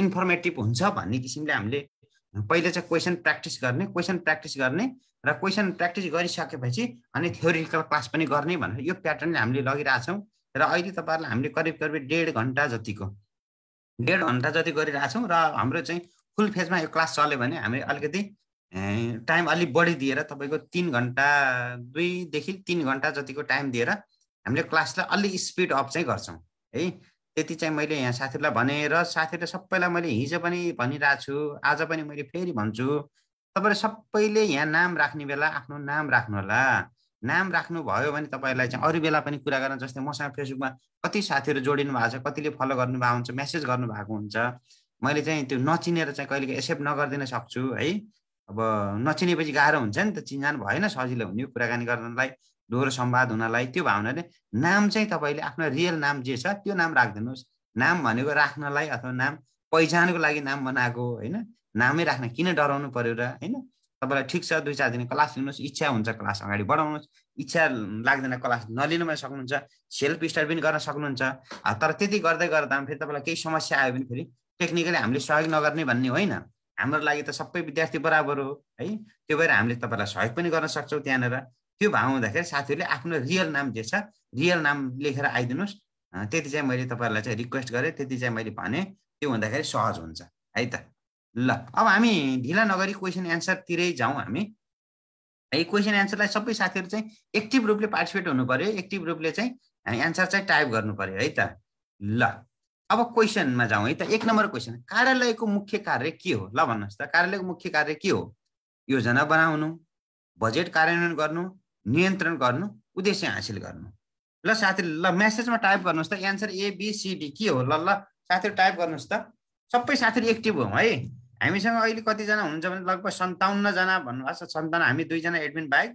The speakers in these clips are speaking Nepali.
इन्फर्मेटिभ हुन्छ भन्ने किसिमले हामीले पहिले चाहिँ क्वेसन प्र्याक्टिस गर्ने क्वेसन प्र्याक्टिस गर्ने र क्वेसन प्र्याक्टिस गरिसकेपछि अनि थ्योरिकल क्लास पनि गर्ने भनेर यो प्याटर्नले हामीले लगिरहेछौँ र अहिले तपाईँहरूलाई हामीले करिब करिब डेढ घन्टा जतिको डेढ घन्टा जति गरिरहेछौँ र हाम्रो चाहिँ फुल फेजमा यो क्लास चल्यो भने हामी अलिकति टाइम अलिक बढी दिएर तपाईँको तिन घन्टा दुईदेखि तिन घन्टा जतिको टाइम दिएर हामीले क्लासलाई अलिक स्पिड अप चाहिँ गर्छौँ है त्यति चाहिँ मैले यहाँ साथीहरूलाई भने र साथीहरूले सबैलाई मैले हिजो पनि भनिरहेको छु आज पनि मैले फेरि भन्छु तपाईँले सबैले यहाँ नाम राख्ने बेला आफ्नो नाम राख्नु होला नाम राख्नुभयो भने तपाईँलाई चाहिँ अरू बेला पनि कुरा गर्न जस्तै मसँग फेसबुकमा कति साथीहरू जोडिनु भएको छ कतिले फलो गर्नुभएको हुन्छ मेसेज गर्नुभएको हुन्छ मैले चाहिँ त्यो नचिनेर चाहिँ कहिले एक्सेप्ट नगरिदिन सक्छु है अब नचिनेपछि गाह्रो हुन्छ नि त चिन्जान भएन सजिलो हुने कुराकानी गर्नलाई डोर सम्वाद हुनलाई त्यो भावनाले नाम चाहिँ तपाईँले आफ्नो रियल नाम जे छ त्यो नाम राखिदिनुहोस् नाम भनेको राख्नलाई अथवा नाम पहिचानको लागि नाम बनाएको होइन नामै राख्न किन डराउनु पऱ्यो र होइन तपाईँलाई ठिक छ दुई चार दिन क्लास लिनुहोस् इच्छा हुन्छ क्लास अगाडि बढाउनुहोस् इच्छा लाग्दैन क्लास नलिनु पनि सक्नुहुन्छ सेल्फ स्टार्ट पनि गर्न सक्नुहुन्छ तर त्यति गर्दै गर्दा फेरि तपाईँलाई केही समस्या आयो भने फेरि टेक्निकली हामीले सहयोग नगर्ने भन्ने होइन हाम्रो लागि त सबै विद्यार्थी बराबर हो है त्यो भएर हामीले तपाईँलाई सहयोग पनि गर्न सक्छौँ त्यहाँनिर त्यो भाव हुँदाखेरि साथीहरूले आफ्नो रियल नाम जे छ रियल नाम लेखेर आइदिनुहोस् त्यति चाहिँ मैले तपाईँहरूलाई चाहिँ रिक्वेस्ट गरेँ त्यति चाहिँ मैले भनेँ त्यो हुँदाखेरि सहज हुन्छ है त ल अब हामी ढिला नगरी क्वेसन एन्सरतिरै जाउँ हामी है क्वेसन एन्सरलाई सबै साथीहरू चाहिँ एक्टिभ रूपले पार्टिसिपेट हुनु पऱ्यो एक्टिभ रूपले चाहिँ एन्सर चाहिँ टाइप गर्नु पऱ्यो है त ल अब क्वेसनमा जाउँ है त एक नम्बर क्वेसन कार्यालयको मुख्य कार्य के हो ल भन्नुहोस् त कार्यालयको मुख्य कार्य के हो योजना बनाउनु बजेट कार्यान्वयन गर्नु नियन्त्रण गर्नु उद्देश्य हासिल गर्नु ल साथी ल म्यासेजमा टाइप गर्नुहोस् त एन्सर एबिसिडी के हो ल ल साथीहरू टाइप गर्नुहोस् त सबै साथीहरू एक्टिभ हौँ है हामीसँग अहिले कतिजना हुन्छ भने लगभग सन्ताउन्नजना भन्नुभएको छ सन्ताउन्न हामी दुईजना एडमिन बाहेक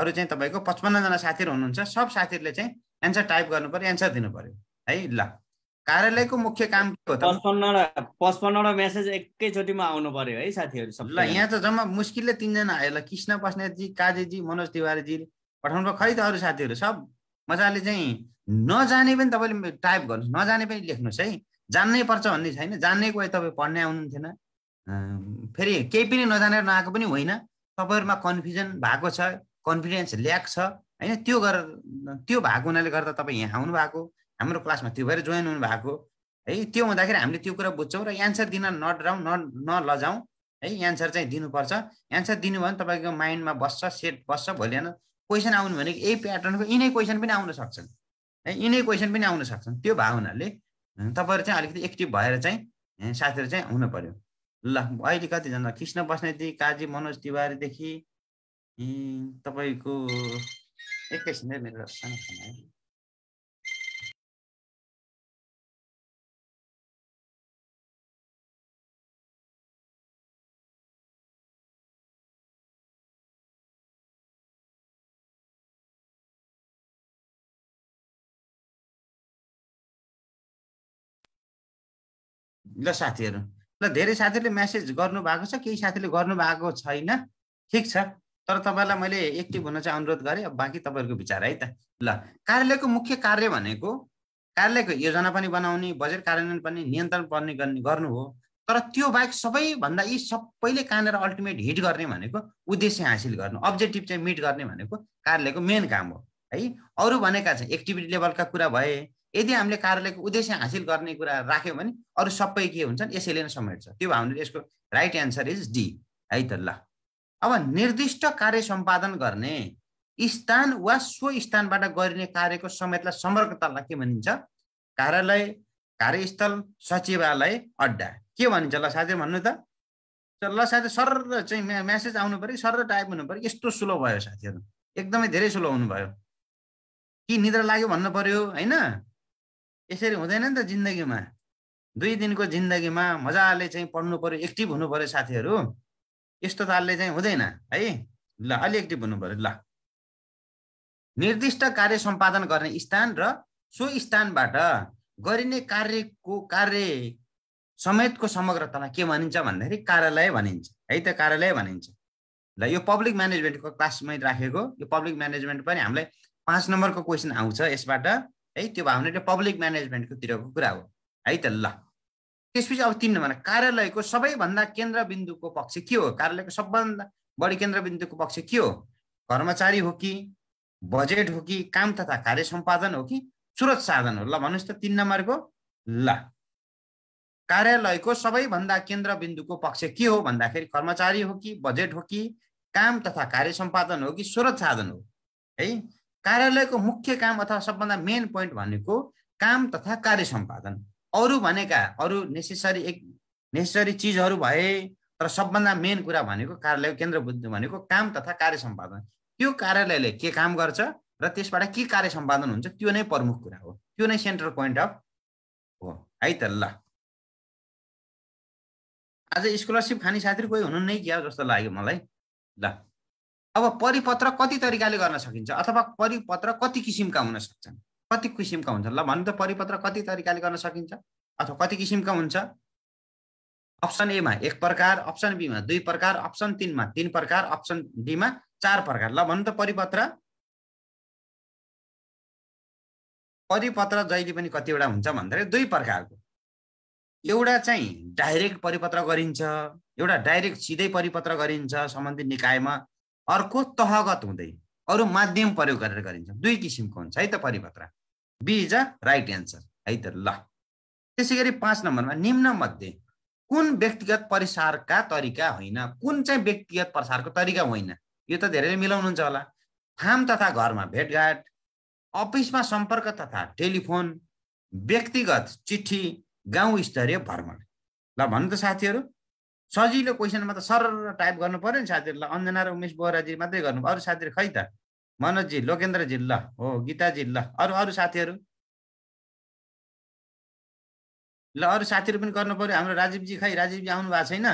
अरू चाहिँ तपाईँको पचपन्नजना साथीहरू हुनुहुन्छ सब साथीहरूले चाहिँ एन्सर टाइप गर्नु पऱ्यो एन्सर दिनु पऱ्यो है ल कार्यालयको मुख्य काम के हो त पचपन्नवटा पचपन्नवटा मेसेज एकैचोटिमा आउनु पर्यो है साथीहरू ल यहाँ त जम्मा मुस्किलले तिनजना आयो ल कृष्ण बस्नेतजी काजीजी मनोज तिवारीजीले पठाउनु भयो खै त अरू साथीहरू सब मजाले चाहिँ नजाने पनि तपाईँले टाइप गर्नुहोस् नजाने पनि लेख्नुहोस् है जान्नै पर्छ भन्ने छैन जान्नेको भए तपाईँ पढ्ने आउनु फेरि केही पनि नजानेर नआएको पनि होइन तपाईँहरूमा कन्फ्युजन भएको छ कन्फिडेन्स ल्याक छ होइन त्यो गरेर त्यो भएको हुनाले गर्दा तपाईँ यहाँ आउनु भएको हाम्रो क्लासमा त्यो भएर जोइन हुनु भएको है त्यो हुँदाखेरि हामीले त्यो कुरा बुझ्छौँ र एन्सर दिन नडराउँ न नलजाउँ है एन्सर चाहिँ दिनुपर्छ एन्सर दिनुभयो भने तपाईँको माइन्डमा बस्छ सेट बस्छ भोलि होइन क्वेसन आउनु भने यही प्याटर्नको यिनै क्वेसन पनि आउन सक्छन् है यिनै क्वेसन पनि आउन सक्छन् त्यो भावनाले तपाईँहरू चाहिँ अलिकति एक्टिभ भएर चाहिँ साथीहरू चाहिँ हुनु पऱ्यो ल अहिले कतिजना कृष्ण बस्नेती काजी मनोज तिवारीदेखि तपाईँको एकैछिन मेरो सानो ल साथीहरू ल धेरै साथीहरूले म्यासेज गर्नुभएको छ केही साथीले गर्नुभएको छैन ठिक छ तर तपाईँलाई मैले एक्टिभ हुन चाहिँ अनुरोध गरेँ अब बाँकी तपाईँहरूको विचार है त ल कार्यालयको मुख्य कार्य भनेको कार्यालयको योजना पनि बनाउने बजेट कार्यान्वयन पनि नियन्त्रण पर्ने गर्ने गर्नु हो तर त्यो बाहेक सबैभन्दा यी सबैले कहाँनिर अल्टिमेट हिट गर्ने भनेको उद्देश्य हासिल गर्नु अब्जेक्टिभ चाहिँ मिट गर्ने भनेको कार्यालयको मेन काम हो है अरू भनेका चाहिँ एक्टिभिटी लेभलका कुरा भए यदि हामीले कार्यालयको उद्देश्य हासिल गर्ने कुरा राख्यौँ भने अरू सबै के हुन्छन् यसैले नै समेट्छ त्यो हामीले यसको राइट एन्सर इज डी है त ल अब निर्दिष्ट कार्य सम्पादन गर्ने स्थान वा सो स्थानबाट गरिने कार्यको समेतलाई समर्कतालाई के भनिन्छ कार्यालय कार्यस्थल सचिवालय अड्डा के भनिन्छ ल साथी भन्नु त ल साथी सर चाहिँ म्यासेज आउनु पऱ्यो सर टाइप हुनु पऱ्यो यस्तो सुलो भयो साथीहरू एकदमै धेरै सुलो हुनुभयो कि निद्रा लाग्यो भन्नु पऱ्यो होइन यसरी हुँदैन नि त जिन्दगीमा दुई दिनको जिन्दगीमा मजाले चाहिँ पढ्नु पऱ्यो एक्टिभ हुनु पऱ्यो साथीहरू यस्तो तालले चाहिँ हुँदैन है ल अलि एक्टिभ हुनु पऱ्यो ल निर्दिष्ट कार्य सम्पादन गर्ने स्थान र सो स्थानबाट गरिने कार्यको कार्य समेतको समग्रतालाई के भनिन्छ भन्दाखेरि कार्यालय भनिन्छ है त कार्यालय भनिन्छ ल यो पब्लिक म्यानेजमेन्टको क्लासमै राखेको यो पब्लिक म्यानेजमेन्ट पनि हामीलाई पाँच नम्बरको क्वेसन आउँछ यसबाट है त्यो भने त्यो पब्लिक म्यानेजमेन्टकोतिरको कुरा हो है त ल त्यसपछि अब तिन नम्बर कार्यालयको सबैभन्दा केन्द्रबिन्दुको पक्ष के हो कार्यालयको सबभन्दा बढी केन्द्रबिन्दुको पक्ष के हो कर्मचारी हो कि बजेट हो कि काम तथा कार्य सम्पादन हो कि स्रोत साधन हो ल भन्नुहोस् त तिन नम्बरको ल कार्यालयको सबैभन्दा केन्द्रबिन्दुको पक्ष के हो भन्दाखेरि कर्मचारी हो कि बजेट हो कि काम तथा कार्य सम्पादन हो कि स्रोत साधन हो है कार्यालयको मुख्य काम अथवा सबभन्दा मेन पोइन्ट भनेको काम तथा कार्य सम्पादन अरू भनेका अरू नेसेसरी एक नेसेसरी चिजहरू भए तर सबभन्दा मेन कुरा भनेको कार्यालयको केन्द्र बुद्धि भनेको काम तथा कार्य सम्पादन त्यो कार्यालयले के काम गर्छ र त्यसबाट के कार्य सम्पादन हुन्छ त्यो नै प्रमुख कुरा हो त्यो नै सेन्ट्रल पोइन्ट अफ हो है त ल आज स्कलरसिप खाने साथीहरू कोही हुनु नै क्या जस्तो लाग्यो मलाई ल अब परिपत्र कति तरिकाले गर्न सकिन्छ अथवा परिपत्र कति किसिमका हुन सक्छन् कति किसिमका हुन्छन् ल भन्नु त परिपत्र कति तरिकाले गर्न सकिन्छ अथवा कति किसिमका हुन्छ अप्सन एमा एक प्रकार अप्सन बीमा दुई प्रकार अप्सन तिनमा तिन प्रकार अप्सन डीमा चार प्रकार ल भन्नु त परिपत्र परिपत्र जहिले पनि कतिवटा हुन्छ भन्दाखेरि दुई प्रकारको एउटा चाहिँ डाइरेक्ट परिपत्र गरिन्छ एउटा डाइरेक्ट सिधै परिपत्र गरिन्छ सम्बन्धित निकायमा अर्को तहगत हुँदै अरू माध्यम प्रयोग गरेर गरिन्छ दुई किसिमको हुन्छ है त परिपत्र B is a right answer है त ल त्यसै गरी पाँच नम्बरमा निम्न मध्ये कुन व्यक्तिगत प्रसारका तरिका होइन कुन चाहिँ व्यक्तिगत प्रसारको तरिका होइन यो त धेरैले मिलाउनुहुन्छ होला फार्म तथा घरमा भेटघाट अफिसमा सम्पर्क तथा टेलिफोन व्यक्तिगत चिठी गाउँ स्तरीय भ्रमण ल भन्नु त साथीहरू सजिलो क्वेसनमा त सर टाइप गर्नु पऱ्यो नि साथीहरूलाई अञ्जना र उमेश बोहराजी मात्रै गर्नु अरू साथीहरू खै त मनोजी लोकेन्द्रजी ल हो गीताजी ल अरू अरू साथीहरू ल अरू साथीहरू पनि गर्नु पऱ्यो हाम्रो राजीवजी खै राजीवजी आउनु भएको छैन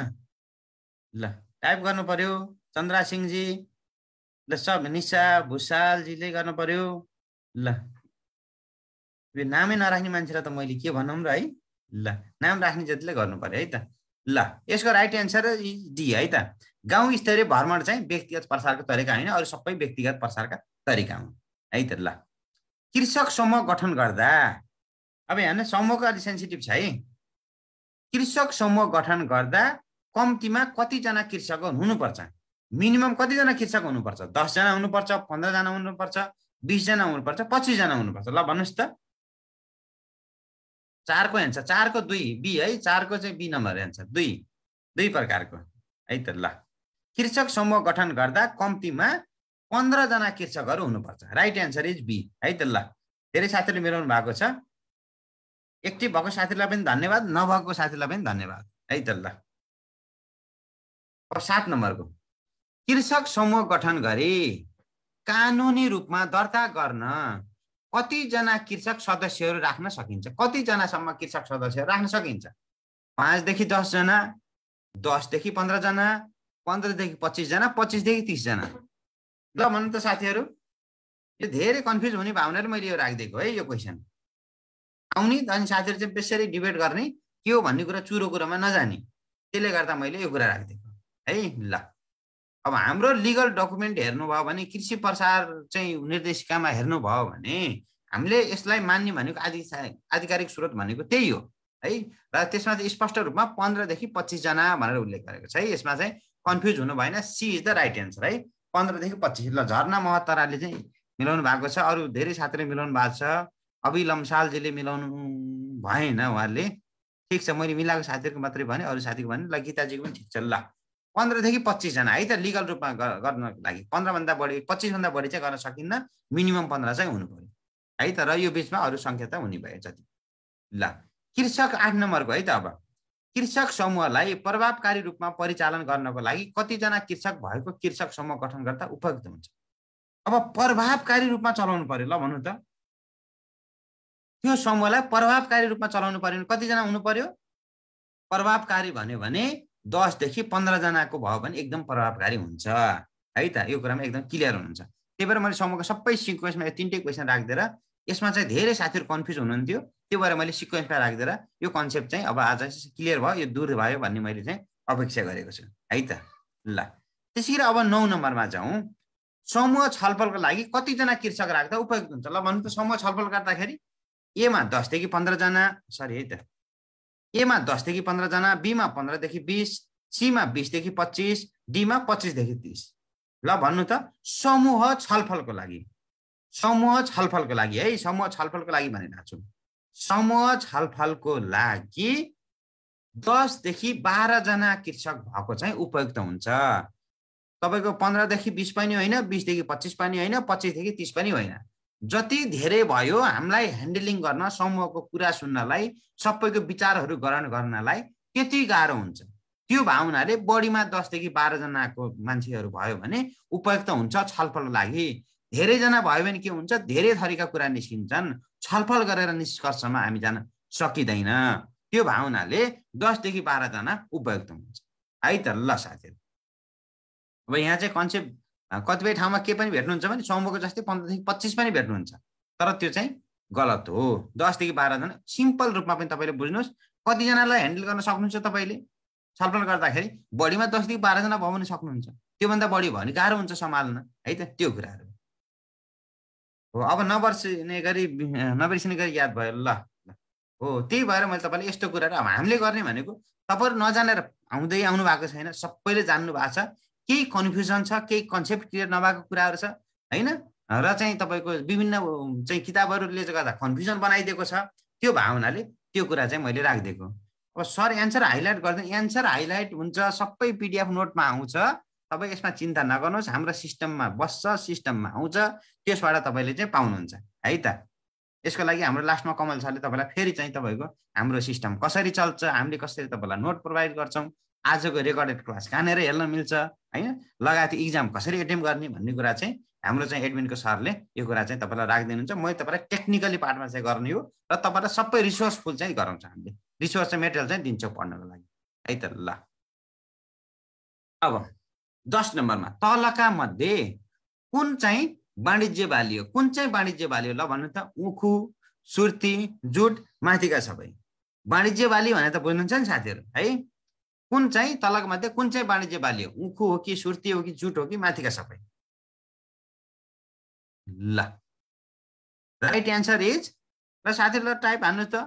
ल टाइप गर्नु पऱ्यो चन्द्रा सिंहजी ल सब निसा भुषालजीले गर्नु पऱ्यो ल यो नामै नराख्ने मान्छेलाई त मैले के भनौँ र है ल नाम राख्ने जतिले गर्नु पऱ्यो है त ल यसको राइट एन्सर इज डी है त गाउँ स्तरीय भ्रमण चाहिँ व्यक्तिगत प्रसारको तरिका होइन अरू सबै व्यक्तिगत प्रसारका तरिका हुन् है त ल कृषक समूह गठन गर्दा अब हेर्नु समूहको अलिक सेन्सिटिभ छ है कृषक समूह गठन गर्दा कम्तीमा कतिजना कृषक हुनुपर्छ मिनिमम कतिजना कृषक हुनुपर्छ दसजना हुनुपर्छ पन्ध्रजना हुनुपर्छ बिसजना हुनुपर्छ पच्चिसजना हुनुपर्छ ल भन्नुहोस् त चारको एन्सर चारको दुई बी है चारको चाहिँ बी नम्बर एन्सर दुई दुई प्रकारको है त ल कृषक समूह गठन गर्दा कम्तीमा पन्ध्रजना कृषकहरू हुनुपर्छ राइट एन्सर इज बी है त ल धेरै साथीहरूले मिलाउनु भएको छ एक्टिभ भएको साथीलाई पनि धन्यवाद नभएको साथीलाई पनि धन्यवाद है त ल अब सात नम्बरको कृषक समूह गठन गरी कानुनी रूपमा दर्ता गर्न कतिजना कृषक सदस्यहरू राख्न सकिन्छ कतिजनासम्म कृषक सदस्यहरू राख्न सकिन्छ पाँचदेखि दसजना दसदेखि पन्ध्रजना पन्ध्रदेखि पच्चिसजना पच्चिसदेखि तिसजना ल भन त साथीहरू यो धेरै कन्फ्युज हुने भावनाहरू मैले यो राखिदिएको है यो क्वेसन आउने अनि साथीहरू चाहिँ बेसरी डिबेट गर्ने के हो भन्ने कुरा चुरो कुरोमा नजाने त्यसले गर्दा मैले यो कुरा राखिदिएको है ल अब हाम्रो लिगल डकुमेन्ट हेर्नुभयो भने कृषि प्रसार चाहिँ निर्देशिकामा हेर्नुभयो भने हामीले यसलाई मान्ने भनेको आधि आधिकारिक स्रोत भनेको त्यही हो है र त्यसमा चाहिँ स्पष्ट रूपमा पन्ध्रदेखि पच्चिसजना भनेर उल्लेख गरेको छ है यसमा चाहिँ कन्फ्युज हुनु भएन C is the right answer है पन्ध्रदेखि पच्चिस ल झर्ना महतराले चाहिँ मिलाउनु भएको छ अरू धेरै साथीले मिलाउनु भएको छ अभि लम्सालजीले मिलाउनु भएन उहाँहरूले ठिक छ मैले मिलाएको साथीहरूको मात्रै भने अरू साथीको भने ल गीताजीको पनि ठिक छ ल पन्ध्रदेखि पच्चिसजना है त लिगल रूपमा गर्नको लागि पन्ध्रभन्दा बढी पच्चिसभन्दा बढी चाहिँ गर्न सकिन्न मिनिमम पन्ध्र चाहिँ हुनु पऱ्यो है त र यो बिचमा अरू सङ्ख्या त हुने भयो जति ल कृषक आठ नम्बरको है त अब कृषक समूहलाई प्रभावकारी रूपमा परिचालन गर्नको लागि कतिजना कृषक भएको कृषक समूह गठन गर्दा उपयुक्त हुन्छ अब प्रभावकारी रूपमा चलाउनु पर्यो ल भन्नु त त्यो समूहलाई प्रभावकारी रूपमा चलाउनु पर्यो भने कतिजना हुनु पर्यो प्रभावकारी भन्यो भने दसदेखि पन्ध्रजनाको भयो भने एकदम प्रभावकारी हुन्छ है त यो कुरामा एकदम क्लियर हुनुहुन्छ त्यही भएर मैले समूहको सबै सिक्वेन्समा यो तिनटै क्वेसन राखिदिएर यसमा चाहिँ धेरै साथीहरू कन्फ्युज हुनुहुन्थ्यो त्यो भएर मैले सिक्वेन्समा राखिदिएर यो कन्सेप्ट चाहिँ अब आज क्लियर भयो यो दूर भयो भन्ने मैले चाहिँ अपेक्षा गरेको छु है त ल त्यसै गरी अब नौ नम्बरमा जाउँ समूह छलफलको लागि कतिजना कृषक राख्दा उपयुक्त हुन्छ ल भन्नु त समूह छलफल गर्दाखेरि एमा दसदेखि पन्ध्रजना सरी है त एमा दसदेखि पन्ध्रजना बीमा पन्ध्रदेखि बिस सीमा बिसदेखि पच्चिस डीमा पच्चिसदेखि तिस ल भन्नु त समूह छलफलको लागि समूह छलफलको लागि है समूह छलफलको लागि भनिरहेको छु समूह छलफलको लागि दसदेखि बाह्रजना कृषक भएको चाहिँ उपयुक्त हुन्छ तपाईँको पन्ध्रदेखि बिस पनि होइन बिसदेखि पच्चिस पनि होइन पच्चिसदेखि तिस पनि होइन जति धेरै भयो हामीलाई ह्यान्डलिङ गर्न समूहको कुरा सुन्नलाई सबैको विचारहरू ग्रहण गर्नलाई त्यति गाह्रो हुन्छ त्यो भावनाले बढीमा दसदेखि बाह्रजनाको मान्छेहरू भयो भने उपयुक्त हुन्छ छलफल लागि धेरैजना भयो भने के हुन्छ धेरै थरीका कुरा निस्किन्छन् छलफल गरेर निष्कर्षमा हामी जान सकिँदैन त्यो भावनाले दसदेखि बाह्रजना उपयुक्त हुन्छ है त ल साथीहरू अब यहाँ चाहिँ कन्सेप्ट कतिपय ठाउँमा के पनि भेट्नुहुन्छ भने समूहको जस्तै पन्ध्रदेखि पच्चिस पनि भेट्नुहुन्छ तर त्यो चाहिँ गलत हो दसदेखि बाह्रजना सिम्पल रूपमा पनि तपाईँले बुझ्नुहोस् कतिजनालाई ह्यान्डल गर्न सक्नुहुन्छ तपाईँले छलफल गर्दाखेरि बढीमा दसदेखि बाह्रजना भयो भने सक्नुहुन्छ त्योभन्दा बढी भयो भने गाह्रो हुन्छ सम्हाल्न है त त्यो कुराहरू हो अब नबर्सिने गरी नबिर्सिने गरी याद भयो ल हो त्यही भएर मैले तपाईँले यस्तो कुराहरू अब हामीले गर्ने भनेको तपाईँहरू नजानेर आउँदै आउनु भएको छैन सबैले जान्नु भएको छ केही कन्फ्युजन छ केही कन्सेप्ट क्लियर नभएको कुराहरू छ होइन र चाहिँ तपाईँको विभिन्न चाहिँ किताबहरूले गर्दा कन्फ्युजन बनाइदिएको छ त्यो भावनाले त्यो कुरा चाहिँ मैले राखिदिएको अब सर एन्सर हाइलाइट गर्दा एन्सर हाइलाइट हुन्छ सबै पिडिएफ नोटमा आउँछ तपाईँ यसमा चिन्ता नगर्नुहोस् हाम्रो सिस्टममा बस्छ सिस्टममा आउँछ त्यसबाट तपाईँले चाहिँ पाउनुहुन्छ है त यसको लागि हाम्रो लास्टमा कमल सरले तपाईँलाई फेरि चाहिँ तपाईँको हाम्रो सिस्टम कसरी चल्छ हामीले कसरी तपाईँलाई नोट प्रोभाइड गर्छौँ आजको रेकर्डेड क्लास कहाँनिर हेर्न मिल्छ होइन लगायत इक्जाम कसरी एटेम्प गर्ने भन्ने कुरा चाहिँ हाम्रो चाहिँ एडमिनको सरले यो कुरा चाहिँ तपाईँलाई राखिदिनुहुन्छ मैले तपाईँलाई टेक्निकली पार्टमा चाहिँ गर्ने हो र तपाईँलाई सबै रिसोर्सफुल चाहिँ गराउँछ हामीले रिसोर्स चाहिँ मेटेरियल चाहिँ दिन्छौँ पढ्नको लागि है त ल अब दस नम्बरमा तलका मध्ये कुन चाहिँ वाणिज्य बाली हो कुन चाहिँ वाणिज्य बाली हो ल भन्नु त उखु सुर्ती जुट माथिका सबै वाणिज्य बाली भनेर त बुझ्नुहुन्छ नि साथीहरू है कुन चाहिँ तलक मध्ये कुन चाहिँ वाणिज्य बाली हो उखु हो कि सुर्ती हो कि जुट हो कि माथिका सबै ल राइट एन्सर इज र साथीहरूलाई टाइप हान्नु त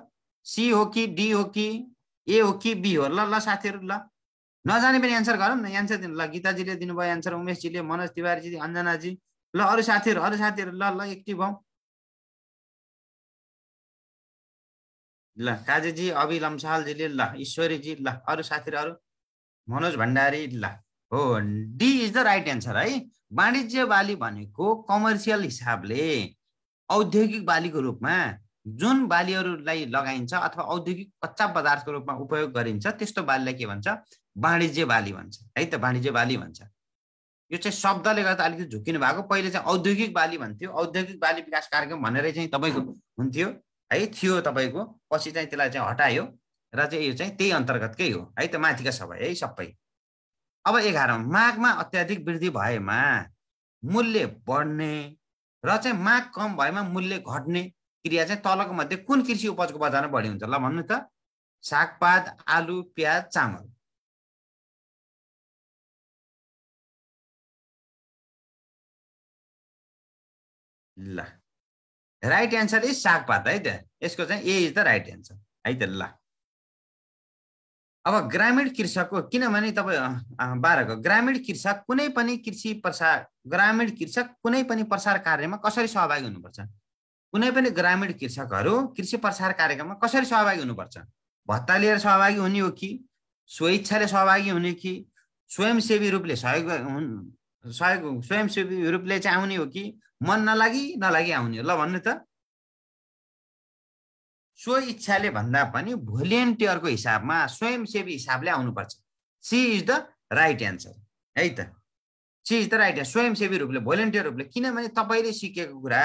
सी हो कि डी हो कि ए हो कि बी हो ल ल साथीहरू ल नजाने पनि एन्सर गरौँ न एन्सर दिनु ल गीताजीले दिनुभयो एन्सर उमेशजीले मनोज तिवारीजी अञ्जनाजी ल अरू साथीहरू अरू साथीहरू ल ल एक्टिभ हौ ल काजीजी अभि लम्सालजीले ल ईश्वरीजी ल अरू साथीहरू मनोज भण्डारी ल हो D is the right answer है वाणिज्य बाली भनेको कमर्सियल हिसाबले औद्योगिक बालीको रूपमा जुन बालीहरूलाई लगाइन्छ अथवा औद्योगिक कच्चा पदार्थको रूपमा उपयोग गरिन्छ त्यस्तो बालीलाई के भन्छ वाणिज्य बाली भन्छ है त वाणिज्य बाली भन्छ यो चाहिँ शब्दले गर्दा अलिकति झुकिनु भएको पहिले चाहिँ औद्योगिक बाली भन्थ्यो औद्योगिक बाली विकास कार्यक्रम भनेरै चाहिँ तपाईँको हुन्थ्यो है थियो तपाईँको पछि चाहिँ त्यसलाई चाहिँ हटायो र चाहिँ यो चाहिँ त्यही अन्तर्गतकै हो है त माथिका सबै है सबै अब एघारौँ मागमा अत्याधिक वृद्धि भएमा मूल्य बढ्ने र चाहिँ माग कम भएमा मूल्य घट्ने क्रिया चाहिँ तलको मध्ये कुन कृषि उपजको बजारमा बढी हुन्छ ल भन्नु त सागपात आलु प्याज चामल ल राइट एन्सर इज सागपात है त यसको चाहिँ A is the right answer है त ल अब ग्रामीण कृषकको किनभने तपाईँ बाह्रको ग्रामीण कृषक कुनै पनि कृषि प्रसार ग्रामीण कृषक कुनै पनि प्रसार कार्यमा कसरी सहभागी हुनुपर्छ कुनै पनि ग्रामीण कृषकहरू कृषि प्रसार कार्यक्रममा कसरी सहभागी हुनुपर्छ भत्ता लिएर सहभागी हुने हो कि स्वेच्छाले सहभागी हुने कि स्वयंसेवी रूपले सहयोग सहयोग स्वयंसेवी रूपले चाहिँ आउने हो कि मन नलागी नलागी आउने ल भन्नु त स्व इच्छाले भन्दा पनि भोलिन्टियरको हिसाबमा स्वयंसेवी हिसाबले आउनुपर्छ C is the right answer है त C is the right answer स्वयंसेवी रूपले भोलिन्टियर रूपले किनभने तपाईँले सिकेको कुरा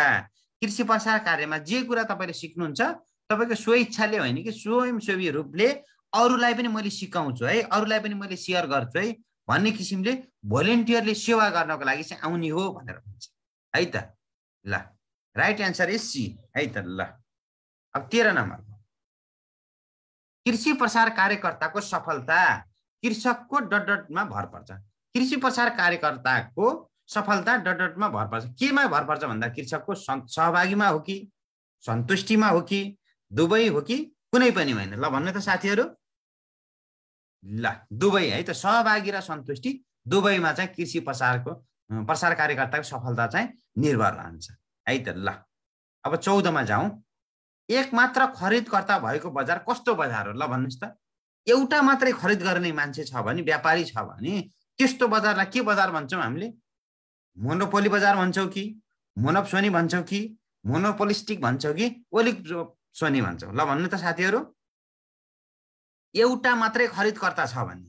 कृषि प्रसार कार्यमा जे कुरा तपाईँले सिक्नुहुन्छ तपाईँको स्वइच्छाले होइन कि स्वयंसेवी रूपले अरूलाई पनि मैले सिकाउँछु है अरूलाई पनि मैले सेयर गर्छु है भन्ने किसिमले भोलिन्टियरले सेवा गर्नको लागि चाहिँ आउने हो भनेर भन्छ है त ल राइट एन्सर इज सी है त ल अब तेह्र नम्बर कृषि प्रसार कार्यकर्ताको सफलता कृषकको डटमा भर पर्छ कृषि प्रसार कार्यकर्ताको सफलता डटमा भर पर्छ केमा भर पर्छ भन्दा कृषकको सहभागीमा हो कि सन्तुष्टिमा हो कि दुवै हो कि कुनै पनि होइन ल भन्नु त साथीहरू ल दुवै है त सहभागी र सन्तुष्टि दुवैमा चाहिँ कृषि प्रसारको प्रसार कार्यकर्ताको सफलता चाहिँ निर्भर रहन्छ है त ल अब चौधमा जाउँ एक मात्र खरिदकर्ता भएको बजार कस्तो बजार हो ल भन्नुहोस् त एउटा मात्रै खरिद गर्ने मान्छे छ भने व्यापारी छ भने त्यस्तो बजारलाई के बजार भन्छौँ हामीले मोनोपोली बजार भन्छौँ कि मोनोप्सोनी भन्छौँ कि मोनोपोलिस्टिक भन्छौँ कि ओलिक सोनी भन्छौँ ल भन्नु त साथीहरू एउटा मात्रै खरिदकर्ता छ भने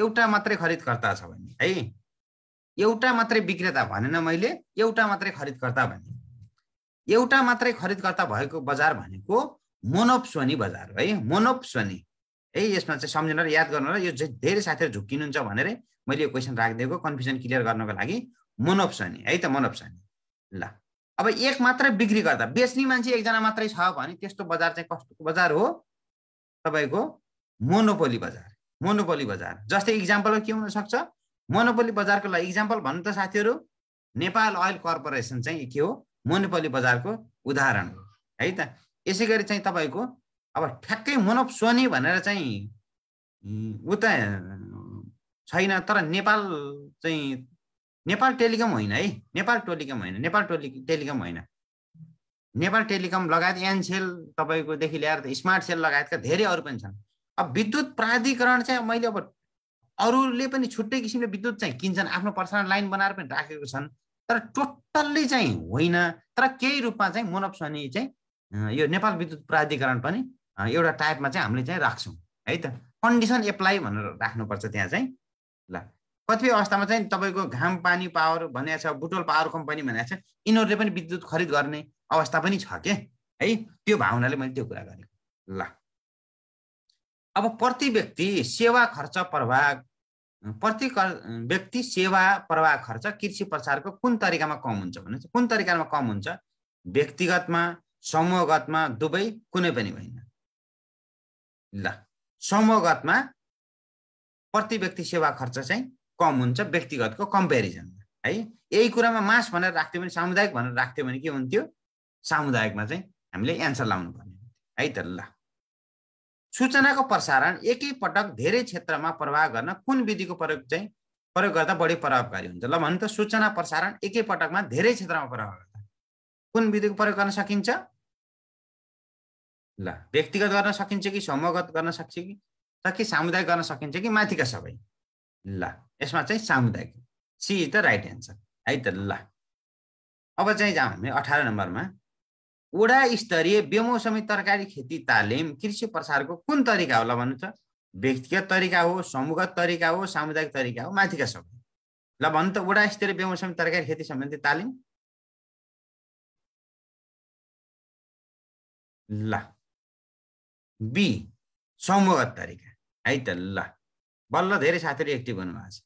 एउटा मात्रै खरिदकर्ता छ भने है एउटा मात्रै विक्रेता भनेन मैले एउटा मात्रै खरिदकर्ता भने एउटा मात्रै खरिदकर्ता भएको बजार भनेको मोनोप्सोनी बजार है मोनोप्सोनी है यसमा चाहिँ सम्झेर याद गर्नु र यो धेरै साथीहरू झुक्किनुहुन्छ भनेर मैले यो क्वेसन राखिदिएको कन्फ्युजन क्लियर गर्नको लागि मोनोप्सोनी है त मोनोप्सोनी ल अब एक मात्र बिक्री गर्दा बेच्ने मान्छे एकजना मात्रै छ भने त्यस्तो बजार चाहिँ कस्तो बजार हो तपाईँको मोनोपोली बजार मोनोपोली बजार जस्तै इक्जाम्पल के हुनसक्छ मोनोपोली बजारको लागि इक्जाम्पल भन्नु त साथीहरू नेपाल अयल कर्पोरेसन चाहिँ के हो मोनोपोली बजारको उदाहरण हो है त यसै गरी चाहिँ तपाईँको अब ठ्याक्कै मोनोप सोनी भनेर चाहिँ उता छैन तर नेपाल चाहिँ नेपाल टेलिकम होइन है नेपाल टोलिकम होइन नेपाल टोली टेलिकम होइन नेपाल टेलिकम लगायत एनसेल तपाईँकोदेखि ल्याएर स्मार्ट सेल लगायतका धेरै अरू पनि छन् अब विद्युत प्राधिकरण चाहिँ मैले अब अरूले पनि छुट्टै किसिमले विद्युत चाहिँ किन्छन् आफ्नो पर्सनल लाइन बनाएर पनि राखेको छन् तर टोटल्ली चाहिँ होइन तर केही रूपमा चाहिँ मोनोप्सनी चाहिँ यो नेपाल विद्युत प्राधिकरण पनि एउटा टाइपमा चाहिँ हामीले चाहिँ राख्छौँ है त कन्डिसन एप्लाई भनेर राख्नुपर्छ त्यहाँ चाहिँ ल कतिपय अवस्थामा चाहिँ तपाईँको घाम पानी पावर भनेको छ बुटोल पावर कम्पनी भनेको छ यिनीहरूले पनि विद्युत खरिद गर्ने अवस्था पनि छ के है त्यो भावनाले मैले त्यो कुरा गरेँ ल अब प्रति व्यक्ति सेवा खर्च प्रभाव प्रति व्यक्ति सेवा प्रवाह खर्च कृषि प्रसारको कुन तरिकामा कम हुन्छ भने कुन तरिकामा कम हुन्छ व्यक्तिगतमा समूहगतमा दुवै कुनै पनि होइन ल समूहगतमा प्रति व्यक्ति सेवा खर्च चाहिँ कम हुन्छ व्यक्तिगतको कम्पेरिजनमा है यही कुरामा मास भनेर राख्थ्यो भने सामुदायिक भनेर राख्थ्यो भने के हुन्थ्यो सामुदायिकमा चाहिँ हामीले एन्सर लाउनु पर्ने है त ल सूचनाको प्रसारण एकैपटक धेरै क्षेत्रमा प्रभाव गर्न कुन विधिको प्रयोग चाहिँ प्रयोग गर्दा बढी प्रभावकारी हुन्छ ल भन्नु त सूचना प्रसारण एकैपटकमा धेरै क्षेत्रमा प्रभाव गर्दा कुन विधिको प्रयोग गर्न सकिन्छ ल व्यक्तिगत गर्न सकिन्छ कि समूहगत गर्न सक्छ कि त कि सामुदायिक गर्न सकिन्छ कि माथिका सबै ल यसमा चाहिँ सामुदायिक C is the right answer है त ल अब चाहिँ जाउँ हामी अठार नम्बरमा वडा स्तरीय बेमौसमी तरकारी खेती तालिम कृषि प्रसारको कुन तरिका होला भन्नु त व्यक्तिगत तरिका हो समूहगत तरिका हो सामुदायिक तरिका हो माथिका शब्द ल भन्नु त वडा स्तरीय बेमौसमी तरकारी खेती सम्बन्धी तालिम ल बी समूहगत तरिका है त ल बल्ल धेरै साथीहरू एक्टिभ हुनुभएको छ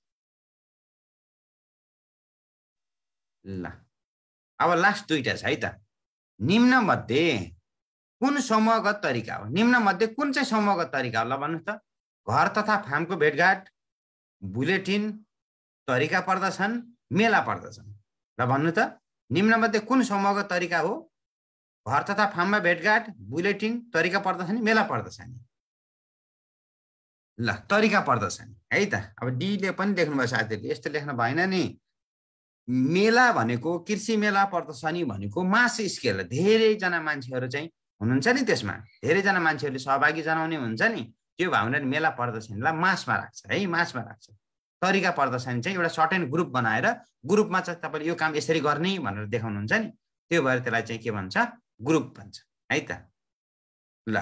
ल अब लास्ट दुइटा छ है त निम्न मध्ये कुन समूहगत तरिका हो निम्न मध्ये कुन चाहिँ समूहगत तरिका हो ल भन्नुहोस् त घर तथा फार्मको भेटघाट बुलेटिन तरिका पर्दछन् मेला पर्दछन् र भन्नु त निम्नमध्ये कुन समूहगत तरिका हो घर तथा फार्ममा भेटघाट बुलेटिन तरिका पर्दछ नि मेला पर्दछ नि ल तरिका पर्दछ नि है त अब डीले पनि लेख्नुभयो साथीहरूले यस्तो लेख्न भएन नि मेला भनेको कृषि मेला प्रदर्शनी भनेको मास स्केल धेरैजना मान्छेहरू चाहिँ हुनुहुन्छ नि त्यसमा धेरैजना मान्छेहरूले सहभागी जनाउने हुन्छ नि त्यो भावना मेला प्रदर्शनीलाई मासमा राख्छ है मासमा राख्छ तरिका प्रदर्शनी चाहिँ एउटा सर्टेन ग्रुप बनाएर ग्रुपमा चाहिँ तपाईँले यो काम यसरी गर्ने भनेर देखाउनुहुन्छ नि त्यो भएर त्यसलाई चाहिँ के भन्छ ग्रुप भन्छ है त ल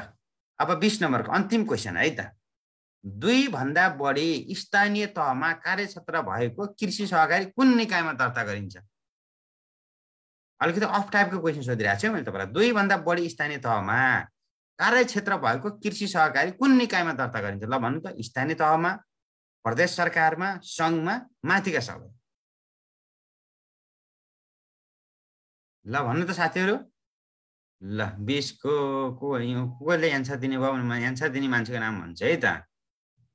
अब बिस नम्बरको अन्तिम क्वेसन है त दुई भन्दा बढी स्थानीय तहमा कार्यक्षेत्र भएको कृषि सहकारी कुन निकायमा दर्ता गरिन्छ अलिकति अफ टाइपको क्वेसन सोधिरहेको छु मैले तपाईँलाई दुईभन्दा बढी स्थानीय तहमा कार्यक्षेत्र भएको कृषि सहकारी कुन निकायमा दर्ता गरिन्छ ल भन्नु त स्थानीय तहमा प्रदेश सरकारमा सङ्घमा माथिका सबै ल भन्नु त साथीहरू ल बिसको को कसले एन्सर दिने भयो भने एन्सर दिने मान्छेको नाम भन्छ है त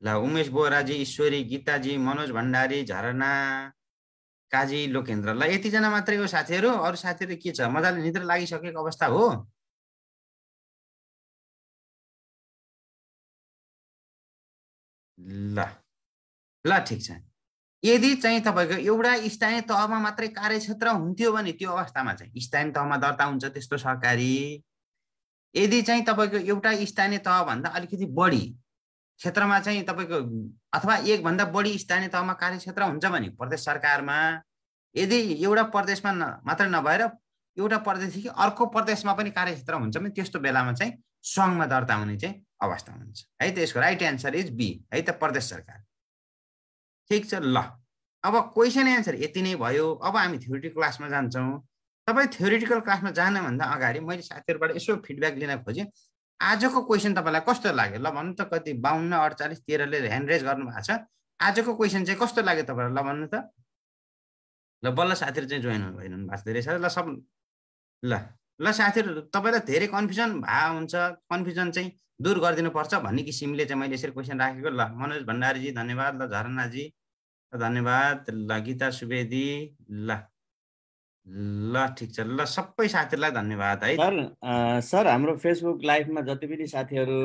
ल उमेश बोहराजी ईश्वरी गीताजी मनोज भण्डारी झरना काजी लोकेन्द्र ल यतिजना मात्रै हो साथीहरू अरू साथीहरू के छ मजाले निद्र लागिसकेको अवस्था हो ल ल ठिक छ यदि चाहिँ तपाईँको एउटा स्थानीय तहमा मात्रै कार्यक्षेत्र हुन्थ्यो भने त्यो अवस्थामा चाहिँ स्थानीय तहमा दर्ता हुन्छ त्यस्तो सहकारी यदि चाहिँ तपाईँको एउटा स्थानीय तहभन्दा अलिकति बढी क्षेत्रमा चाहिँ तपाईँको अथवा एकभन्दा बढी स्थानीय तहमा कार्यक्षेत्र हुन्छ भने प्रदेश सरकारमा यदि एउटा प्रदेशमा न मात्र नभएर एउटा प्रदेशदेखि अर्को प्रदेशमा पनि कार्यक्षेत्र हुन्छ भने त्यस्तो बेलामा चाहिँ सङ्घमा दर्ता हुने चाहिँ अवस्था हुन्छ है त यसको राइट एन्सर इज बी है त प्रदेश सरकार ठिक छ ल अब क्वेसन एन्सर यति नै भयो अब हामी थ्योरिटिकल क्लासमा जान्छौँ तपाईँ थ्योरिटिकल क्लासमा जानुभन्दा अगाडि मैले साथीहरूबाट यसो फिडब्याक लिन खोजेँ आजको क्वेसन तपाईँलाई कस्तो लाग्यो ल भन्नु त कति बाहन्न अडचालिस तेह्रले ह्यान्ड रेज गर्नुभएको छ आजको क्वेसन चाहिँ कस्तो लाग्यो तपाईँलाई ल भन्नु त ल बल्ल साथीहरू चाहिँ जोइन हुनु भएको छ धेरै साथी ल सब ल ल साथीहरू तपाईँलाई धेरै कन्फ्युजन भा हुन्छ कन्फ्युजन चाहिँ दूर गरिदिनुपर्छ भन्ने किसिमले चाहिँ मैले यसरी क्वेसन राखेको ल मनोज भण्डारीजी धन्यवाद ल झरनाजी धन्यवाद ल गीता सुवेदी ल ल ठिक छ ल सबै साथीहरूलाई धन्यवाद है सर सर हाम्रो फेसबुक लाइभमा जति पनि साथीहरू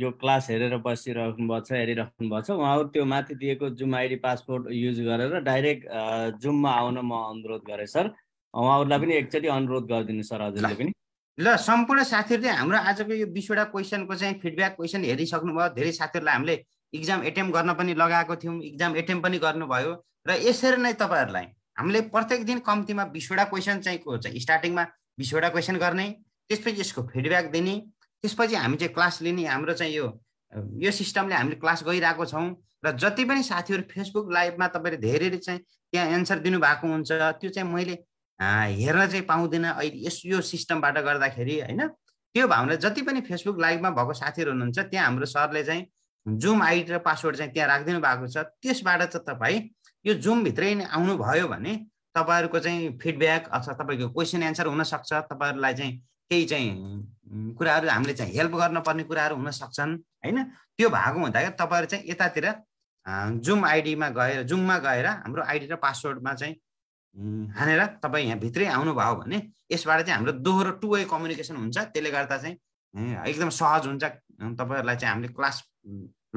यो क्लास हेरेर बसिरहनुभएको छ भएको छ उहाँहरू त्यो माथि दिएको जुम आइडी पासपोर्ट युज गरेर डाइरेक्ट जुममा आउन म अनुरोध गरेँ सर उहाँहरूलाई पनि एकचोटि अनुरोध गरिदिनु सर हजुरले पनि ल सम्पूर्ण साथीहरूले हाम्रो आजको यो बिसवटा क्वेसनको चाहिँ फिडब्याक क्वेसन हेरिसक्नु भयो धेरै साथीहरूलाई हामीले इक्जाम एटेम्प गर्न पनि लगाएको थियौँ इक्जाम एटेम्प पनि गर्नुभयो र यसरी नै तपाईँहरूलाई हामीले प्रत्येक दिन कम्तीमा बिसवटा क्वेसन चाहिँ को चाहिँ स्टार्टिङमा बिसवटा क्वेसन गर्ने त्यसपछि यसको फिडब्याक दिने त्यसपछि हामी चाहिँ क्लास लिने हाम्रो चाहिँ यो यो सिस्टमले हामीले क्लास गइरहेको छौँ र जति पनि साथीहरू फेसबुक लाइभमा तपाईँले धेरैले चाहिँ त्यहाँ एन्सर दिनुभएको हुन्छ त्यो चाहिँ मैले हेर्न चाहिँ पाउँदिनँ अहिले यस यो सिस्टमबाट गर्दाखेरि होइन त्यो भावना जति पनि फेसबुक लाइभमा भएको साथीहरू हुनुहुन्छ त्यहाँ हाम्रो सरले चाहिँ जुम आइडी र पासवर्ड चाहिँ त्यहाँ राखिदिनु भएको छ त्यसबाट चाहिँ तपाईँ यो जुमभित्रै आउनुभयो भने तपाईँहरूको चाहिँ फिडब्याक अथवा तपाईँको क्वेसन एन्सर हुनसक्छ तपाईँहरूलाई चाहिँ केही चाहिँ कुराहरू हामीले चाहिँ हेल्प गर्नुपर्ने कुराहरू हुनसक्छन् होइन त्यो भएको हुँदाखेरि तपाईँहरू चाहिँ यतातिर जुम आइडीमा गएर जुममा गएर हाम्रो आइडी र पासवर्डमा चाहिँ हानेर तपाईँ यहाँ भित्रै आउनुभयो भने यसबाट चाहिँ हाम्रो दोहोरो टु वे कम्युनिकेसन हुन्छ त्यसले गर्दा चाहिँ एकदम सहज हुन्छ तपाईँहरूलाई चाहिँ हामीले क्लास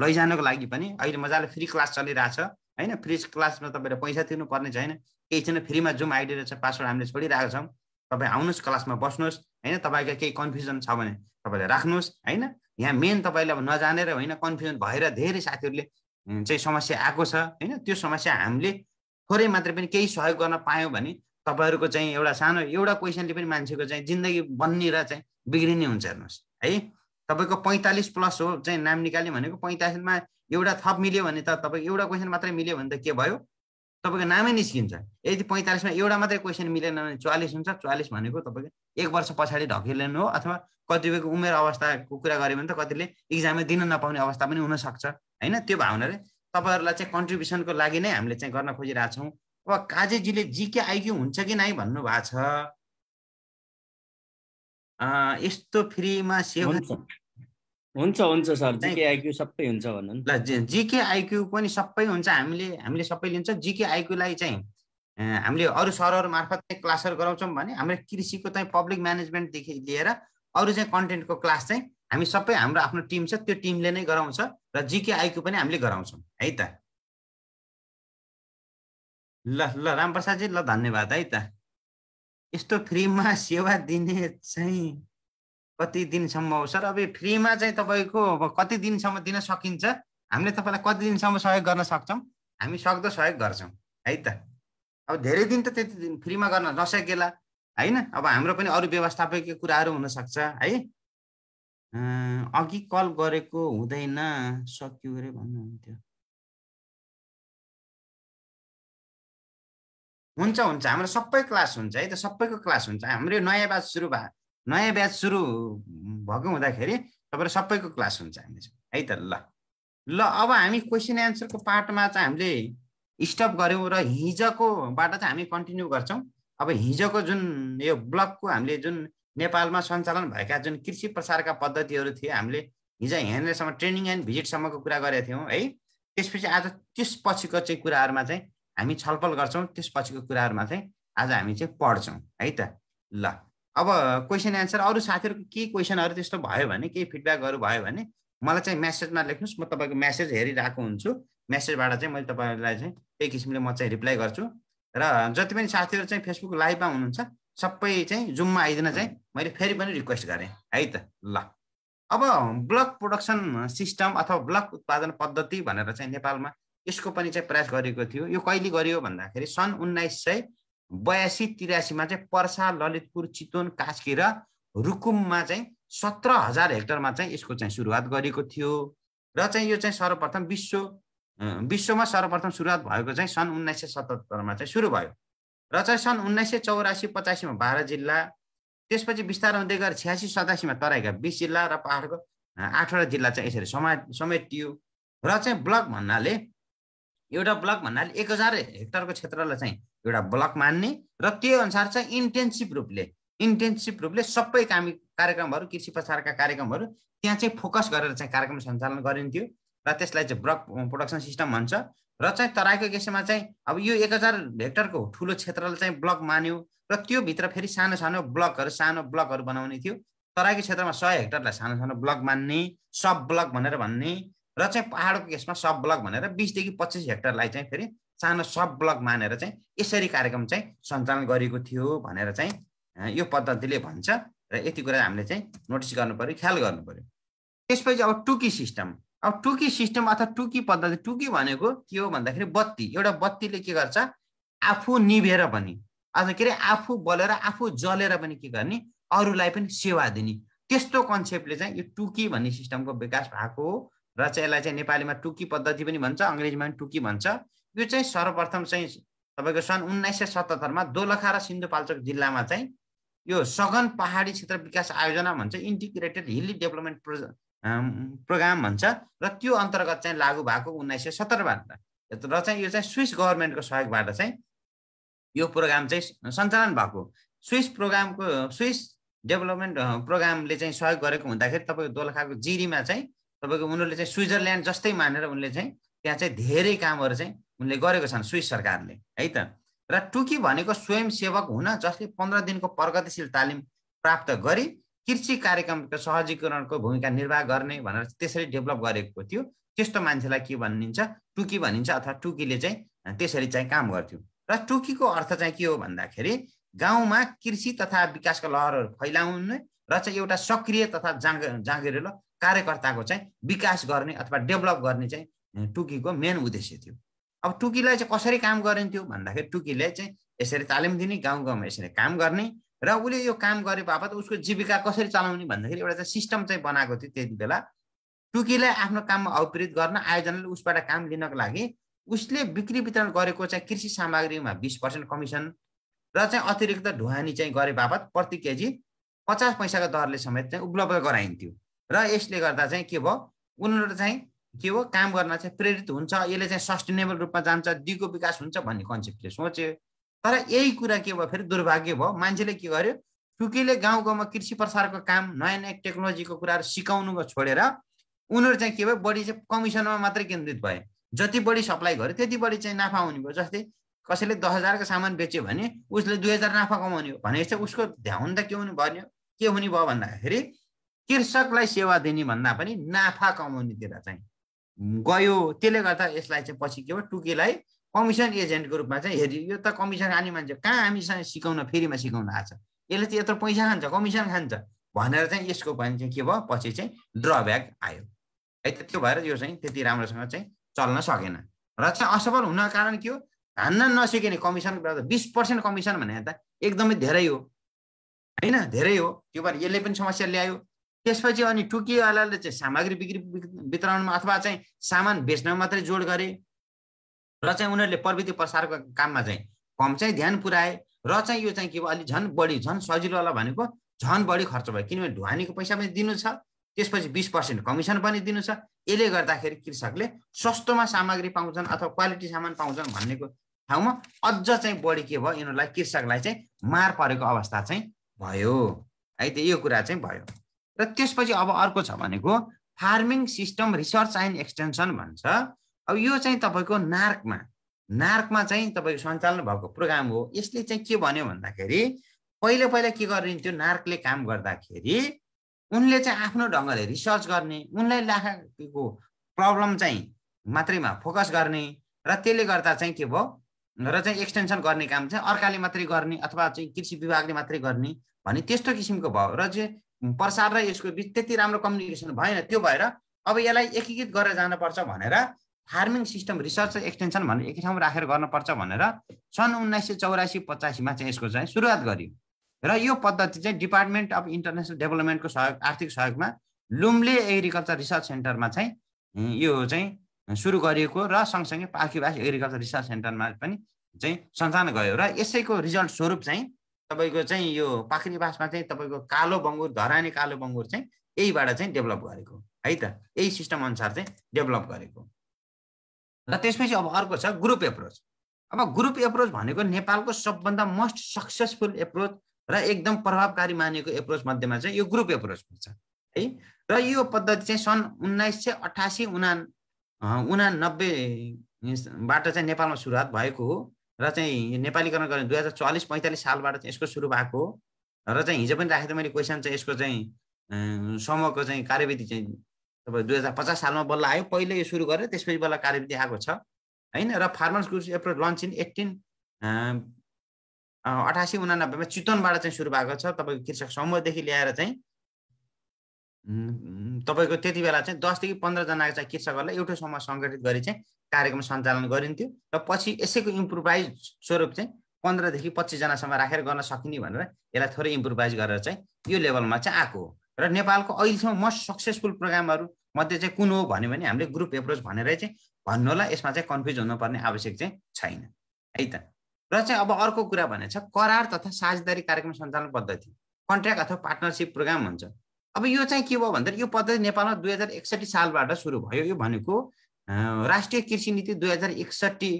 लैजानको लागि पनि अहिले मजाले फ्री क्लास चलिरहेछ होइन फ्री क्लासमा तपाईँले पैसा तिर्नुपर्ने छैन केही छैन फ्रीमा जुम आइडी रहेछ पासवर्ड हामीले छोडिरहेको छौँ तपाईँ आउनुहोस् क्लासमा बस्नुहोस् होइन तपाईँको केही कन्फ्युजन छ भने तपाईँले राख्नुहोस् होइन यहाँ मेन तपाईँले अब नजानेर होइन कन्फ्युजन भएर धेरै साथीहरूले चाहिँ समस्या आएको छ होइन त्यो समस्या हामीले थोरै मात्रै पनि केही सहयोग गर्न पायौँ भने तपाईँहरूको चाहिँ एउटा सानो एउटा क्वेसनले पनि मान्छेको चाहिँ जिन्दगी बन्ने र चाहिँ बिग्रिने हुन्छ हेर्नुहोस् है तपाईँको पैँतालिस प्लस हो चाहिँ नाम निकाल्ने भनेको पैँतालिसमा एउटा थप मिल्यो भने त तपाईँको एउटा क्वेसन मात्रै मिल्यो भने त के भयो तपाईँको नामै निस्किन्छ यदि पैँतालिसमा एउटा मात्रै क्वेसन मिलेन भने चालिस हुन्छ चालिस भनेको तपाईँको एक वर्ष पछाडि ढकिलिनु हो अथवा कतिपयको उमेर अवस्थाको कुरा गऱ्यो भने त कतिले इक्जामै दिन नपाउने अवस्था पनि हुनसक्छ होइन त्यो भावनाले तपाईँहरूलाई चाहिँ कन्ट्रिब्युसनको लागि नै हामीले चाहिँ गर्न खोजिरहेछौँ अब काजेजीले जिके आइक्यू हुन्छ कि नै भन्नुभएको छ यस्तो फ्रीमा सेवा हुन्छ हुन्छ सर जिके आइक्यू सबै हुन्छ भन्नु ल जिके आइक्यू पनि सबै हुन्छ हामीले हामीले सबै लिन्छ जिके आइक्यूलाई चाहिँ हामीले अरू सरहरू मार्फत चाहिँ क्लासहरू गराउँछौँ भने हाम्रो कृषिको चाहिँ पब्लिक म्यानेजमेन्टदेखि लिएर अरू चाहिँ कन्टेन्टको क्लास चाहिँ हामी सबै हाम्रो आफ्नो टिम छ त्यो टिमले नै गराउँछ र जिके आइक्यू पनि हामीले गराउँछौँ है त ल ल रामप्रसादजी ल धन्यवाद है त यस्तो फ्रीमा सेवा दिने चाहिँ कति दिनसम्म हो सर अब फ्रीमा चाहिँ तपाईँको अब कति दिनसम्म दिन सकिन्छ हामीले तपाईँलाई कति दिनसम्म सहयोग गर्न सक्छौँ हामी सक्दो सहयोग गर्छौँ है त अब धेरै दिन त त्यति दिन फ्रीमा गर्न नसकेला होइन अब हाम्रो पनि अरू व्यवस्थापकीय कुराहरू हुनसक्छ है अघि कल गरेको हुँदैन सक्यो अरे भन्नुहुन्थ्यो हुन्छ हुन्छ हाम्रो सबै क्लास हुन्छ है त सबैको क्लास हुन्छ हाम्रो नयाँ बात सुरु भयो नयाँ ब्याच सुरु भएको हुँदाखेरि तपाईँहरू सबैको क्लास हुन्छ हामीसँग है त ल ल अब हामी क्वेसन एन्सरको पार्टमा चाहिँ हामीले स्टप गऱ्यौँ र हिजोकोबाट चाहिँ हामी कन्टिन्यू गर्छौँ अब हिजोको जुन यो ब्लकको हामीले जुन नेपालमा सञ्चालन भएका जुन कृषि प्रसारका पद्धतिहरू थिए हामीले हिजो यहाँनिरसम्म ट्रेनिङ एन्ड भिजिटसम्मको कुरा गरेका थियौँ है त्यसपछि आज त्यसपछिको चाहिँ कुराहरूमा चाहिँ हामी छलफल गर्छौँ त्यसपछिको कुराहरूमा चाहिँ आज हामी चाहिँ पढ्छौँ है त ल अब क्वेसन एन्सर अरू साथीहरूको केही क्वेसनहरू त्यस्तो भयो भने केही फिडब्याकहरू भयो भने मलाई चाहिँ म्यासेजमा लेख्नुहोस् म तपाईँको म्यासेज हेरिरहेको हुन्छु म्यासेजबाट चाहिँ मैले तपाईँलाई चाहिँ त्यही किसिमले म चाहिँ रिप्लाई गर्छु र जति पनि साथीहरू चाहिँ फेसबुक लाइभमा हुनुहुन्छ सबै चाहिँ जुममा आइदिन चाहिँ मैले फेरि पनि रिक्वेस्ट गरेँ है त ल अब ब्लक प्रोडक्सन सिस्टम अथवा ब्लक उत्पादन पद्धति भनेर चाहिँ नेपालमा यसको पनि चाहिँ प्रयास गरेको थियो यो कहिले गरियो भन्दाखेरि सन् उन्नाइस सय बयासी तिरासीमा चाहिँ पर्सा ललितपुर चितवन कास्की र रुकुममा चाहिँ सत्र हजार हेक्टरमा चाहिँ यसको चाहिँ सुरुवात गरेको थियो र चाहिँ यो चाहिँ सर्वप्रथम विश्व विश्वमा सर्वप्रथम सुरुवात भएको चाहिँ सन् उन्नाइस सय सतहत्तरमा चाहिँ सुरु भयो र चाहिँ सन् उन्नाइस सय चौरासी पचासीमा बाह्र जिल्ला त्यसपछि बिस्तार हुँदै गएर छ्यासी सतासीमा तराईका बिस जिल्ला र पाहाडको आठवटा जिल्ला चाहिँ यसरी समा समेटियो र चाहिँ ब्लक भन्नाले एउटा ब्लक भन्नाले एक हजार हेक्टरको क्षेत्रलाई चाहिँ एउटा ब्लक मान्ने र त्यो अनुसार चाहिँ इन्टेन्सिभ रूपले इन्टेन्सिभ रूपले सबै काम कार्यक्रमहरू कृषि प्रसारका कार्यक्रमहरू त्यहाँ चाहिँ फोकस गरेर चाहिँ कार्यक्रम सञ्चालन गरिन्थ्यो र त्यसलाई चाहिँ ब्लक प्रोडक्सन सिस्टम भन्छ र चाहिँ तराईको केसमा चाहिँ अब यो एक हजार हेक्टरको ठुलो क्षेत्रलाई चाहिँ ब्लक मान्यो र त्योभित्र फेरि सानो सानो ब्लकहरू सानो ब्लकहरू बनाउने थियो तराईको क्षेत्रमा सय हेक्टरलाई सानो सानो ब्लक मान्ने सब ब्लक भनेर भन्ने र चाहिँ पाहाडको केसमा सब ब्लक भनेर बिसदेखि पच्चिस हेक्टरलाई चाहिँ फेरि सानो सब ब्लक मानेर चाहिँ यसरी कार्यक्रम चाहिँ सञ्चालन गरिएको थियो भनेर चाहिँ यो पद्धतिले भन्छ र यति कुरा हामीले चाहिँ नोटिस गर्नु पऱ्यो ख्याल गर्नु पऱ्यो त्यसपछि अब टुकी सिस्टम अब टुकी सिस्टम अथवा टुकी पद्धति टुकी भनेको के हो भन्दाखेरि बत्ती एउटा बत्तीले के गर्छ आफू निभेर पनि अथवा के अरे आफू बोलेर आफू जलेर पनि के गर्ने अरूलाई पनि सेवा दिने त्यस्तो कन्सेप्टले चाहिँ यो टुकी भन्ने सिस्टमको विकास भएको हो र चाहिँ यसलाई चाहिँ नेपालीमा टुकी पद्धति पनि भन्छ अङ्ग्रेजीमा पनि टुकी भन्छ यो चाहिँ सर्वप्रथम चाहिँ तपाईँको सन् उन्नाइस सय सतहत्तरमा दोलखा र सिन्धुपाल्चोक जिल्लामा चाहिँ यो सघन पहाडी क्षेत्र विकास आयोजना भन्छ इन्टिग्रेटेड हिल्ली डेभलपमेन्ट प्रोज प्रोग्राम भन्छ र त्यो अन्तर्गत चाहिँ लागू भएको उन्नाइस सय सत्तरबाट र चाहिँ यो चाहिँ स्विस गभर्मेन्टको सहयोगबाट चाहिँ यो प्रोग्राम चाहिँ सञ्चालन भएको स्विस प्रोग्रामको स्विस डेभलपमेन्ट प्रोग्रामले चाहिँ सहयोग गरेको हुँदाखेरि तपाईँको दोलखाको जिरीमा चाहिँ तपाईँको उनीहरूले चाहिँ स्विजरल्यान्ड जस्तै मानेर उनले चाहिँ त्यहाँ चाहिँ धेरै कामहरू चाहिँ उनले गरेको छन् स्विस सरकारले है त र टुकी भनेको स्वयंसेवक हुन जसले पन्ध्र दिनको प्रगतिशील तालिम प्राप्त गरी कृषि कार्यक्रमको सहजीकरणको भूमिका निर्वाह गर्ने भनेर त्यसरी डेभलप गरेको थियो त्यस्तो मान्छेलाई के भनिन्छ टुकी भनिन्छ अथवा टुकीले चाहिँ त्यसरी चाहिँ काम गर्थ्यो र टुकीको अर्थ चाहिँ के हो भन्दाखेरि गाउँमा कृषि तथा विकासको लहरहरू फैलाउने र चाहिँ एउटा सक्रिय तथा जाँग जाँगिरेलो कार्यकर्ताको चाहिँ विकास गर्ने अथवा डेभलप गर्ने चाहिँ टुकीको मेन उद्देश्य थियो अब टुकीलाई चाहिँ कसरी काम गरिन्थ्यो भन्दाखेरि टुकीले चाहिँ यसरी तालिम दिने गाउँ गाउँमा यसरी काम गर्ने र उसले यो काम गरे बापत उसको जीविका कसरी चलाउने भन्दाखेरि एउटा चाहिँ सिस्टम चाहिँ बनाएको थियो त्यति बेला टुकीलाई आफ्नो काममा अवप्रेरित गर्न आयोजनाले उसबाट काम लिनको लागि उसले बिक्री वितरण गरेको चाहिँ कृषि सामग्रीमा बिस पर्सेन्ट कमिसन र चाहिँ अतिरिक्त ढुवानी चाहिँ गरे बापत प्रति केजी पचास पैसाको दरले समेत चाहिँ उपलब्ध गराइन्थ्यो र यसले गर्दा चाहिँ के भयो उनीहरू चाहिँ के हो काम गर्न चाहिँ प्रेरित हुन्छ यसले चाहिँ सस्टेनेबल रूपमा जान्छ दिगो विकास हुन्छ भन्ने कन्सेप्टले सोच्यो तर यही कुरा के भयो फेरि दुर्भाग्य भयो मान्छेले के गर्यो टुकीले गाउँ गाउँमा कृषि प्रसारको काम नयाँ नयाँ टेक्नोलोजीको कुराहरू सिकाउनु छोडेर उनीहरू चाहिँ के भयो बढी चाहिँ कमिसनमा मात्रै केन्द्रित भए जति बढी सप्लाई गर्यो त्यति बढी चाहिँ नाफा हुने भयो जस्तै कसैले दस हजारको सामान बेच्यो भने उसले दुई हजार नाफा कमाउने हो भने चाहिँ उसको ध्यान त के हुने भन्यो के हुने भयो भन्दाखेरि कृषकलाई सेवा दिने भन्दा पनि नाफा कमाउनेतिर चाहिँ गयो त्यसले गर्दा यसलाई चाहिँ पछि के भयो टुकेलाई कमिसन एजेन्टको रूपमा चाहिँ हेरि यो त कमिसन खाने मान्छे कहाँ हामीसँग सिकाउन फेरिमा सिकाउन आएको छ यसले चाहिँ यत्रो पैसा खान्छ कमिसन खान्छ भनेर चाहिँ यसको पनि चाहिँ के भयो पछि चाहिँ ड्रब्याक आयो है त त्यो भएर यो चाहिँ त्यति राम्रोसँग चाहिँ चल्न सकेन र चाहिँ असफल हुन कारण के हो हान्न नसिकिने कमिसन बिस पर्सेन्ट कमिसन भने त एकदमै धेरै हो होइन धेरै हो त्यो भएर यसले पनि समस्या ल्यायो त्यसपछि अनि टुकीवालाले चाहिँ सामग्री बिक्री वितरणमा अथवा चाहिँ सामान बेच्नमा मात्रै जोड गरे र चाहिँ उनीहरूले प्रविधि प्रसारको काममा चाहिँ कम चाहिँ ध्यान पुऱ्याए र चाहिँ यो चाहिँ के भयो अलिक झन् बढी झन् होला भनेको झन् बढी खर्च भयो किनभने ढुवानीको पैसा पनि दिनु छ त्यसपछि बिस पर्सेन्ट कमिसन पनि दिनु छ यसले गर्दाखेरि कृषकले सस्तोमा सामग्री पाउँछन् अथवा क्वालिटी सामान पाउँछन् भन्नेको ठाउँमा अझ चाहिँ बढी के भयो यिनीहरूलाई कृषकलाई चाहिँ मार परेको अवस्था चाहिँ भयो है त यो कुरा चाहिँ भयो र त्यसपछि अब अर्को छ भनेको farming system research and extension भन्छ अब यो चाहिँ तपाईँको नार्कमा नार्कमा चाहिँ तपाईँको सञ्चालन भएको प्रोग्राम हो यसले चाहिँ के भन्यो भन्दाखेरि पहिला पहिला के गरिन्थ्यो नार्कले काम गर्दाखेरि उनले चाहिँ आफ्नो ढङ्गले रिसर्च गर्ने उनलाई लाखेको प्रब्लम चाहिँ मात्रैमा फोकस गर्ने र त्यसले गर्दा चाहिँ के भयो र चाहिँ एक्सटेन्सन गर्ने काम चाहिँ अर्काले मात्रै गर्ने अथवा चाहिँ कृषि विभागले मात्रै गर्ने भने त्यस्तो किसिमको भयो र चाहिँ प्रसार र यसको बिच त्यति राम्रो कम्युनिकेसन भएन त्यो भएर अब यसलाई एकीकृत गरेर जानुपर्छ भनेर फार्मिङ सिस्टम रिसर्च एक्सटेन्सन भनेर एकै ठाउँमा राखेर गर्नुपर्छ भनेर सन् उन्नाइस सय चौरासी पचासीमा चाहिँ यसको चाहिँ सुरुवात गरियो र यो पद्धति चाहिँ डिपार्टमेन्ट अफ इन्टरनेसनल डेभलपमेन्टको सहयोग आर्थिक सहयोगमा लुम्ले एग्रिकल्चर रिसर्च सेन्टरमा चाहिँ यो चाहिँ सुरु गरिएको र सँगसँगै पाखीवासी एग्रिकल्चर रिसर्च सेन्टरमा पनि चाहिँ सञ्चालन गयो र यसैको रिजल्ट स्वरूप चाहिँ तपाईँको चाहिँ यो पाखरी बासमा चाहिँ तपाईँको कालो बङ्गुर धराने कालो बङ्गुर चाहिँ यहीबाट चाहिँ डेभलप गरेको है त यही सिस्टम अनुसार चाहिँ डेभलप गरेको र त्यसपछि अब अर्को छ ग्रुप एप्रोच अब ग्रुप एप्रोच भनेको नेपालको सबभन्दा मोस्ट सक्सेसफुल एप्रोच र एकदम प्रभावकारी मानिएको एप्रोच मध्येमा चाहिँ यो ग्रुप एप्रोच हुन्छ है र यो पद्धति चाहिँ सन् उन्नाइस सय अठासी उना उनानब्बेबाट चाहिँ नेपालमा सुरुवात भएको हो र चाहिँ नेपालीकरण गर्ने दुई हजार चालिस पैँतालिस सालबाट चाहिँ यसको सुरु भएको हो र चाहिँ हिजो पनि राखेको मैले क्वेसन चाहिँ यसको चाहिँ समूहको चाहिँ कार्यविधि चाहिँ तपाईँ दुई हजार पचास सालमा बल्ल आयो पहिले यो सुरु गरेर त्यसपछि बल्ल कार्यविधि आएको छ होइन र farmers group approach launch in eighteen अठासी उनानब्बेमा चितवनबाट चाहिँ सुरु भएको छ तपाईँको कृषक समूहदेखि ल्याएर चाहिँ तपाईँको त्यति बेला चाहिँ दसदेखि पन्ध्रजनाको चाहिँ कृषकहरूलाई एउटै समूह सङ्गठित गरी चाहिँ कार्यक्रम सञ्चालन गरिन्थ्यो र पछि यसैको इम्प्रुभाइज स्वरूप चाहिँ पन्ध्रदेखि पच्चिसजनासम्म राखेर गर्न सकिने भनेर यसलाई थोरै इम्प्रुभाइज गरेर चाहिँ यो लेभलमा चाहिँ आएको हो र नेपालको अहिलेसम्म मोस्ट सक्सेसफुल प्रोग्रामहरू मध्ये चाहिँ कुन हो भन्यो भने हामीले ग्रुप एप्रोच भनेरै चाहिँ भन्नु होला यसमा चाहिँ कन्फ्युज हुनुपर्ने आवश्यक चाहिँ छैन है त र चाहिँ अब अर्को कुरा भने छ करार तथा साझेदारी कार्यक्रम सञ्चालन पद्धति कन्ट्र्याक्ट अथवा पार्टनरसिप प्रोग्राम हुन्छ अब यो चाहिँ के भयो भन्दाखेरि यो पद्धति नेपालमा दुई हजार एकसठी सालबाट सुरु भयो यो भनेको राष्ट्रिय कृषि नीति दुई हजार एकसट्ठी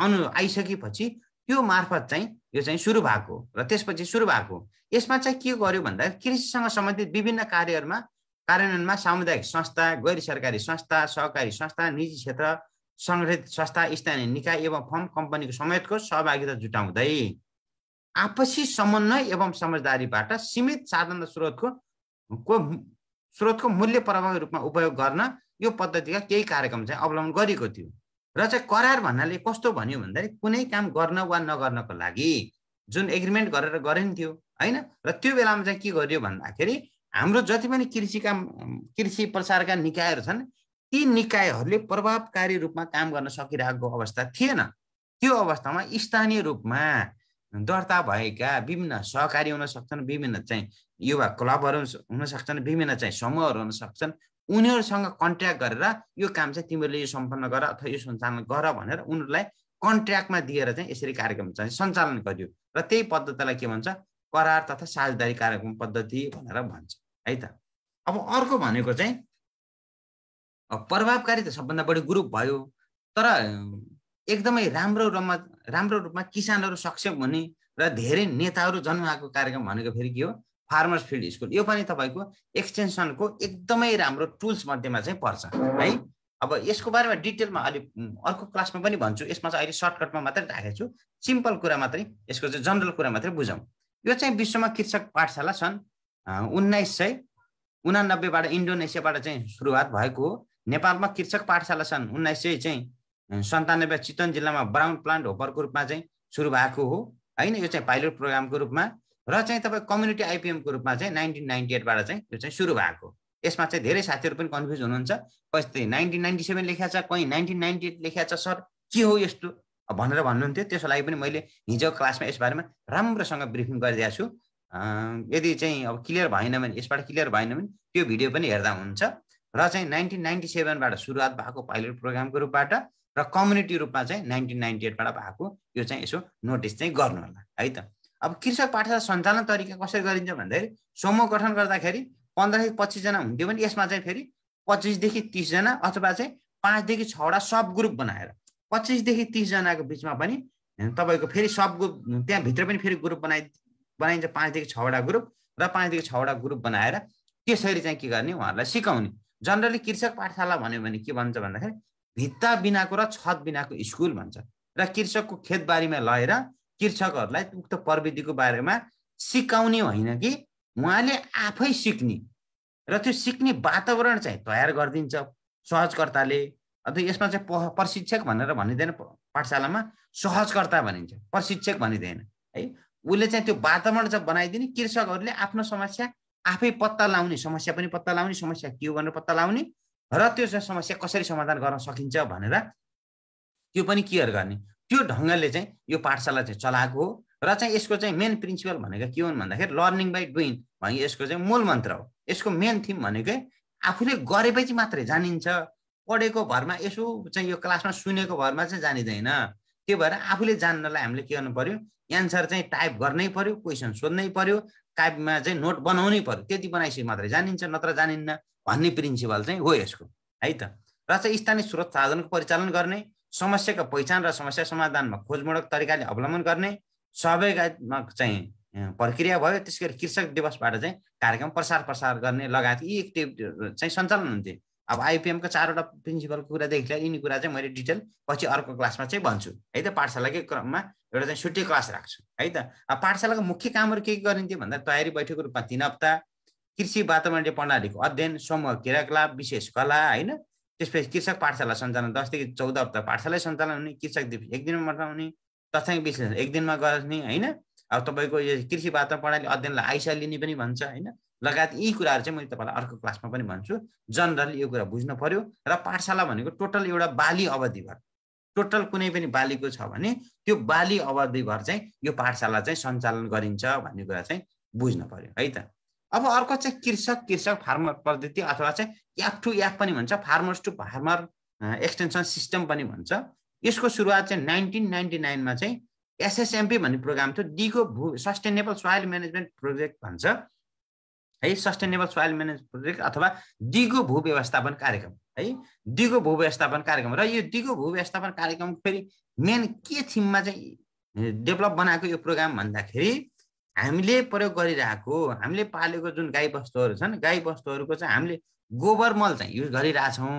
अनु आइसकेपछि त्यो मार्फत चाहिँ यो चाहिँ सुरु भएको र त्यसपछि सुरु भएको यसमा चाहिँ के गर्यो भन्दा कृषिसँग सम्बन्धित विभिन्न कार्यहरूमा कार्यान्वयनमा सामुदायिक संस्था गैर सरकारी संस्था सहकारी संस्था निजी क्षेत्र सङ्गठित संस्था स्थानीय निकाय एवं फर्म कम्पनीको समेतको सहभागिता जुटाउँदै आपसी समन्वय एवं समझदारीबाट सीमित साधन र स्रोतको को स्रोतको मूल्य प्रभावी रूपमा उपयोग गर्न यो पद्धतिका केही कार्यक्रम चाहिँ अवलम्बन गरेको थियो र चाहिँ करार भन्नाले कस्तो भन्यो भन्दाखेरि कुनै काम गर्न वा नगर्नको लागि जुन एग्रिमेन्ट गरेर गरिन्थ्यो होइन र त्यो बेलामा चाहिँ के गरियो भन्दाखेरि हाम्रो जति पनि कृषिका कृषि प्रसारका निकायहरू छन् ती निकायहरूले प्रभावकारी रूपमा काम गर्न सकिरहेको अवस्था थिएन त्यो अवस्थामा स्थानीय रूपमा दर्ता भएका विभिन्न सहकारी हुन सक्छन् विभिन्न चाहिँ युवा क्लबहरू हुन सक्छन् विभिन्न चाहिँ समूहहरू हुन सक्छन् उनीहरूसँग कन्ट्र्याक्ट गरेर यो काम चाहिँ तिमीहरूले यो सम्पन्न गर अथवा यो सञ्चालन गर भनेर उनीहरूलाई कन्ट्र्याक्टमा दिएर चाहिँ यसरी कार्यक्रम चाहिँ सञ्चालन गरियो र त्यही पद्धतिलाई के भन्छ करार तथा साझेदारी कार्यक्रम पद्धति भनेर भन्छ है त अब अर्को भनेको चाहिँ प्रभावकारी त सबभन्दा बढी ग्रुप भयो तर एकदमै राम्रो रूपमा राम्रो रूपमा किसानहरू सक्षम हुने र धेरै नेताहरू जन्माएको कार्यक्रम भनेको फेरि के हो फार्मर्स फिल्ड स्कुल यो पनि तपाईँको एक्सटेन्सनको एकदमै राम्रो टुल्स मध्येमा चाहिँ पर्छ है अब यसको बारेमा डिटेलमा अलिक अर्को क्लासमा पनि भन्छु यसमा चाहिँ अहिले सर्टकटमा मात्रै राखेको छु सिम्पल कुरा मात्रै यसको चाहिँ जनरल कुरा मात्रै बुझौँ यो चाहिँ विश्वमा कृषक पाठशाला सन् उन्नाइस सय उनानब्बेबाट इन्डोनेसियाबाट चाहिँ सुरुवात भएको हो नेपालमा कृषक पाठशाला सन् उन्नाइस सय चाहिँ सन्तानब्बे चितवन जिल्लामा ब्राउन प्लान्ट होपरको रूपमा चाहिँ सुरु भएको हो होइन यो चाहिँ पाइलट प्रोग्रामको रूपमा र चाहिँ तपाईँ कम्युनिटी आइपिएमको रूपमा चाहिँ नाइन्टिन नाइन्टी एटबाट चाहिँ त्यो चाहिँ सुरु भएको यसमा चाहिँ धेरै साथीहरू पनि कन्फ्युज हुनुहुन्छ कस्तै नाइन्टिन नाइन्टी सेभेन लेखिया छ कहीँ नाइन्टिन नाइन्टी एट लेखिया छ सर के हो यस्तो भनेर भन्नुहुन्थ्यो त्यसको लागि पनि मैले हिजो क्लासमा यसबारेमा राम्रोसँग ब्रिफिङ गरिदिएको छु यदि चाहिँ अब क्लियर भएन भने यसबाट क्लियर भएन भने त्यो भिडियो पनि हेर्दा हुन्छ र चाहिँ नाइन्टिन नाइन्टी सेभेनबाट सुरुवात भएको पाइलट प्रोग्रामको रूपबाट र कम्युनिटी रूपमा चाहिँ नाइन्टिन नाइन्टी एटबाट भएको यो चाहिँ यसो नोटिस चाहिँ गर्नु होला है त अब कृषक पाठशाला सञ्चालन तरिका कसरी गरिन्छ भन्दाखेरि समूह गठन गर्दाखेरि पन्ध्रदेखि पच्चिसजना हुन्थ्यो भने यसमा चाहिँ फेरि पच्चिसदेखि तिसजना अथवा चाहिँ पाँचदेखि छवटा सब ग्रुप बनाएर पच्चिसदेखि तिसजनाको बिचमा पनि तपाईँको फेरि सब ग्रुप त्यहाँभित्र पनि फेरि ग्रुप बनाइ बनाइन्छ पाँचदेखि छवटा ग्रुप र पाँचदेखि छवटा ग्रुप बनाएर त्यसरी चाहिँ के गर्ने उहाँहरूलाई सिकाउने जनरली कृषक पाठशाला भन्यो भने के भन्छ भन्दाखेरि भित्ता बिनाको र छत बिनाको स्कुल भन्छ र कृषकको खेतबारीमा लगेर कृषकहरूलाई उक्त प्रविधिको बारेमा सिकाउने होइन कि उहाँले आफै सिक्ने र त्यो सिक्ने वातावरण चाहिँ तयार गरिदिन्छ सहजकर्ताले अन्त यसमा चाहिँ प प्रशिक्षक भनेर भनिँदैन पाठशालामा सहजकर्ता भनिन्छ प्रशिक्षक भनिँदैन है उसले चाहिँ त्यो वातावरण चाहिँ बनाइदिने कृषकहरूले आफ्नो समस्या आफै पत्ता लाउने समस्या पनि पत्ता लाउने समस्या के हो भनेर पत्ता लाउने र त्यो समस्या कसरी समाधान गर्न सकिन्छ भनेर त्यो पनि केयर गर्ने त्यो ढङ्गले चाहिँ यो पाठशाला चाहिँ चलाएको हो र चाहिँ यसको चाहिँ मेन प्रिन्सिपल भनेको के हुन् भन्दाखेरि लर्निङ बाई डुइङ भने यसको चाहिँ मूल मन्त्र हो यसको मेन थिम भनेकै आफूले गरेपछि मात्रै जानिन्छ पढेको भरमा यसो चाहिँ यो क्लासमा सुनेको भरमा चाहिँ जानिँदैन त्यही भएर आफूले जान्नलाई हामीले के गर्नु पऱ्यो एन्सर चाहिँ टाइप गर्नै पर्यो क्वेसन सोध्नै पर्यो टाइपमा चाहिँ नोट बनाउनै पर्यो त्यति बनाएपछि मात्रै जानिन्छ नत्र जानिन्न भन्ने प्रिन्सिपल चाहिँ हो यसको है त र चाहिँ स्थानीय स्रोत साधनको परिचालन गर्ने समस्याको पहिचान र समस्या समाधानमा खोजमूलक तरिकाले अवलम्बन गर्ने सहभागात्मक चाहिँ प्रक्रिया भयो त्यस गरी कृषक दिवसबाट चाहिँ कार्यक्रम प्रसार प्रसार गर्ने लगायत यी एक्टिभ चाहिँ सञ्चालन हुन्थे अब आइपिएमको चारवटा प्रिन्सिपलको कुरादेखि लिएर यिनी कुरा चाहिँ मैले डिटेल पछि अर्को क्लासमा चाहिँ भन्छु है त पाठशालाकै क्रममा एउटा चाहिँ छुट्टी क्लास राख्छु है त अब पाठशालाको मुख्य कामहरू के गरिन्थ्यो भन्दा तयारी बैठकको रूपमा तिन हप्ता कृषि वातावरणीय प्रणालीको अध्ययन समूह क्रियाकलाप विशेष कला होइन त्यसपछि कृषक पाठशाला सञ्चालन दसदेखि चौध हप्ता पाठशाला सञ्चालन हुने कृषक दिवस एक दिनमा हुने तथ्याङ्क विश्लेषण एक दिनमा गर्ने होइन अब तपाईँको यो कृषि वातावरण प्रणाली अध्ययनलाई आइसा लिने पनि भन्छ होइन लगायत यी कुराहरू चाहिँ मैले तपाईँलाई अर्को क्लासमा पनि भन्छु जनरली यो कुरा बुझ्नु पर्यो र पाठशाला भनेको टोटल एउटा बाली अवधिभर टोटल कुनै पनि बालीको छ भने त्यो बाली अवधिभर चाहिँ यो पाठशाला चाहिँ सञ्चालन गरिन्छ भन्ने कुरा चाहिँ बुझ्नु पर्यो है त अब अर्को चाहिँ कृषक कृषक फार्मर पद्धति अथवा चाहिँ एप टु एप पनि भन्छ farmers to farmer extension system पनि भन्छ यसको सुरुवात चाहिँ नाइन्टिन नाइन्टी नाइनमा चाहिँ एसएसएमपी भन्ने प्रोग्राम थियो डीको भू सस्टेनेबल सोइल म्यानेजमेन्ट प्रोजेक्ट भन्छ है सस्टेनेबल सोइल म्यानेजमेन्ट प्रोजेक्ट अथवा दिगो भू व्यवस्थापन कार्यक्रम है दिगो भू व्यवस्थापन कार्यक्रम र यो दिगो भू व्यवस्थापन कार्यक्रम फेरि मेन के थिममा चाहिँ डेभलप बनाएको यो प्रोग्राम भन्दाखेरि हामीले प्रयोग गरिरहेको हामीले पालेको जुन गाई बस्तुहरू छन् गाई बस्तुहरूको चाहिँ हामीले गोबर मल चाहिँ युज गरिरहेछौँ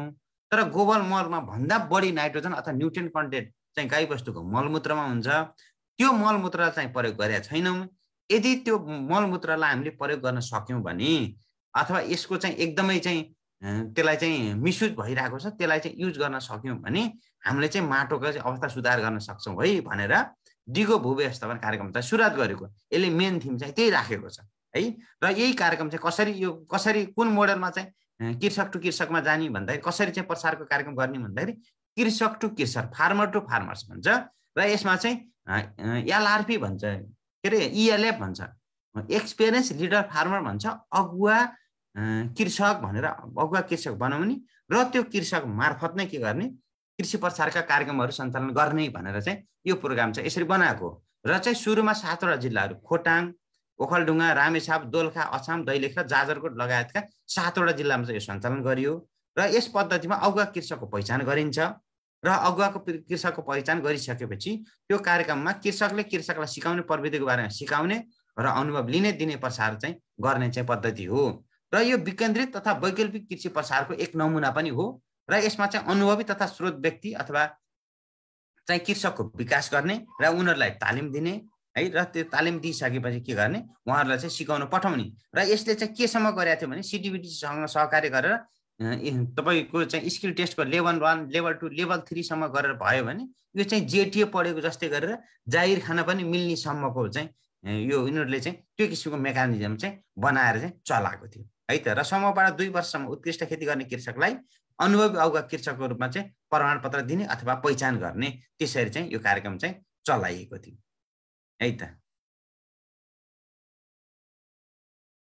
तर गोबर मलमा भन्दा बढी नाइट्रोजन अथवा न्युट्रियन कन्टेन्ट चाहिँ गाई बस्तुको मलमूत्रमा हुन्छ त्यो मलमूत्र चाहिँ प्रयोग गरेका छैनौँ यदि त्यो मलमूत्रलाई हामीले प्रयोग गर्न सक्यौँ भने अथवा यसको चाहिँ एकदमै चाहिँ त्यसलाई चाहिँ मिसयुज भइरहेको छ त्यसलाई चाहिँ युज गर्न सक्यौँ भने हामीले चाहिँ माटोको चाहिँ अवस्था सुधार गर्न सक्छौँ है भनेर दिगो भू व्यवस्थापन कार्यक्रम त सुरुवात गरेको यसले मेन थिम चाहिँ त्यही राखेको छ है र यही कार्यक्रम चाहिँ कसरी यो कसरी कुन मोडलमा चाहिँ कृषक टु कृषकमा जाने भन्दाखेरि कसरी चाहिँ प्रसारको कार्यक्रम गर्ने भन्दाखेरि कृषक टु कृषक फार्मर टु फार्मर्स भन्छ र यसमा चाहिँ एलआरपी भन्छ के अरे इएलएफ भन्छ एक्सपिरियन्स लिडर फार्मर भन्छ अगुवा कृषक भनेर अगुवा कृषक बनाउने र त्यो कृषक मार्फत नै के गर्ने कृषि प्रसारका कार्यक्रमहरू सञ्चालन गर्ने भनेर चाहिँ यो प्रोग्राम चाहिँ यसरी बनाएको र चाहिँ सुरुमा सातवटा जिल्लाहरू खोटाङ ओखलढुङ्गा रामेछाप दोलखा अछाम दैलेख र जाजरकोट लगायतका सातवटा जिल्लामा चाहिँ यो सञ्चालन गरियो र यस पद्धतिमा अगुवा कृषकको पहिचान गरिन्छ र अगुवाको कृषकको पहिचान गरिसकेपछि त्यो कार्यक्रममा कृषकले कृषकलाई सिकाउने प्रविधिको बारेमा सिकाउने र अनुभव लिने दिने प्रसार चाहिँ गर्ने चाहिँ पद्धति हो र यो विकेन्द्रित तथा वैकल्पिक कृषि प्रसारको एक नमुना पनि हो र यसमा चाहिँ अनुभवी तथा स्रोत व्यक्ति अथवा चाहिँ कृषकको विकास गर्ने र उनीहरूलाई तालिम दिने है र त्यो तालिम दिइसकेपछि के गर्ने उहाँहरूलाई चाहिँ सिकाउन पठाउने र यसले चाहिँ केसम्म गरेको थियो भने सिटिबिटीसँग सहकार्य गरेर तपाईँको चाहिँ स्किल टेस्टको level one level two level थ्रीसम्म गरेर भयो भने यो चाहिँ जेटिए पढेको जस्तै गरेर जाहिर खान पनि मिल्ने सम्मको चाहिँ यो यिनीहरूले चाहिँ त्यो किसिमको मेकानिजम चाहिँ बनाएर चाहिँ चलाएको थियो है त र समूहबाट दुई वर्षसम्म उत्कृष्ट खेती गर्ने कृषकलाई अनुभवी अवगत कृषकको रूपमा चाहिँ प्रमाणपत्र दिने अथवा पहिचान गर्ने त्यसरी चाहिँ यो कार्यक्रम चाहिँ चलाइएको थियो है त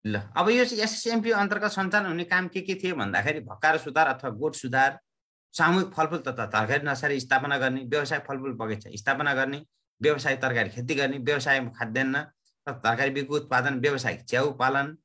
ल अब यो एसएसएमपी अन्तर्गत सञ्चालन हुने काम के के थिए भन्दाखेरि भक्का सुधार अथवा गोठ सुधार सामूहिक फलफुल तथा तरकारी नर्सरी स्थापना गर्ने व्यवसाय फलफुल बगैँचा स्थापना गर्ने व्यवसाय तरकारी खेती गर्ने व्यवसाय खाद्यान्न तथा तरकारी बिगु उत्पादन व्यवसायिक च्याउ पालन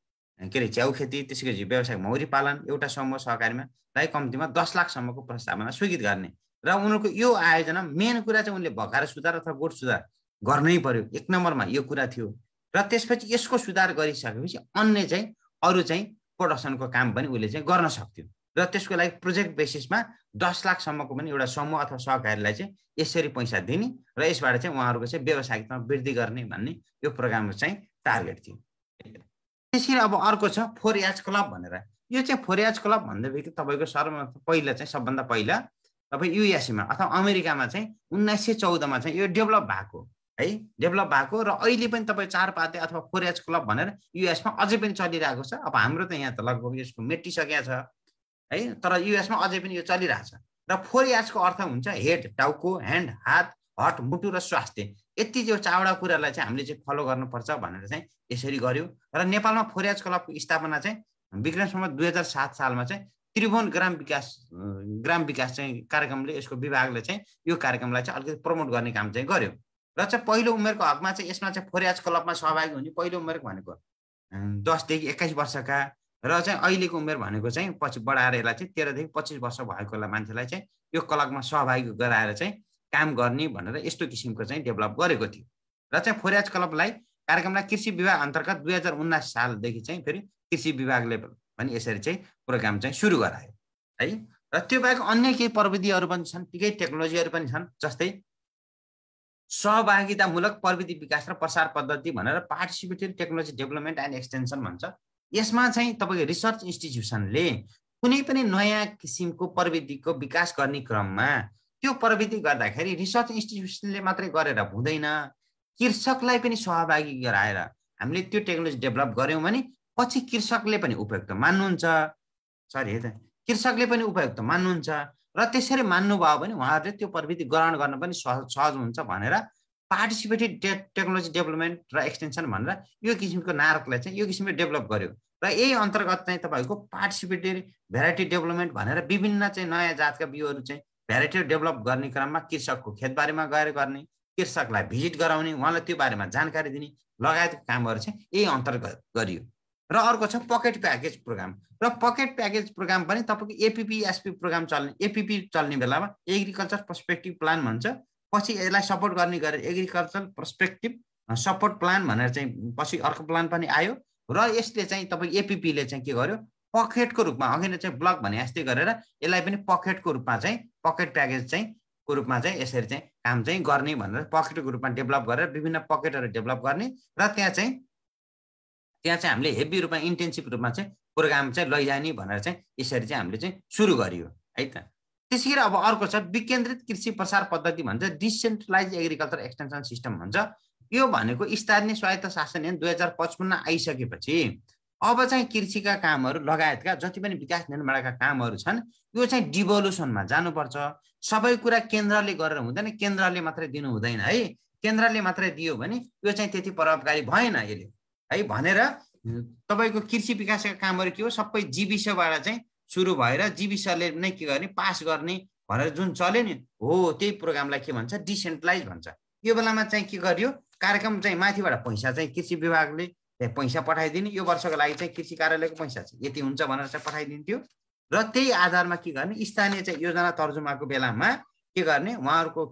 के अरे च्याउ खेती त्यसै गरी व्यवसाय मौरी पालन एउटा समूह सहकारीमालाई कम्तीमा दस लाखसम्मको प्रस्तावना स्वीकृत गर्ने र उनीहरूको यो आयोजना मेन कुरा चाहिँ उनले भकाएर सुधार अथवा गोठ सुधार गर्नै पर्यो एक नम्बरमा यो कुरा थियो र त्यसपछि यसको सुधार गरिसकेपछि अन्य चाहिँ अरू चाहिँ प्रोडक्सनको काम पनि उसले चाहिँ गर्न सक्थ्यो र त्यसको लागि प्रोजेक्ट बेसिसमा दस लाखसम्मको पनि एउटा समूह अथवा सहकारीलाई चाहिँ यसरी पैसा दिने र यसबाट चाहिँ उहाँहरूको चाहिँ व्यवसायिकमा वृद्धि गर्ने भन्ने यो प्रोग्रामको चाहिँ टार्गेट थियो त्यसरी अब अर्को छ फोर याज क्लब भनेर यो चाहिँ फोर एज क्लब भन्दा बित्तिकै तपाईँको सर्व पहिला चाहिँ सबभन्दा पहिला तपाईँ युएसएमा अथवा अमेरिकामा चाहिँ उन्नाइस सय चौधमा चाहिँ यो डेभलप भएको है डेभलप भएको र अहिले पनि तपाईँ चार पाते अथवा फोर एज क्लब भनेर युएसमा अझै पनि चलिरहेको छ अब हाम्रो त यहाँ त लगभग यसको मेटिसकेको छ है तर युएसमा अझै पनि यो चलिरहेको छ र फोर याजको अर्थ हुन्छ हेड टाउको ह्यान्ड हात हट मुटु र स्वास्थ्य यति त्यो चारवटा कुरालाई चाहिँ हामीले चाहिँ फलो गर्नुपर्छ भनेर चाहिँ यसरी गर्यो र नेपालमा फोरियाज क्लबको स्थापना चाहिँ विक्रमसम्म दुई हजार सात सालमा चाहिँ त्रिभुवन ग्राम विकास ग्राम विकास चाहिँ कार्यक्रमले यसको विभागले चाहिँ यो कार्यक्रमलाई चाहिँ अलिकति प्रमोट गर्ने काम चाहिँ गर्यो र चाहिँ पहिलो उमेरको हकमा चाहिँ यसमा चाहिँ फोरियाज क्लबमा सहभागी हुने पहिलो उमेर भनेको दसदेखि एक्काइस वर्षका र चाहिँ अहिलेको उमेर भनेको चाहिँ पछि बढाएर यसलाई चाहिँ तेह्रदेखि पच्चिस वर्ष भएकोलाई मान्छेलाई चाहिँ यो क्लबमा सहभागी गराएर चाहिँ काम गर्ने भनेर यस्तो किसिमको चाहिँ डेभलप गरेको थियो र चाहिँ फोरेज क्लबलाई कार्यक्रमलाई कृषि विभाग अन्तर्गत दुई हजार उन्नाइस सालदेखि चाहिँ फेरि कृषि विभागले पनि यसरी चाहिँ प्रोग्राम चाहिँ सुरु गरायो है र त्यो बाहेक अन्य केही प्रविधिहरू पनि छन् केही टेक्नोलोजीहरू पनि छन् जस्तै सहभागितामूलक प्रविधि विकास र प्रसार पद्धति भनेर participatory technology development and extension भन्छ यसमा चाहिँ तपाईँको रिसर्च इन्स्टिट्युसनले कुनै पनि नयाँ किसिमको प्रविधिको विकास गर्ने क्रममा त्यो प्रविधि गर्दाखेरि रिसर्च इन्स्टिट्युसनले मात्रै गरेर हुँदैन कृषकलाई पनि सहभागी गराएर हामीले त्यो टेक्नोलोजी डेभलप गऱ्यौँ भने पछि कृषकले पनि उपयुक्त मान्नुहुन्छ सरी है त कृषकले पनि उपयुक्त मान्नुहुन्छ र त्यसरी मान्नुभयो भने उहाँहरूले त्यो प्रविधि ग्रहण गर्न पनि सहज सहज हुन्छ भनेर पार्टिसिपेटिभ टे टेक्नोलोजी डेभलपमेन्ट र एक्सटेन्सन भनेर यो किसिमको नारकलाई चाहिँ यो किसिमले डेभलप गर्यो र यही अन्तर्गत चाहिँ तपाईँको पार्टिसिपेटिभ भेराइटी डेभलपमेन्ट भनेर विभिन्न चाहिँ नयाँ जातका बिउहरू चाहिँ भेराइटी डेभलप गर्ने क्रममा कृषकको खेतबारीमा गएर गर्ने कृषकलाई भिजिट गराउने उहाँलाई त्यो बारेमा जानकारी दिने लगायतको कामहरू चाहिँ यही अन्तर्गत गरियो र अर्को छ पकेट प्याकेज प्रोग्राम र पकेट प्याकेज प्रोग्राम पनि तपाईँको एपिपी एसपी प्रोग्राम चल्ने एपिपी चल्ने बेलामा एग्रिकल्चर पर्सपेक्टिभ प्लान भन्छ पछि यसलाई सपोर्ट गर्ने गरेर एग्रिकल्चर पर्सपेक्टिभ सपोर्ट प्लान भनेर चाहिँ पछि अर्को प्लान पनि आयो र यसले चाहिँ तपाईँ एपिपीले चाहिँ के गर्यो पकेटको रूपमा अघि नै चाहिँ ब्लक भने यस्तै गरेर यसलाई पनि पकेटको रूपमा चाहिँ पकेट प्याकेज चाहिँ को रूपमा चाहिँ यसरी चाहिँ काम चाहिँ गर्ने भनेर पकेटको रूपमा डेभलप गरेर विभिन्न पकेटहरू डेभलप गर्ने र त्यहाँ चाहिँ त्यहाँ चाहिँ हामीले हेभी रूपमा इन्टेन्सिभ रूपमा चाहिँ प्रोग्राम चाहिँ लैजाने भनेर चाहिँ यसरी चाहिँ हामीले चाहिँ सुरु गरियो है त त्यसै गरी अब अर्को छ विकेन्द्रित कृषि प्रसार पद्धति भन्छ डिसेन्ट्रलाइज एग्रिकल्चर एक्सटेन्सन सिस्टम भन्छ यो भनेको स्थानीय स्वायत्त शासन दुई हजार पचपन्न आइसकेपछि अब चाहिँ कृषिका कामहरू लगायतका जति पनि विकास निर्माणका कामहरू छन् यो चाहिँ डिभोल्युसनमा जानुपर्छ सबै कुरा केन्द्रले गरेर हुँदैन केन्द्रले मात्रै दिनु हुँदैन है केन्द्रले मात्रै दियो भने यो चाहिँ त्यति प्रभावकारी भएन यसले है भनेर तपाईँको कृषि विकासका कामहरू के हो सबै जीविसबाट चाहिँ सुरु भएर जीविसले नै के गर्ने पास गर्ने भनेर जुन चल्यो नि हो त्यही प्रोग्रामलाई के भन्छ डिसेन्ट्रलाइज भन्छ यो बेलामा चाहिँ के गरियो कार्यक्रम चाहिँ माथिबाट पैसा चाहिँ कृषि विभागले त्यहाँ पैसा पठाइदिने यो वर्षको लागि चाहिँ कृषि कार्यालयको पैसा छ यति हुन्छ भनेर चाहिँ पठाइदिन्थ्यो र त्यही आधारमा के गर्ने स्थानीय चाहिँ योजना तर्जुमाको बेलामा के गर्ने उहाँहरूको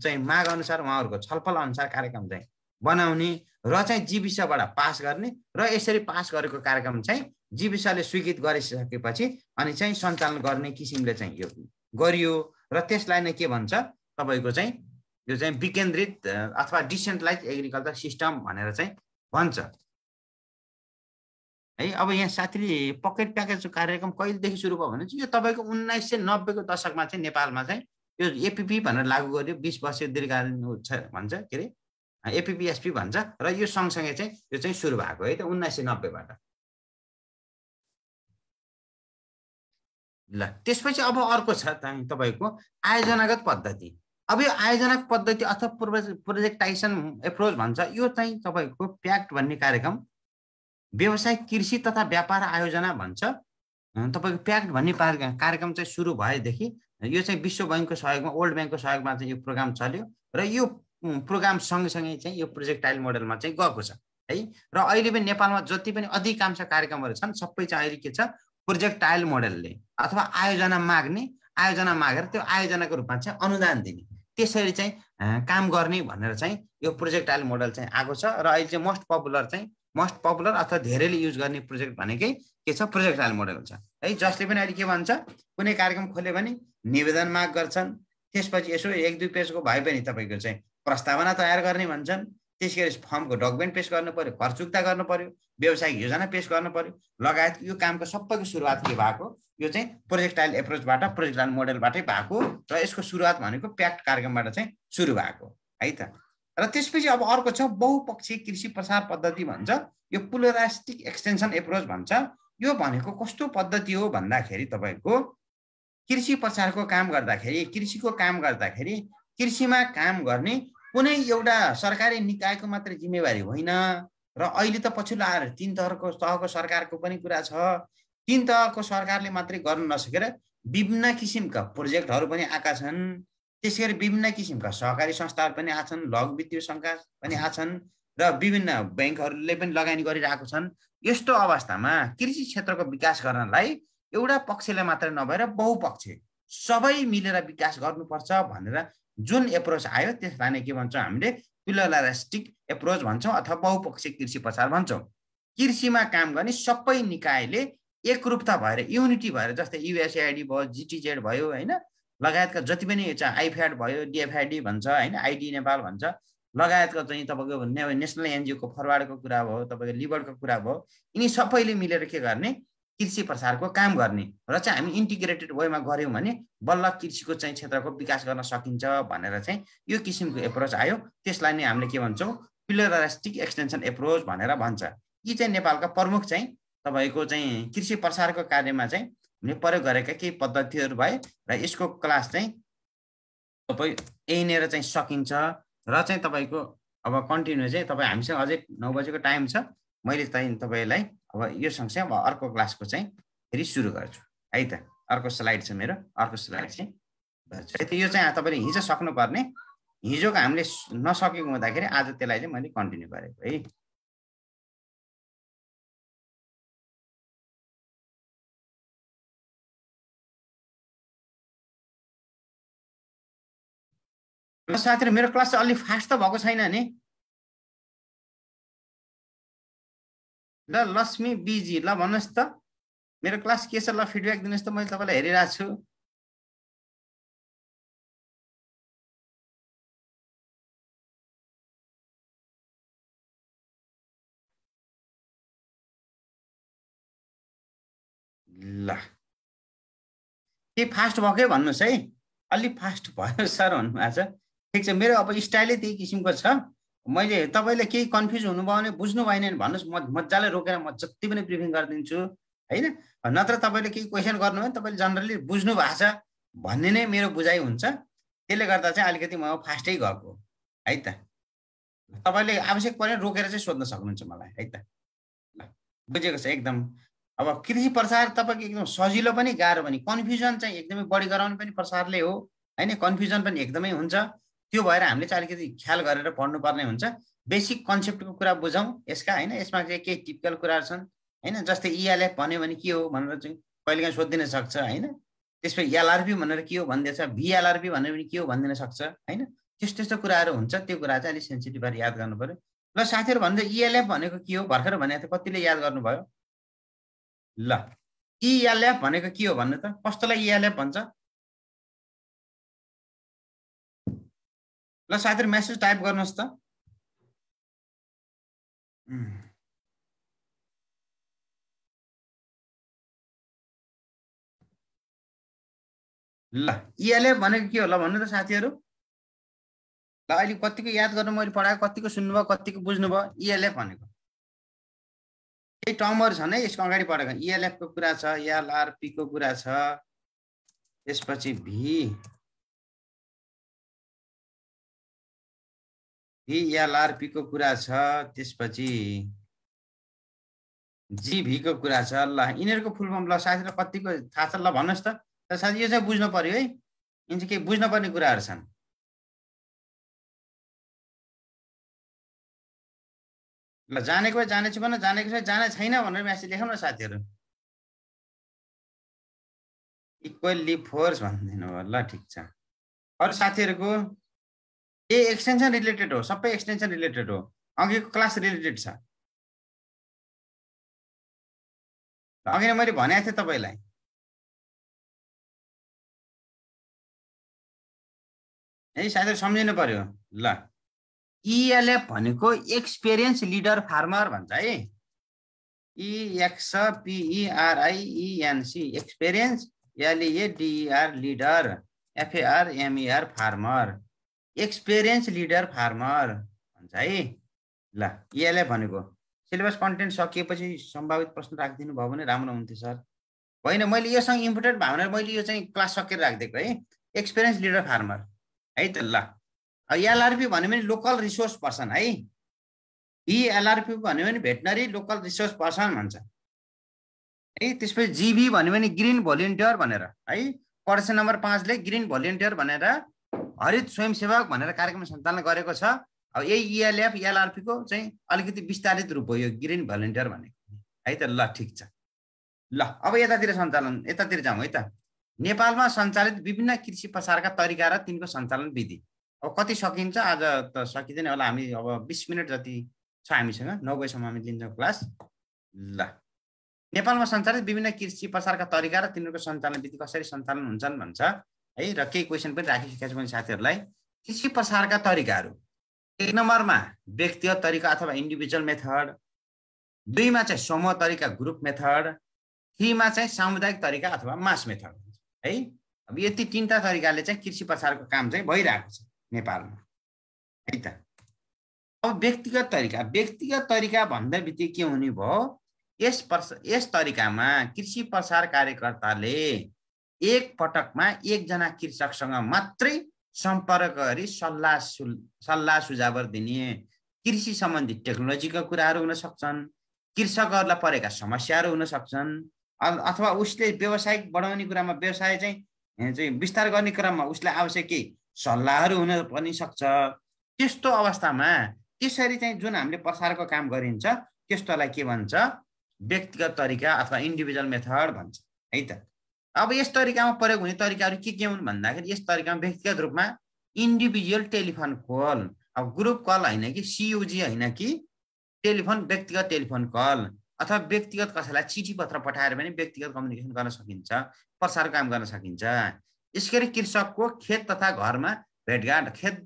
चाहिँ माग अनुसार उहाँहरूको छलफल अनुसार कार्यक्रम चाहिँ बनाउने र चाहिँ जीविसबाट पास गर्ने र यसरी पास गरेको कार्यक्रम चाहिँ जीविसले स्वीकृत गरिसकेपछि अनि चाहिँ सञ्चालन गर्ने किसिमले चाहिँ यो गरियो र त्यसलाई नै के भन्छ तपाईँको चाहिँ यो चाहिँ विकेन्द्रित अथवा डिसेन्ट्रलाइज एग्रिकल्चर सिस्टम भनेर चाहिँ भन्छ है अब यहाँ साथीले पकेट प्याकेज कार्यक्रम कहिलेदेखि सुरु भयो भने चाहिँ यो तपाईँको उन्नाइस सय नब्बेको दशकमा चाहिँ नेपालमा चाहिँ यो एपिपी भनेर लागू गर्यो बिस वर्ष दीर्घकालीन भन्छ के अरे एपिपिएसपी भन्छ र यो सँगसँगै चाहिँ यो चाहिँ सुरु भएको है त उन्नाइस सय नब्बेबाट ल त्यसपछि अब अर्को छ तपाईँको आयोजनागत पद्धति अब यो आयोजनागत पद्धति अथवा प्रोजेक्टाइसन एप्रोच भन्छ यो चाहिँ तपाईँको प्याक्ट भन्ने कार्यक्रम व्यवसाय कृषि तथा व्यापार आयोजना भन्छ तपाईँको प्याक्ट भन्ने कार्यक्रम चाहिँ सुरु भएदेखि यो चाहिँ विश्व ब्याङ्कको सहयोगमा वर्ल्ड ब्याङ्कको सहयोगमा चाहिँ यो प्रोग्राम चल्यो र यो प्रोग्राम सँगसँगै चाहिँ यो प्रोजेक्टाइल मोडलमा चाहिँ गएको छ है र अहिले पनि नेपालमा जति पनि अधिकांश कार्यक्रमहरू छन् सबै चाहिँ अहिले के छ प्रोजेक्टाइल मोडलले अथवा आयोजना माग्ने आयोजना मागेर त्यो आयोजनाको रूपमा चाहिँ अनुदान दिने त्यसरी चाहिँ काम गर्ने भनेर चाहिँ यो प्रोजेक्टाइल मोडल चाहिँ आएको छ र अहिले चाहिँ मोस्ट पपुलर चाहिँ मोस्ट पपुलर अथवा धेरैले युज गर्ने प्रोजेक्ट भनेकै के छ प्रोजेक्टाइल मोडल हुन्छ है जसले पनि अहिले के भन्छ कुनै कार्यक्रम खोल्यो भने निवेदन माग गर्छन् त्यसपछि यसो एक दुई पेजको भए पनि तपाईँको चाहिँ प्रस्तावना तयार गर्ने भन्छन् त्यस गरी फर्मको डकुमेन्ट पेस गर्नु पऱ्यो घर चुक्ता गर्नु पऱ्यो व्यवसायिक योजना पेस गर्नु पऱ्यो लगायत यो कामको सबैको सुरुवात के भएको यो चाहिँ प्रोजेक्टाइल एप्रोचबाट प्रोजेक्टाइल मोडलबाटै भएको र यसको सुरुवात भनेको प्याक्ट कार्यक्रमबाट चाहिँ सुरु भएको है त र त्यसपछि अब अर्को छ बहुपक्षीय कृषि प्रसार पद्धति भन्छ यो पुलरास्टिक एक्सटेन्सन एप्रोच भन्छ यो भनेको कस्तो पद्धति हो भन्दाखेरि तपाईँको कृषि प्रसारको काम गर्दाखेरि कृषिको काम गर्दाखेरि कृषिमा काम गर्ने कुनै एउटा सरकारी निकायको मात्र जिम्मेवारी होइन र अहिले त पछिल्लो आएर तिन तहको तहको सरकारको पनि कुरा छ तिन तहको सरकारले मात्रै गर्न नसकेर विभिन्न किसिमका प्रोजेक्टहरू पनि आएका छन् त्यसै गरी विभिन्न किसिमका सहकारी संस्थाहरू पनि आछन् लघु वित्तीय सङ्घका पनि आछन् र विभिन्न ब्याङ्कहरूले पनि लगानी गरिरहेको छन् यस्तो अवस्थामा कृषि क्षेत्रको विकास गर्नलाई एउटा पक्षले मात्र नभएर बहुपक्ष सबै मिलेर विकास गर्नुपर्छ भनेर जुन एप्रोच आयो त्यसलाई नै के भन्छौँ हामीले पिलोलास्टिक एप्रोच भन्छौँ अथवा बहुपक्षीय कृषि प्रचार भन्छौँ कृषिमा काम गर्ने सबै निकायले एकरूपता भएर युनिटी भएर जस्तै युएसएआइडी भयो जिटिजेड भयो होइन लगायतका जति पनि चाहिँ आइफ्याड भयो डिएफआइडी भन्छ होइन आइडी नेपाल भन्छ लगायतका चाहिँ तपाईँको ने, नेसनल एनजिओको फरवार्डको कुरा भयो तपाईँको लिबरको कुरा भयो यिनी सबैले मिलेर के गर्ने कृषि प्रसारको काम गर्ने र चाहिँ हामी इन्टिग्रेटेड वेमा गऱ्यौँ भने बल्ल कृषिको चाहिँ क्षेत्रको विकास गर्न सकिन्छ भनेर चाहिँ यो किसिमको एप्रोच आयो त्यसलाई नै हामीले के भन्छौँ पिलरस्टिक एक्सटेन्सन एप्रोच भनेर भन्छ यी चाहिँ नेपालका प्रमुख चाहिँ तपाईँको चाहिँ कृषि प्रसारको कार्यमा चाहिँ प्रयोग गरेका केही पद्धतिहरू भए र यसको क्लास चाहिँ तपाईँ यहीँनिर चाहिँ सकिन्छ र चाहिँ तपाईँको अब कन्टिन्यू चाहिँ तपाईँ हामीसँग अझै नौ बजेको टाइम छ मैले चाहिँ तपाईँलाई अब यो सँगसँगै अब अर्को क्लासको चाहिँ फेरि सुरु गर्छु है त अर्को स्लाइड छ मेरो अर्को स्लाइड चाहिँ गर्छु यो चाहिँ तपाईँले हिजो सक्नुपर्ने हिजोको हामीले नसकेको हुँदाखेरि आज त्यसलाई चाहिँ मैले कन्टिन्यू गरेको है साथीहरू मेरो क्लास चाहिँ अलि फास्ट त भएको छैन नि ल लक्ष्मी बिजी ल भन्नुहोस् त मेरो क्लास के छ ल फिडब्याक दिनुहोस् त मैले तपाईँलाई हेरिरहेको छु ल के फास्ट भएकै भन्नुहोस् है अलिक फास्ट भयो सर भन्नुभएको छ ठिक छ मेरो अब स्टाइलै त्यही किसिमको छ मैले तपाईँले केही कन्फ्युज हुनुभयो भने बुझ्नु भएन भने भन्नुहोस् म मजाले रोकेर म जति पनि ब्रिफिङ गरिदिन्छु होइन नत्र तपाईँले केही क्वेसन गर्नुभयो भने तपाईँले जनरली बुझ्नु भएको छ भन्ने नै मेरो बुझाइ हुन्छ त्यसले गर्दा चाहिँ अलिकति म फास्टै गएको है त तपाईँले आवश्यक पऱ्यो रोकेर चाहिँ सोध्न सक्नुहुन्छ मलाई है त ल बुझेको छ एकदम अब कृषि प्रसार तपाईँको एकदम सजिलो पनि गाह्रो पनि कन्फ्युजन चाहिँ एकदमै बढी गराउने पनि प्रसारले हो होइन कन्फ्युजन पनि एकदमै हुन्छ त्यो भएर हामीले चाहिँ अलिकति ख्याल गरेर पढ्नुपर्ने हुन्छ बेसिक कन्सेप्टको कुरा बुझौँ यसका होइन यसमा चाहिँ केही टिपिकल कुराहरू छन् होइन जस्तै इएलएफ भन्यो भने के हो भनेर चाहिँ कहिले काहीँ सोधिदिन सक्छ होइन त्यसपछि एलआरपी भनेर के हो भनिदिएछ भिएलआरपी भनेर पनि के हो भनिदिन सक्छ होइन त्यस्तो त्यस्तो कुराहरू हुन्छ त्यो कुरा चाहिँ अलिक सेन्सिटिभ भएर याद गर्नु पऱ्यो ल साथीहरू भन्दा इएलएफ भनेको के हो भर्खर भनेको त कतिले याद गर्नुभयो ल इएलएफ भनेको के हो भन्नु त कस्तोलाई इएलएफ भन्छ ल साथीहरू मेसेज टाइप गर्नुहोस् त ल इएलएफ भनेको के होला भन्नु त साथीहरू ल अहिले कतिको याद गर्नु मैले पढाएको कतिको सुन्नुभयो कतिको बुझ्नुभयो इएलएफ भनेको केही टर्महरू छन् है यसको अगाडि पढेको इएलएफको कुरा छ एलआरपीको कुरा छ त्यसपछि भी भिएलआरपीको कुरा छ त्यसपछि जिभीको कुरा छ ल यिनीहरूको फुल फर्म ल साथीलाई कतिको थाहा छ ल भन्नुहोस् त साथी यो चाहिँ बुझ्नु पर्यो है यिन चाहिँ केही बुझ्नुपर्ने कुराहरू छन् ल जानेको जानेछु भन जानेको छ जाने छैन भनेर म्यासेज लेखौँ न साथीहरू इक्वल्ली फोर्स भनिदिनु भयो ल ठिक छ अरू साथीहरूको ए एक्सटेन्सन रिलेटेड हो सबै एक्सटेन्सन रिलेटेड हो अघिको क्लास रिलेटेड छ अघि नै मैले भनेको थिएँ तपाईँलाई है सायद सम्झिनु पर्यो ल इएलएफ भनेको एक्सपिरियन्स लिडर फार्मर भन्छ है इएक्सपिइआरआइइएनसी experience एलइएडिआर leader FAR एमइआर farmer experience leader farmer भन्छ है ल यसलाई भनेको सिलेबस कन्टेन्ट सकिएपछि सम्भावित प्रश्न राखिदिनु भयो भने राम्रो हुन्थ्यो सर होइन मैले योसँग इम्पोर्टेन्ट भयो भनेर मैले यो चाहिँ क्लास सकेर राखिदिएको है एक्सपिरियन्स लिडर फार्मर है त ल एलआरपी भन्यो भने लोकल रिसोर्स पर्सन है इएलआरपी e भन्यो भने भेटनरी लोकल रिसोर्स पर्सन भन्छ है त्यसपछि जिबी भन्यो भने ग्रिन भोलिन्टियर भनेर है पर्सन नम्बर पाँचले ग्रिन भोलिन्टियर भनेर हरित स्वयंसेवक भनेर कार्यक्रम सञ्चालन गरेको छ अब यही इएलएफ e इएलआरपीको e चाहिँ अलिकति विस्तारित रूप हो यो ग्रिन भलिन्टियर भनेको है त ल ठिक छ ल अब यतातिर सञ्चालन यतातिर जाउँ है त नेपालमा सञ्चालित विभिन्न कृषि प्रसारका तरिका र तिनको सञ्चालन विधि अब कति सकिन्छ आज त सकिँदैन होला हामी अब बिस मिनट जति छ हामीसँग नौ बजीसम्म हामी लिन्छौँ क्लास ल नेपालमा सञ्चालित विभिन्न कृषि प्रसारका तरिका र तिनीहरूको सञ्चालन विधि कसरी सञ्चालन हुन्छन् भन्छ है र केही क्वेसन पनि राखिसकेका छौँ मैले साथीहरूलाई कृषि प्रसारका तरिकाहरू एक नम्बरमा व्यक्तिगत तरिका अथवा इन्डिभिजुअल मेथड दुईमा चाहिँ समूह तरिका ग्रुप मेथड थ्रीमा चाहिँ सामुदायिक तरिका अथवा मास मेथड है अब यति तिनवटा तरिकाले चाहिँ कृषि प्रसारको काम चाहिँ भइरहेको छ नेपालमा है त अब व्यक्तिगत तरिका व्यक्तिगत तरिका भन्दा बित्तिकै के हुने भयो यस प्रस यस तरिकामा कृषि प्रसार कार्यकर्ताले एक पटकमा एकजना कृषकसँग मात्रै सम्पर्क गरी सल्लाह सु सल्लाह सुझाव दिने कृषि सम्बन्धी टेक्नोलोजीका कुराहरू हुन सक्छन् कृषकहरूलाई परेका समस्याहरू हुन सक्छन् अथवा उसले व्यवसायिक बढाउने कुरामा व्यवसाय चाहिँ चाहिँ विस्तार गर्ने क्रममा उसलाई आवश्यक केही सल्लाहहरू हुन पनि सक्छ त्यस्तो अवस्थामा त्यसरी चाहिँ जुन हामीले प्रसारको काम गरिन्छ त्यस्तोलाई के भन्छ व्यक्तिगत तरिका अथवा इन्डिभिजुअल मेथड भन्छ है त अब यस तरिकामा प्रयोग हुने तरिकाहरू के के हुन् भन्दाखेरि यस तरिकामा व्यक्तिगत रूपमा इन्डिभिजुअल टेलिफोन कल अब ग्रुप कल होइन कि सियुजी होइन कि टेलिफोन व्यक्तिगत टेलिफोन कल अथवा व्यक्तिगत कसैलाई चिठी पत्र पठाएर पनि व्यक्तिगत कम्युनिकेसन गर्न सकिन्छ प्रसार काम गर्न सकिन्छ यस गरी कृषकको खेत तथा घरमा भेटघाट खेत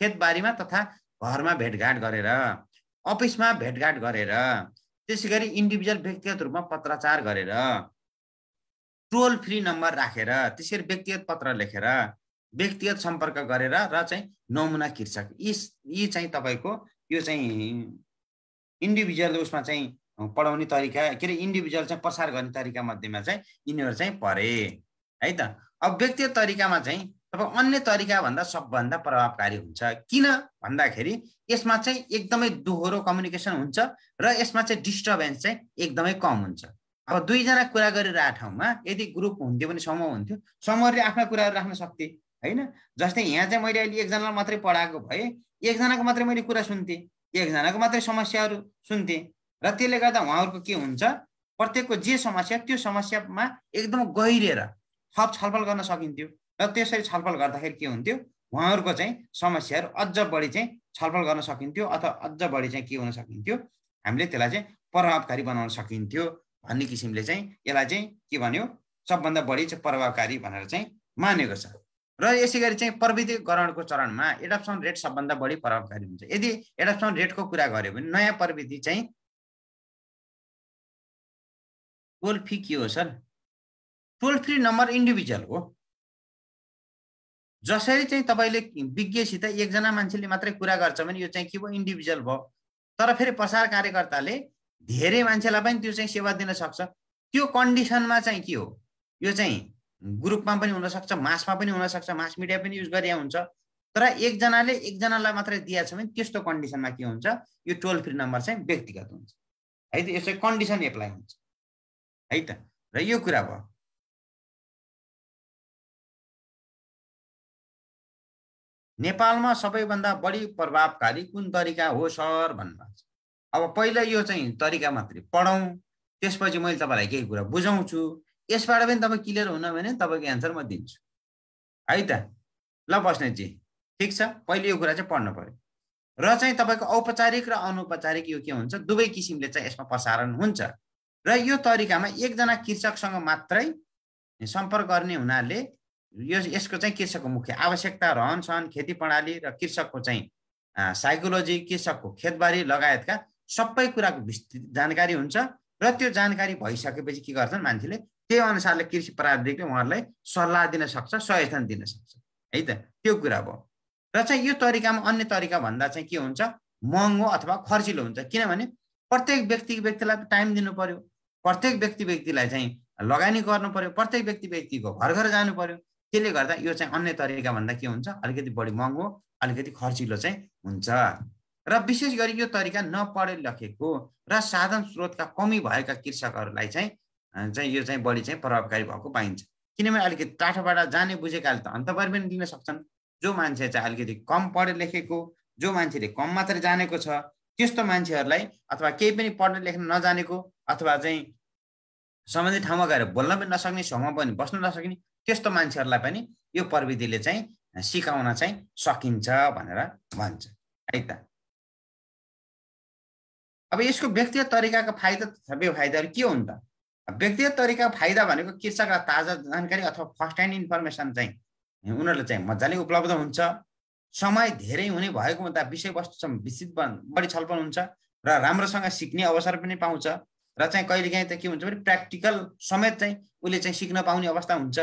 खेतबारीमा तथा घरमा भेटघाट गरेर अफिसमा भेटघाट गरेर त्यसै गरी इन्डिभिजुअल व्यक्तिगत रूपमा पत्राचार गरेर टोल फ्री नम्बर राखेर त्यसरी व्यक्तिगत पत्र लेखेर व्यक्तिगत सम्पर्क गरेर र चाहिँ नमुना किर्चक यी यी चाहिँ तपाईँको यो चाहिँ इन्डिभिजुअल उसमा चाहिँ पढाउने तरिका के अरे इन्डिभिजुअल चाहिँ प्रसार गर्ने तरिका मध्येमा चाहिँ यिनीहरू चाहिँ परे है त अब व्यक्तिगत तरिकामा चाहिँ तपाईँ अन्य तरिकाभन्दा सबभन्दा प्रभावकारी हुन्छ किन भन्दाखेरि यसमा चाहिँ एकदमै दोहोरो कम्युनिकेसन हुन्छ र यसमा चाहिँ डिस्टर्बेन्स चाहिँ एकदमै कम हुन्छ अब दुईजना कुरा गरेर ठाउँमा यदि ग्रुप हुन्थ्यो भने समूह हुन्थ्यो समूहले आफ्ना कुराहरू राख्न सक्थे होइन जस्तै यहाँ चाहिँ मैले अहिले एकजनालाई मात्रै पढाएको भए एकजनाको मात्रै मैले कुरा सुन्थेँ एकजनाको मात्रै समस्याहरू सुन्थेँ र त्यसले गर्दा उहाँहरूको के हुन्छ प्रत्येकको जे समस्या त्यो समस्यामा एकदम गहिरिएर थप छलफल गर्न सकिन्थ्यो र त्यसरी छलफल गर्दाखेरि के हुन्थ्यो उहाँहरूको चाहिँ समस्याहरू अझ बढी चाहिँ छलफल गर्न सकिन्थ्यो अथवा अझ बढी चाहिँ के हुन सकिन्थ्यो हामीले त्यसलाई चाहिँ प्रभावकारी बनाउन सकिन्थ्यो भन्ने किसिमले चाहिँ यसलाई चाहिँ के भन्यो सबभन्दा बढी चाहिँ प्रभावकारी भनेर चाहिँ मानेको छ र यसै गरी चाहिँ प्रविधिकरणको चरणमा एडप्सन रेट सबभन्दा बढी प्रभावकारी हुन्छ यदि एडप्सन रेटको कुरा गर्यो भने नयाँ प्रविधि चाहिँ टोल फी के हो sir toll free number individual हो जसरी चाहिँ तपाईँले विज्ञसित एकजना मान्छेले मात्रै कुरा गर्छ भने यो चाहिँ के भयो इन्डिभिजुअल भयो तर फेरि प्रसार कार्यकर्ताले धेरै मान्छेलाई पनि त्यो चाहिँ सेवा दिन सक्छ त्यो कन्डिसनमा चाहिँ के हो यो चाहिँ ग्रुपमा पनि हुनसक्छ मासमा पनि हुनसक्छ मास मिडिया पनि युज गरे हुन्छ तर एकजनाले एकजनालाई मात्रै दिएको छ भने त्यस्तो कन्डिसनमा के हुन्छ यो टोल फ्री नम्बर चाहिँ व्यक्तिगत हुन्छ है त यो कन्डिसन एप्लाई हुन्छ है त र यो कुरा भयो नेपालमा सबैभन्दा बढी प्रभावकारी कुन तरिका हो सर भन्नुभएको छ अब पहिला यो चाहिँ तरिका मात्रै पढौँ त्यसपछि मैले तपाईँलाई केही कुरा बुझाउँछु यसबाट पनि तपाईँ क्लियर हुन भने तपाईँको एन्सर म दिन्छु है त ल बस्नेतजी ठिक छ पहिले यो कुरा चाहिँ पढ्नु पऱ्यो र चाहिँ तपाईँको औपचारिक र अनौपचारिक यो के हुन्छ दुवै किसिमले चाहिँ यसमा प्रसारण हुन्छ र यो तरिकामा एकजना कृषकसँग मात्रै सम्पर्क गर्ने हुनाले यो यसको चाहिँ कृषकको मुख्य आवश्यकता रहन सहन खेती प्रणाली र कृषकको चाहिँ साइकोलोजी कृषकको खेतबारी लगायतका सबै कुराको विस्तृत जानकारी हुन्छ र त्यो जानकारी भइसकेपछि के गर्छन् मान्छेले त्यही अनुसारले कृषि प्राविधिकले उहाँहरूलाई सल्लाह दिन सक्छ सचेतन दिन सक्छ है त त्यो कुरा भयो र चाहिँ यो तरिकामा अन्य तरिका भन्दा चाहिँ के हुन्छ महँगो अथवा खर्चिलो हुन्छ किनभने प्रत्येक व्यक्ति व्यक्तिलाई टाइम दिनु पर्यो प्रत्येक व्यक्ति व्यक्तिलाई चाहिँ लगानी गर्नु पर्यो प्रत्येक व्यक्ति व्यक्तिको घर घर जानु पर्यो त्यसले गर्दा यो चाहिँ अन्य तरिकाभन्दा के हुन्छ अलिकति बढी महँगो अलिकति खर्चिलो चाहिँ हुन्छ र विशेष गरी यो तरिका नपढे लेखेको र साधन स्रोतका कमी भएका कृषकहरूलाई चाहिँ चाहिँ यो चाहिँ बढी चाहिँ प्रभावकारी भएको पाइन्छ किनभने अलिकति टाठोबाट जाने बुझेकाले त अन्तपारी पनि दिन सक्छन् जो मान्छे चाहिँ अलिकति कम पढे लेखेको जो मान्छेले कम मात्रै जानेको छ त्यस्तो मान्छेहरूलाई अथवा केही पनि पढ्न लेख्न नजानेको अथवा चाहिँ सम्बन्धित ठाउँमा गएर बोल्न पनि नसक्ने छेउमा पनि बस्न नसक्ने त्यस्तो मान्छेहरूलाई पनि यो प्रविधिले चाहिँ सिकाउन चाहिँ सकिन्छ भनेर भन्छ है त अब यसको व्यक्तिगत तरिकाको फाइदा तथा बेफाइदाहरू के हुन् त व्यक्तिगत तरिकाको फाइदा भनेको कृषकलाई ताजा जानकारी अथवा फर्स्ट ह्यान्ड इन्फर्मेसन चाहिँ उनीहरूले चाहिँ मजाले उपलब्ध हुन्छ समय धेरै हुने भएको हुँदा विषयवस्तुसम्म विस्तृत बढी छलफल हुन्छ र राम्रोसँग सिक्ने अवसर पनि पाउँछ र चाहिँ कहिलेकाहीँ त के हुन्छ भने प्र्याक्टिकल समेत चाहिँ उसले चाहिँ सिक्न पाउने अवस्था हुन्छ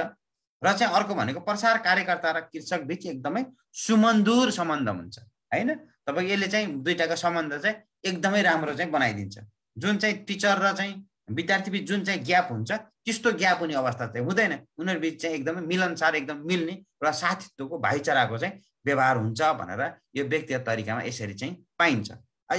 र चाहिँ अर्को भनेको प्रसार कार्यकर्ता र कृषक बिच एकदमै सुमन्दुर सम्बन्ध हुन्छ होइन तपाईँको यसले चाहिँ दुइटाको सम्बन्ध चाहिँ एकदमै राम्रो चाहिँ बनाइदिन्छ जुन चाहिँ टिचर र चाहिँ विद्यार्थीबिच जुन चाहिँ ग्याप हुन्छ त्यस्तो ग्याप हुने अवस्था चाहिँ हुँदैन उनीहरू बिच चाहिँ एकदमै मिलनसार एकदम मिल्ने र साथीत्वको भाइचाराको चाहिँ व्यवहार हुन्छ भनेर यो व्यक्तिगत तरिकामा यसरी चाहिँ पाइन्छ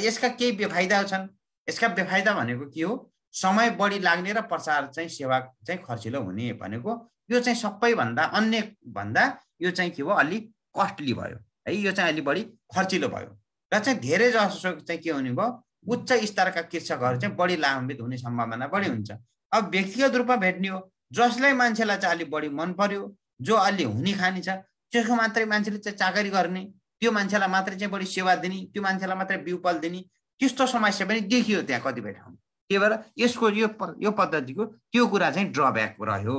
यसका केही बेफाइदा छन् यसका बेफाइदा भनेको के हो समय बढी लाग्ने र प्रचार चाहिँ सेवा चाहिँ खर्चिलो हुने भनेको यो चाहिँ सबैभन्दा अन्य भन्दा यो चाहिँ के हो अलि कस्टली भयो है यो चाहिँ अलि बढी खर्चिलो भयो र चाहिँ धेरै जसो चाहिँ के हुने भयो उच्च स्तरका कृषकहरू चाहिँ बढी लाभान्वित हुने सम्भावना बढी हुन्छ अब व्यक्तिगत रूपमा भेट्ने हो जसलाई मान्छेलाई चाहिँ अलिक बढी मन पर्यो जो अलि हुने खाने छ त्यसको मात्रै मान्छेले चाहिँ चाकरी गर्ने त्यो मान्छेलाई मात्रै चाहिँ बढी सेवा दिने त्यो मान्छेलाई मात्रै बिउ बिउपल दिने त्यस्तो समस्या पनि देखियो त्यहाँ कतिपय ठाउँमा त्यही भएर यसको यो यो पद्धतिको त्यो कुरा चाहिँ ड्रब्याक रह्यो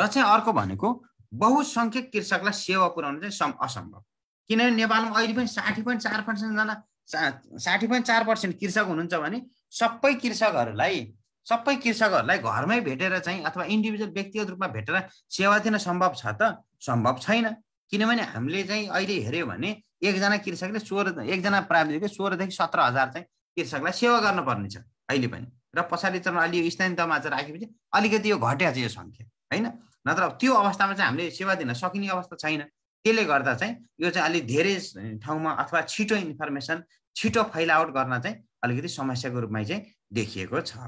र चाहिँ अर्को भनेको बहुसङ्ख्यक कृषकलाई सेवा पुर्याउनु चाहिँ असम्भव किनभने नेपालमा अहिले पनि साठी पोइन्ट चार पर्सेन्टजना साठी पोइन्ट चार पर्सेन्ट कृषक हुनुहुन्छ भने सबै कृषकहरूलाई सबै कृषकहरूलाई घरमै भेटेर चाहिँ अथवा इन्डिभिजुअल व्यक्तिगत रूपमा भेटेर सेवा दिन सम्भव छ त सम्भव छैन किनभने हामीले चाहिँ अहिले हेऱ्यौँ भने एकजना कृषकले सोह्र एकजना प्राविधिकले सोह्रदेखि सत्र हजार चाहिँ कृषकलाई सेवा गर्नुपर्ने छ अहिले पनि र पछाडि चरण अलि यो स्थानीय तहमा चाहिँ राखेपछि अलिकति यो घट्या यो सङ्ख्या होइन नत्र त्यो अवस्थामा चाहिँ हामीले सेवा दिन सकिने अवस्था छैन त्यसले गर्दा चाहिँ यो चाहिँ अलिक धेरै ठाउँमा अथवा छिटो इन्फर्मेसन छिटो आउट गर्न चाहिँ अलिकति समस्याको रूपमा चाहिँ देखिएको छ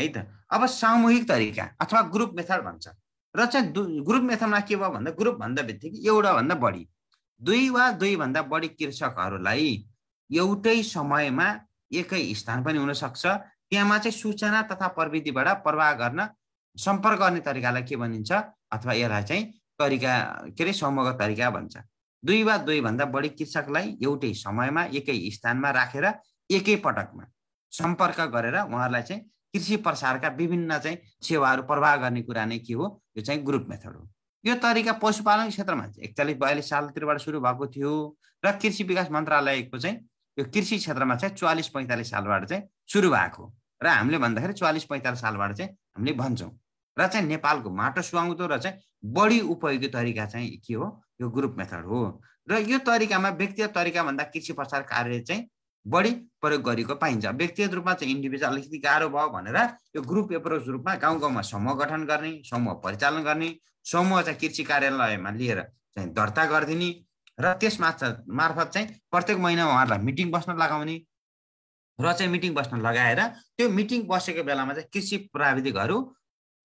है त अब सामूहिक तरिका अथवा ग्रुप मेथड भन्छ र चाहिँ ग्रुप मेथडमा के भयो भन्दा ग्रुप भन्दा बित्तिकै एउटाभन्दा बढी दुई वा दुईभन्दा बढी कृषकहरूलाई एउटै समयमा एकै स्थान पनि हुनसक्छ त्यहाँमा चाहिँ सूचना तथा प्रविधिबाट प्रवाह गर्न सम्पर्क गर्ने तरिकालाई के भनिन्छ अथवा यसलाई चाहिँ तरिका के अरे समूह तरिका भन्छ दुई वा दुईभन्दा बढी कृषकलाई एउटै समयमा एकै स्थानमा राखेर एकै पटकमा सम्पर्क गरेर उहाँहरूलाई चाहिँ कृषि प्रसारका विभिन्न चाहिँ सेवाहरू प्रवाह गर्ने कुरा नै के हो यो चाहिँ ग्रुप मेथड हो यो तरिका पशुपालन क्षेत्रमा चाहिँ एकचालिस बयालिस सालतिरबाट सुरु भएको थियो र कृषि विकास मन्त्रालयको चाहिँ यो कृषि क्षेत्रमा चाहिँ चौवालिस पैँतालिस सालबाट चाहिँ सुरु भएको र हामीले भन्दाखेरि चौवालिस पैँतालिस सालबाट चाहिँ हामीले भन्छौँ र चाहिँ नेपालको माटो सुहाउँदो र चाहिँ बढी उपयोगी तरिका चाहिँ के हो यो ग्रुप मेथड हो र यो तरिकामा व्यक्तिगत तरिकाभन्दा कृषि प्रसार कार्य चाहिँ बढी प्रयोग गरेको पाइन्छ व्यक्तिगत रूपमा चाहिँ इन्डिभिजुअल अलिकति गाह्रो भयो भनेर यो ग्रुप एप्रोच रूपमा गाउँ गाउँमा समूह गठन गर्ने समूह परिचालन गर्ने समूह चाहिँ कृषि कार्यालयमा लिएर चाहिँ दर्ता गरिदिने र त्यस मार्फत चाहिँ प्रत्येक महिना उहाँहरूलाई मिटिङ बस्न लगाउने र चाहिँ मिटिङ बस्न लगाएर त्यो मिटिङ बसेको बेलामा चाहिँ कृषि प्राविधिकहरू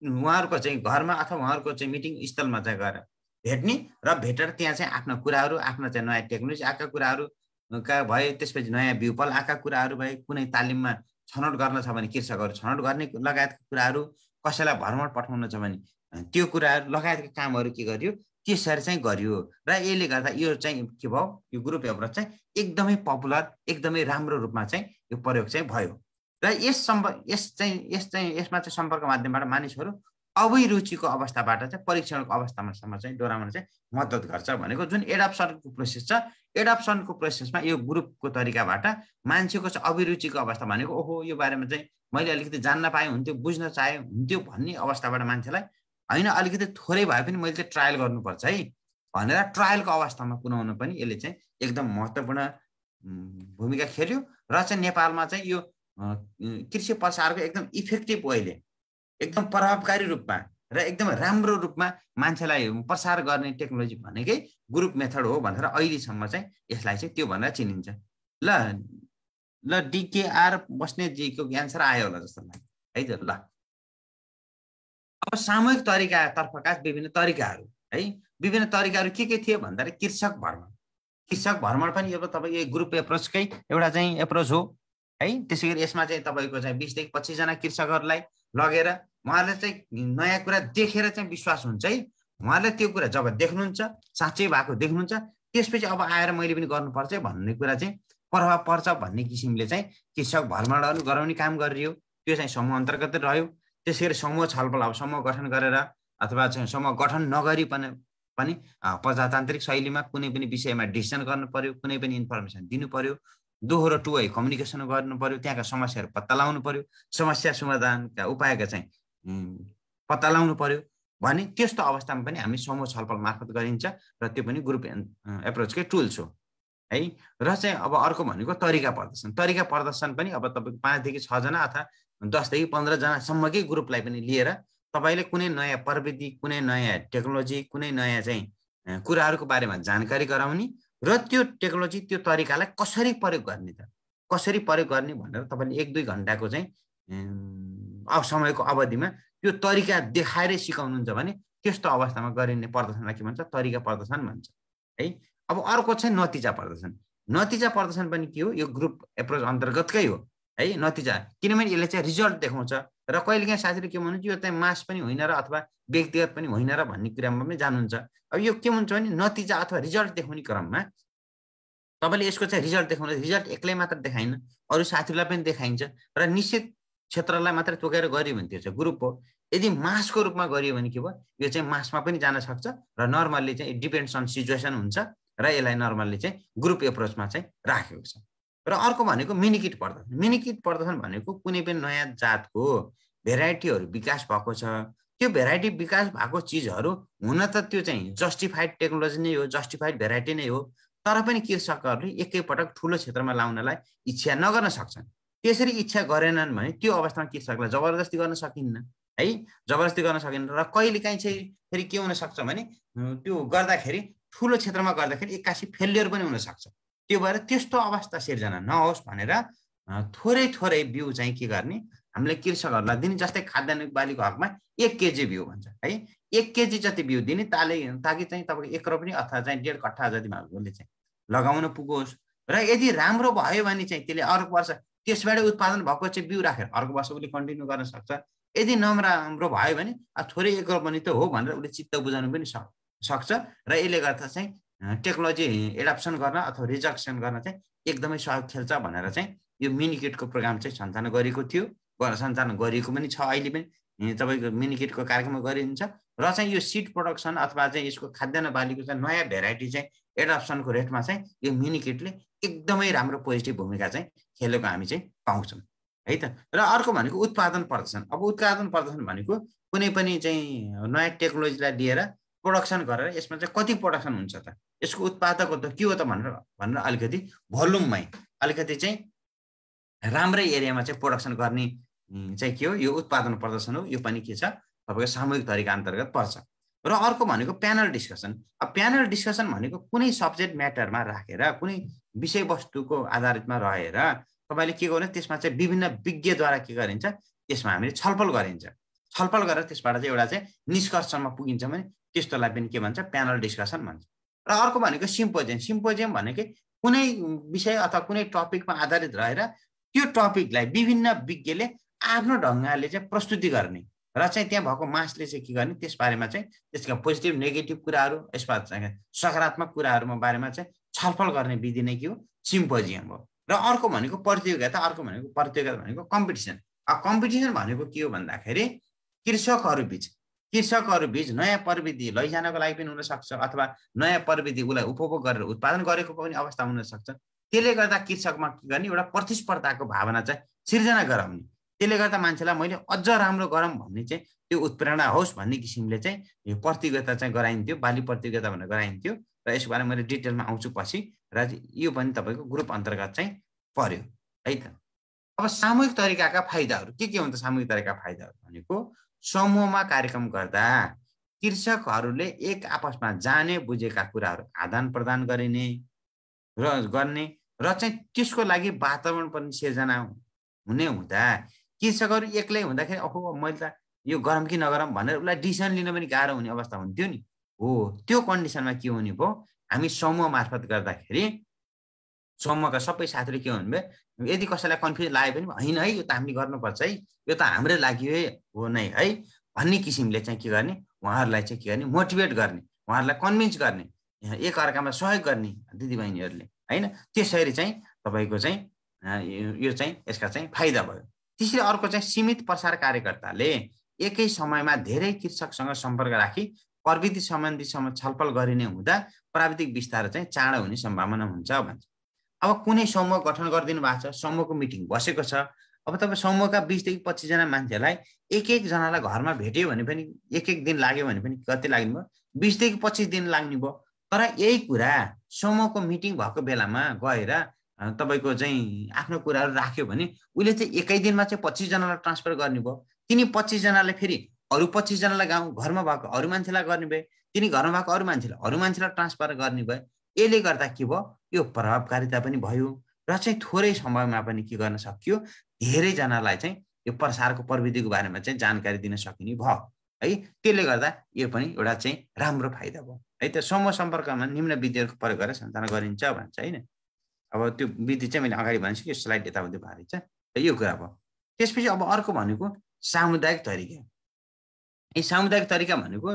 उहाँहरूको चाहिँ घरमा अथवा उहाँहरूको चाहिँ मिटिङ स्थलमा चाहिँ गएर भेट्ने र भेटेर त्यहाँ चाहिँ आफ्ना कुराहरू आफ्नो चाहिँ नयाँ टेक्नोलोजी आएका कुराहरूका भए त्यसपछि नयाँ बिउपल आएका कुराहरू भए कुनै तालिममा छनौट गर्न छ भने कृषकहरू छनौट गर्ने लगायतका कुराहरू कसैलाई भ्रमण पठाउन छ भने त्यो कुराहरू लगायतका कामहरू के गरियो त्यसरी चाहिँ गरियो र यसले गर्दा यो चाहिँ के भयो यो ग्रुप एउटा चाहिँ एकदमै पपुलर एकदमै राम्रो रूपमा चाहिँ यो प्रयोग चाहिँ भयो र यस सम्प यस चाहिँ यस चाहिँ यसमा चाहिँ सम्पर्क माध्यमबाट मानिसहरू अभिरुचिको अवस्थाबाट चाहिँ परीक्षणको अवस्थामासम्म चाहिँ डोराउन चाहिँ मद्दत गर्छ भनेको जुन एडप्सनको प्रोसेस छ एडप्सनको प्रोसेसमा यो ग्रुपको तरिकाबाट मान्छेको चाहिँ अभिरुचिको अवस्था भनेको ओहो यो बारेमा चाहिँ मैले अलिकति जान्न पाएँ हुन्थ्यो बुझ्न चाहे हुन्थ्यो भन्ने अवस्थाबाट मान्छेलाई होइन अलिकति थोरै भए पनि मैले चाहिँ ट्रायल गर्नुपर्छ है भनेर ट्रायलको अवस्थामा पुर्याउन पनि यसले चाहिँ एकदम महत्त्वपूर्ण भूमिका खेल्यो र चाहिँ नेपालमा चाहिँ यो कृषि प्रसारको एकदम इफेक्टिभ वेले एकदम प्रभावकारी रूपमा र एकदम राम्रो रूपमा मान्छेलाई प्रसार गर्ने टेक्नोलोजी भनेकै ग्रुप मेथड हो भनेर अहिलेसम्म चाहिँ यसलाई चाहिँ त्यो भनेर चिनिन्छ ल ल डिकेआर बस्नेतजीको एन्सर आयो होला जस्तो लाग्यो है त ल अब सामूहिक तरिकातर्फका विभिन्न तरिकाहरू है विभिन्न तरिकाहरू के के थिए भन्दाखेरि कृषक भ्रमण कृषक भ्रमण पनि एउटा तपाईँ यही ग्रुप एप्रोचकै एउटा चाहिँ एप्रोच हो है त्यसै गरी यसमा चाहिँ तपाईँको चाहिँ बिसदेखि पच्चिसजना कृषकहरूलाई लगेर उहाँहरूलाई चाहिँ नयाँ कुरा देखेर चाहिँ विश्वास हुन्छ है उहाँहरूलाई त्यो कुरा जब देख्नुहुन्छ साँच्चै भएको देख्नुहुन्छ त्यसपछि अब आएर मैले पनि गर्नुपर्छ भन्ने कुरा चाहिँ प्रभाव पर्छ भन्ने किसिमले चाहिँ कृषक भ्रमण गराउने काम गरियो त्यो चाहिँ समूह अन्तर्गत रह्यो त्यसै गरी समूह छलफल अब समूह गठन गरेर अथवा चाहिँ समूह गठन नगरी पनि पनि प्रजातान्त्रिक शैलीमा कुनै पनि विषयमा डिसिसन गर्नु पर्यो कुनै पनि इन्फर्मेसन दिनु पर्यो दोहोरो टु वे कम्युनिकेसन गर्नु पर्यो त्यहाँका समस्याहरू पत्ता लाउनु पर्यो समस्या समाधानका उपायका चाहिँ पत्ता लाउनु पर्यो भने त्यस्तो अवस्थामा पनि हामी समूह छलफल मार्फत गरिन्छ र त्यो पनि ग्रुप एप्रोचकै टुल्स हो है र चाहिँ अब अर्को भनेको तरिका प्रदर्शन तरिका प्रदर्शन पनि अब तपाईँको पाँचदेखि छजना अथवा दसदेखि पन्ध्रजनासम्मकै ग्रुपलाई पनि लिएर तपाईँले कुनै नयाँ प्रविधि कुनै नयाँ टेक्नोलोजी कुनै नयाँ चाहिँ कुराहरूको बारेमा जानकारी गराउने र त्यो टेक्नोलोजी त्यो तरिकालाई कसरी प्रयोग गर्ने त कसरी प्रयोग गर्ने भनेर तपाईँले एक दुई घन्टाको चाहिँ अब समयको अवधिमा त्यो तरिका देखाएरै सिकाउनुहुन्छ भने त्यस्तो अवस्थामा गरिने प्रदर्शनलाई के भन्छ तरिका प्रदर्शन भन्छ है अब अर्को चाहिँ नतिजा प्रदर्शन नतिजा प्रदर्शन पनि के हो यो ग्रुप एप्रोच अन्तर्गतकै हो है नतिजा किनभने यसले चाहिँ रिजल्ट देखाउँछ र कहिलेकाहीँ साथीले के भन्नुहुन्छ यो चाहिँ मास पनि होइन र अथवा व्यक्तिगत पनि होइन र भन्ने क्रममा पनि जानुहुन्छ अब यो के हुन्छ भने नतिजा अथवा रिजल्ट देखाउने क्रममा तपाईँले यसको चाहिँ रिजल्ट देखाउनु रिजल्ट एक्लै मात्र देखाइन अरू साथीहरूलाई पनि देखाइन्छ र निश्चित क्षेत्रलाई मात्र तोकेर गऱ्यो भने त्यो चाहिँ ग्रुप हो यदि मासको रूपमा गरियो भने के भयो यो चाहिँ मासमा पनि जान सक्छ र नर्मल्ली चाहिँ डिपेन्ड्स अन सिचुएसन हुन्छ र यसलाई नर्मल्ली चाहिँ ग्रुप एप्रोचमा चाहिँ राखेको छ र अर्को भनेको मिनिकिट प्रदर्शन मिनिकिट प्रदर्शन भनेको कुनै पनि नयाँ जातको भेराइटीहरू विकास भएको छ त्यो भेराइटी विकास भएको चिजहरू हुन त त्यो चाहिँ जस्टिफाइड टेक्नोलोजी नै हो जस्टिफाइड भेराइटी नै हो तर पनि कृषकहरूले एकैपटक ठुलो क्षेत्रमा लाउनलाई इच्छा नगर्न सक्छन् त्यसरी इच्छा गरेनन् भने त्यो अवस्थामा कृषकलाई जबरजस्ती गर्न सकिन्न है जबरजस्ती गर्न सकिन्न र कहिलेकाहीँ चाहिँ फेरि के हुनसक्छ भने त्यो गर्दाखेरि ठुलो क्षेत्रमा गर्दाखेरि एक्कासी फेलियर पनि हुनसक्छ त्यो भएर त्यस्तो अवस्था सिर्जना नहोस् भनेर थोरै थोरै बिउ चाहिँ के गर्ने हामीले कृषकहरूलाई दिने जस्तै खाद्यान्न बालीको हकमा एक केजी बिउ भन्छ है एक केजी जति बिउ दिने ताले ताकि चाहिँ तपाईँको एक रोपनी अथवा चाहिँ डेढ कट्ठा जतिमा उसले चाहिँ लगाउन पुगोस् र यदि राम्रो भयो भने चाहिँ त्यसले अर्को वर्ष त्यसबाट उत्पादन भएको चाहिँ बिउ राखेर अर्को वर्ष उसले कन्टिन्यू गर्न सक्छ यदि नराम्रो भयो भने थोरै एक रोपनी त हो भनेर उसले चित्त बुझाउनु पनि सक्छ र यसले गर्दा चाहिँ टेक्नोलोजी एडप्सन गर्न अथवा रिजक्सन गर्न चाहिँ एकदमै सहयोग खेल्छ भनेर चाहिँ यो मिनिकेटको प्रोग्राम चाहिँ सञ्चालन गरेको थियो सञ्चालन गरिएको पनि छ अहिले पनि तपाईँको मिनिकेटको कार्यक्रम गरिन्छ र चाहिँ यो सिड प्रोडक्सन अथवा चाहिँ यसको खाद्यान्न बालीको चाहिँ नयाँ भेराइटी चाहिँ एडप्सनको रेटमा चाहिँ यो मिनिकेटले एकदमै राम्रो पोजिटिभ भूमिका चाहिँ खेलेको हामी चाहिँ पाउँछौँ है त र अर्को भनेको उत्पादन प्रदर्शन अब उत्पादन प्रदर्शन भनेको कुनै पनि चाहिँ नयाँ टेक्नोलोजीलाई लिएर प्रोडक्सन गरेर यसमा चाहिँ कति प्रोडक्सन हुन्छ त यसको त के हो त भनेर भनेर अलिकति भोल्युममै अलिकति चाहिँ राम्रै एरियामा चाहिँ प्रोडक्सन गर्ने चाहिँ के हो यो उत्पादन प्रदर्शन हो यो पनि के छ तपाईँको सामूहिक तरिका अन्तर्गत पर्छ र अर्को भनेको प्यानल डिस्कसन अब प्यानल डिस्कसन भनेको कुनै सब्जेक्ट म्याटरमा राखेर कुनै विषयवस्तुको आधारमा रहेर तपाईँले के गर्नु त्यसमा चाहिँ विभिन्न विज्ञद्वारा के गरिन्छ त्यसमा हामीले छलफल गरिन्छ छलफल गरेर त्यसबाट चाहिँ एउटा चाहिँ निष्कर्षमा पुगिन्छ भने त्यस्तोलाई पनि के भन्छ प्यानल डिस्कसन भन्छ र अर्को भनेको सिम्पोजियम सिम्पोजियम भनेकै कुनै विषय अथवा कुनै टपिकमा आधारित रहेर त्यो टपिकलाई विभिन्न विज्ञले आफ्नो ढङ्गले चाहिँ प्रस्तुति गर्ने र चाहिँ त्यहाँ भएको मासले चाहिँ के गर्ने त्यस बारेमा चाहिँ त्यसका पोजिटिभ नेगेटिभ कुराहरू यसमा सकारात्मक कुराहरूमा बारेमा चाहिँ छलफल गर्ने विधि नै के हो सिम्पोजियम हो र अर्को भनेको प्रतियोगिता अर्को भनेको प्रतियोगिता भनेको कम्पिटिसन अब कम्पिटिसन भनेको के हो भन्दाखेरि कृषकहरू बिच कृषकहरू बिच नयाँ प्रविधि लैजानको लागि पनि हुनसक्छ अथवा नयाँ प्रविधि उसलाई उपभोग गरेर उत्पादन गरेको पनि अवस्था हुनसक्छ त्यसले गर्दा कृषकमा के गर्ने एउटा प्रतिस्पर्धाको भावना चाहिँ सिर्जना गराउने त्यसले गर्दा मान्छेलाई मैले अझ राम्रो गरौँ भन्ने चाहिँ त्यो उत्प्रेरणा होस् भन्ने किसिमले चाहिँ यो प्रतियोगिता चाहिँ गराइन्थ्यो बाली प्रतियोगिता भनेर गराइन्थ्यो र यसको बारेमा मैले डिटेलमा आउँछु पछि र यो पनि तपाईँको ग्रुप अन्तर्गत चाहिँ पर्यो है त अब सामूहिक तरिकाका फाइदाहरू के के हुन्छ सामूहिक तरिकाका फाइदाहरू भनेको समूहमा कार्यक्रम गर्दा कृषकहरूले एक आपसमा जाने बुझेका कुराहरू आदान प्रदान गरिने र गर्ने र चाहिँ त्यसको लागि वातावरण पनि सिर्जना हुने हुँदा कृषकहरू एक्लै हुँदाखेरि अहो मैले त यो गरम कि नगरम भनेर उसलाई डिसिसन लिन पनि गाह्रो हुने अवस्था हुन्थ्यो नि हो त्यो कन्डिसनमा के हुने भयो हामी समूह मार्फत गर्दाखेरि समूहका सबै साथीहरू के भन्नुभयो यदि कसैलाई कन्फ्युज लाग्यो भने होइन है यो त हामीले गर्नुपर्छ है यो त हाम्रै लागि है हो नै है भन्ने किसिमले चाहिँ के गर्ने उहाँहरूलाई चाहिँ के गर्ने मोटिभेट गर्ने उहाँहरूलाई कन्भिन्स गर्ने एक अर्कामा सहयोग गर्ने दिदीबहिनीहरूले होइन त्यसरी चाहिँ तपाईँको चाहिँ यो चाहिँ यसका चाहिँ फाइदा भयो त्यसरी अर्को चाहिँ सीमित प्रसार कार्यकर्ताले एकै समयमा धेरै कृषकसँग सम्पर्क राखी प्रविधि सम्बन्धीसम्म छलफल गरिने हुँदा प्राविधिक विस्तार चाहिँ चाँडो हुने सम्भावना हुन्छ भन्छ अब कुनै समूह गठन गरिदिनु भएको छ समूहको मिटिङ बसेको छ अब तपाईँ समूहका बिसदेखि पच्चिसजना मान्छेलाई एक एकजनालाई घरमा भेट्यो भने पनि एक एक दिन लाग्यो भने पनि कति लाग्ने भयो बिसदेखि पच्चिस दिन लाग्ने भयो तर यही कुरा समूहको मिटिङ भएको बेलामा गएर तपाईँको चाहिँ आफ्नो कुराहरू राख्यो भने उसले चाहिँ एकै दिनमा चाहिँ पच्चिसजनालाई ट्रान्सफर गर्ने भयो तिनी पच्चिसजनाले फेरि अरू पच्चिसजनालाई गाउँ घरमा भएको अरू मान्छेलाई गर्ने भए तिनी घरमा भएको अरू मान्छेलाई अरू मान्छेलाई ट्रान्सफर गर्ने भए यसले गर्दा के भयो यो प्रभावकारिता पनि भयो र चाहिँ थोरै समयमा पनि के गर्न सकियो धेरैजनालाई चाहिँ यो प्रसारको प्रविधिको बारेमा चाहिँ जानकारी दिन सकिने भयो है त्यसले गर्दा यो पनि एउटा चाहिँ राम्रो फाइदा भयो है त समूह सम्पर्कमा निम्न विधिहरूको प्रयोग गरेर सञ्चालन गरिन्छ भन्छ होइन अब त्यो विधि चाहिँ मैले अगाडि भनेपछि यो स्लाइड यताउति भारी छ र यो कुरा भयो त्यसपछि अब अर्को भनेको सामुदायिक तरिका यी सामुदायिक तरिका भनेको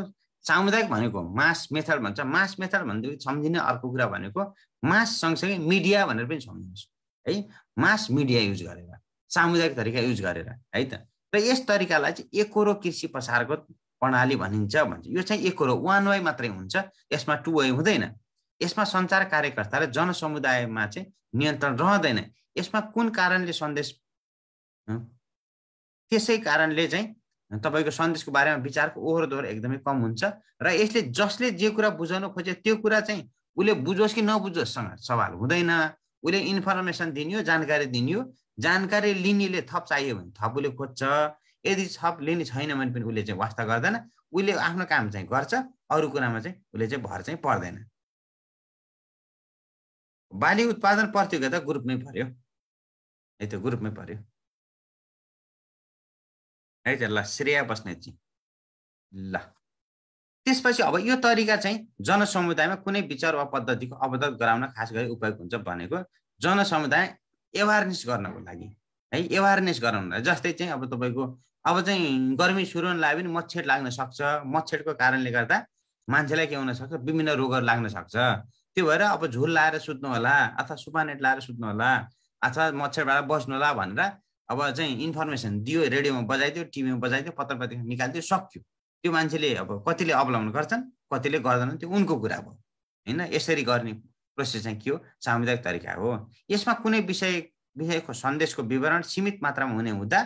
सामुदायिक भनेको मास मेथड भन्छ मास मेथड भनेदेखि सम्झिने अर्को कुरा भनेको मास सँगसँगै मिडिया भनेर पनि सम्झिनुहोस् है मास मिडिया युज गरेर सामुदायिक तरिका युज गरेर है त र यस तरिकालाई चाहिँ एकरो कृषि पसारको प्रणाली भनिन्छ भन्छ यो चाहिँ एकरो वान वे मात्रै हुन्छ यसमा टु वे हुँदैन यसमा सञ्चार कार्यकर्ता र जनसमुदायमा चाहिँ नियन्त्रण रहँदैन यसमा कुन कारणले सन्देश त्यसै कारणले चाहिँ तपाईँको सन्देशको बारेमा विचारको ओहोर दोहोर एकदमै कम हुन्छ र यसले जसले जे कुरा बुझाउन खोज्यो त्यो कुरा चाहिँ उसले बुझोस् कि नबुझोस्सँग सवाल हुँदैन उसले इन्फर्मेसन दिने जानकारी दिने जानकारी लिनेले थप चाहियो भने थप उसले खोज्छ यदि थप लिने छैन भने पनि उसले चाहिँ वास्ता गर्दैन उसले आफ्नो काम चाहिँ गर्छ अरू कुरामा चाहिँ उसले चाहिँ भर चाहिँ पर्दैन बाली उत्पादन प्रतियोगिता ग्रुपमै पर्यो है त ग्रुपमै पर्यो है त ल श्रेया बस्नेतजी ल त्यसपछि अब यो तरिका चाहिँ जनसमुदायमा कुनै विचार वा पद्धतिको अवगत गराउन खास गरी उपयोग हुन्छ भनेको जनसमुदाय एवारनेस गर्नको लागि है एवारनेस गराउनु जस्तै चाहिँ अब तपाईँको अब चाहिँ गर्मी सुरु लाग्यो भने मच्छर लाग्न सक्छ मच्छरको कारणले गर्दा मान्छेलाई के हुनसक्छ विभिन्न रोगहरू लाग्न सक्छ त्यो भएर अब झुल लाएर सुत्नु होला अथवा सुपानेट लाएर सुत्नु होला अथवा मच्छरबाट बस्नु होला भनेर अब चाहिँ इन्फर्मेसन दियो रेडियोमा बजाइदियो टिभीमा बजाइदियो पत्र पत्रिका निकालिदियो सक्यो त्यो मान्छेले अब कतिले अवलम्बन गर्छन् कतिले गर्दैनन् त्यो उनको कुरा भयो होइन यसरी गर्ने प्रोसेस चाहिँ के हो सामुदायिक तरिका हो यसमा कुनै विषय विषयको सन्देशको विवरण सीमित मात्रामा हुने हुँदा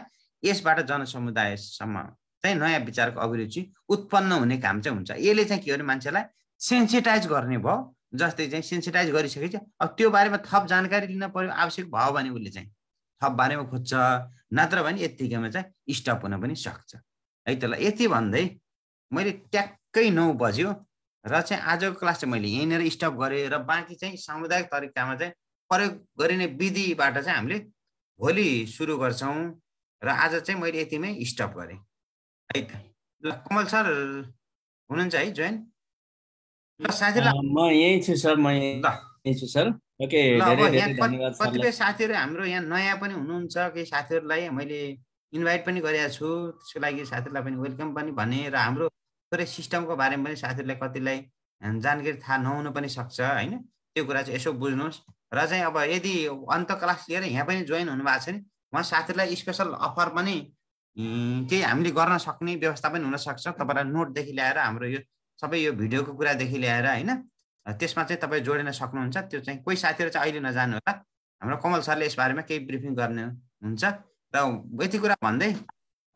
यसबाट जनसमुदायसम्म चाहिँ नयाँ विचारको अभिरुचि उत्पन्न हुने काम चाहिँ हुन्छ यसले चाहिँ के हो भने मान्छेलाई सेन्सिटाइज गर्ने भयो जस्तै चाहिँ सेन्सिटाइज गरिसकेपछि अब त्यो बारेमा थप जानकारी लिन पऱ्यो आवश्यक भयो भने उसले चाहिँ थप बारेमा खोज्छ नत्र भने यत्तिकैमा चाहिँ स्टप हुन पनि सक्छ है त ल यति भन्दै मैले ट्याक्कै नौ बज्यो र चाहिँ आजको क्लास चाहिँ मैले यहीँनिर स्टप गरेँ र बाँकी चाहिँ सामुदायिक तरिकामा चाहिँ प्रयोग गरिने विधिबाट चाहिँ हामीले भोलि सुरु गर्छौँ र आज चाहिँ मैले यतिमै स्टप गरेँ है त ल कमल सर हुनुहुन्छ है जोइन ल साथीलाई म यहीँ छु सर म यहीँ छु सर ओके धन्यवाद कतिपय साथीहरू हाम्रो यहाँ नयाँ पनि हुनुहुन्छ केही साथीहरूलाई मैले इन्भाइट पनि गरेको छु त्यसको लागि साथीहरूलाई पनि वेलकम पनि भने र हाम्रो थोरै सिस्टमको बारेमा पनि साथीहरूलाई कतिलाई जानकारी थाहा नहुनु पनि सक्छ होइन त्यो कुरा चाहिँ यसो बुझ्नुहोस् र चाहिँ अब यदि अन्त क्लास लिएर यहाँ पनि जोइन हुनुभएको छ भने उहाँ साथीहरूलाई स्पेसल अफर पनि केही हामीले गर्न सक्ने व्यवस्था पनि हुनसक्छ तपाईँलाई नोटदेखि ल्याएर हाम्रो यो सबै यो भिडियोको कुरादेखि ल्याएर होइन त्यसमा चाहिँ तपाईँ जोडिन सक्नुहुन्छ त्यो चाहिँ कोही साथीहरू चाहिँ अहिले नजानु होला हाम्रो कमल सरले यसबारेमा केही ब्रिफिङ गर्ने हुन्छ र यति कुरा भन्दै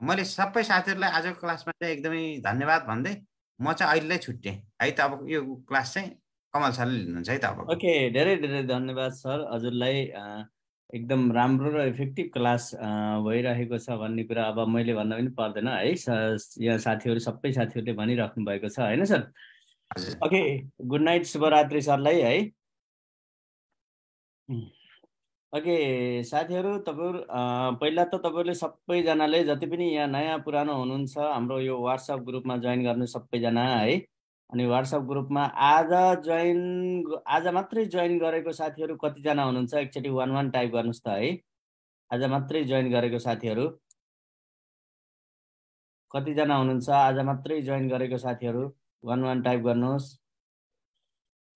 मैले सबै साथीहरूलाई आजको क्लासमा चाहिँ एकदमै धन्यवाद भन्दै म चाहिँ अहिले छुट्टेँ है त अब यो क्लास चाहिँ कमल सरले लिनुहुन्छ है त अब ओके धेरै धेरै धन्यवाद सर हजुरलाई एकदम राम्रो र इफेक्टिभ क्लास भइरहेको छ भन्ने कुरा अब मैले भन्न पनि पर्दैन है यहाँ साथीहरू सबै साथीहरूले भनिराख्नु भएको छ होइन सर ओके गुड नाइट शुभरात्रि सरलाई है ओके साथीहरू तपाईँहरू पहिला त तपाईँहरूले सबैजनाले जति पनि यहाँ नयाँ पुरानो हुनुहुन्छ हाम्रो यो वाट्सएप ग्रुपमा जोइन गर्ने सबैजना है अनि वाट्सएप ग्रुपमा आज जोइन आज मात्रै जोइन गरेको साथीहरू कतिजना हुनुहुन्छ एकचोटि वान वान टाइप गर्नुहोस् त है आज मात्रै जोइन गरेको साथीहरू कतिजना हुनुहुन्छ आज मात्रै जोइन गरेको साथीहरू वान वान टाइप गर्नुहोस्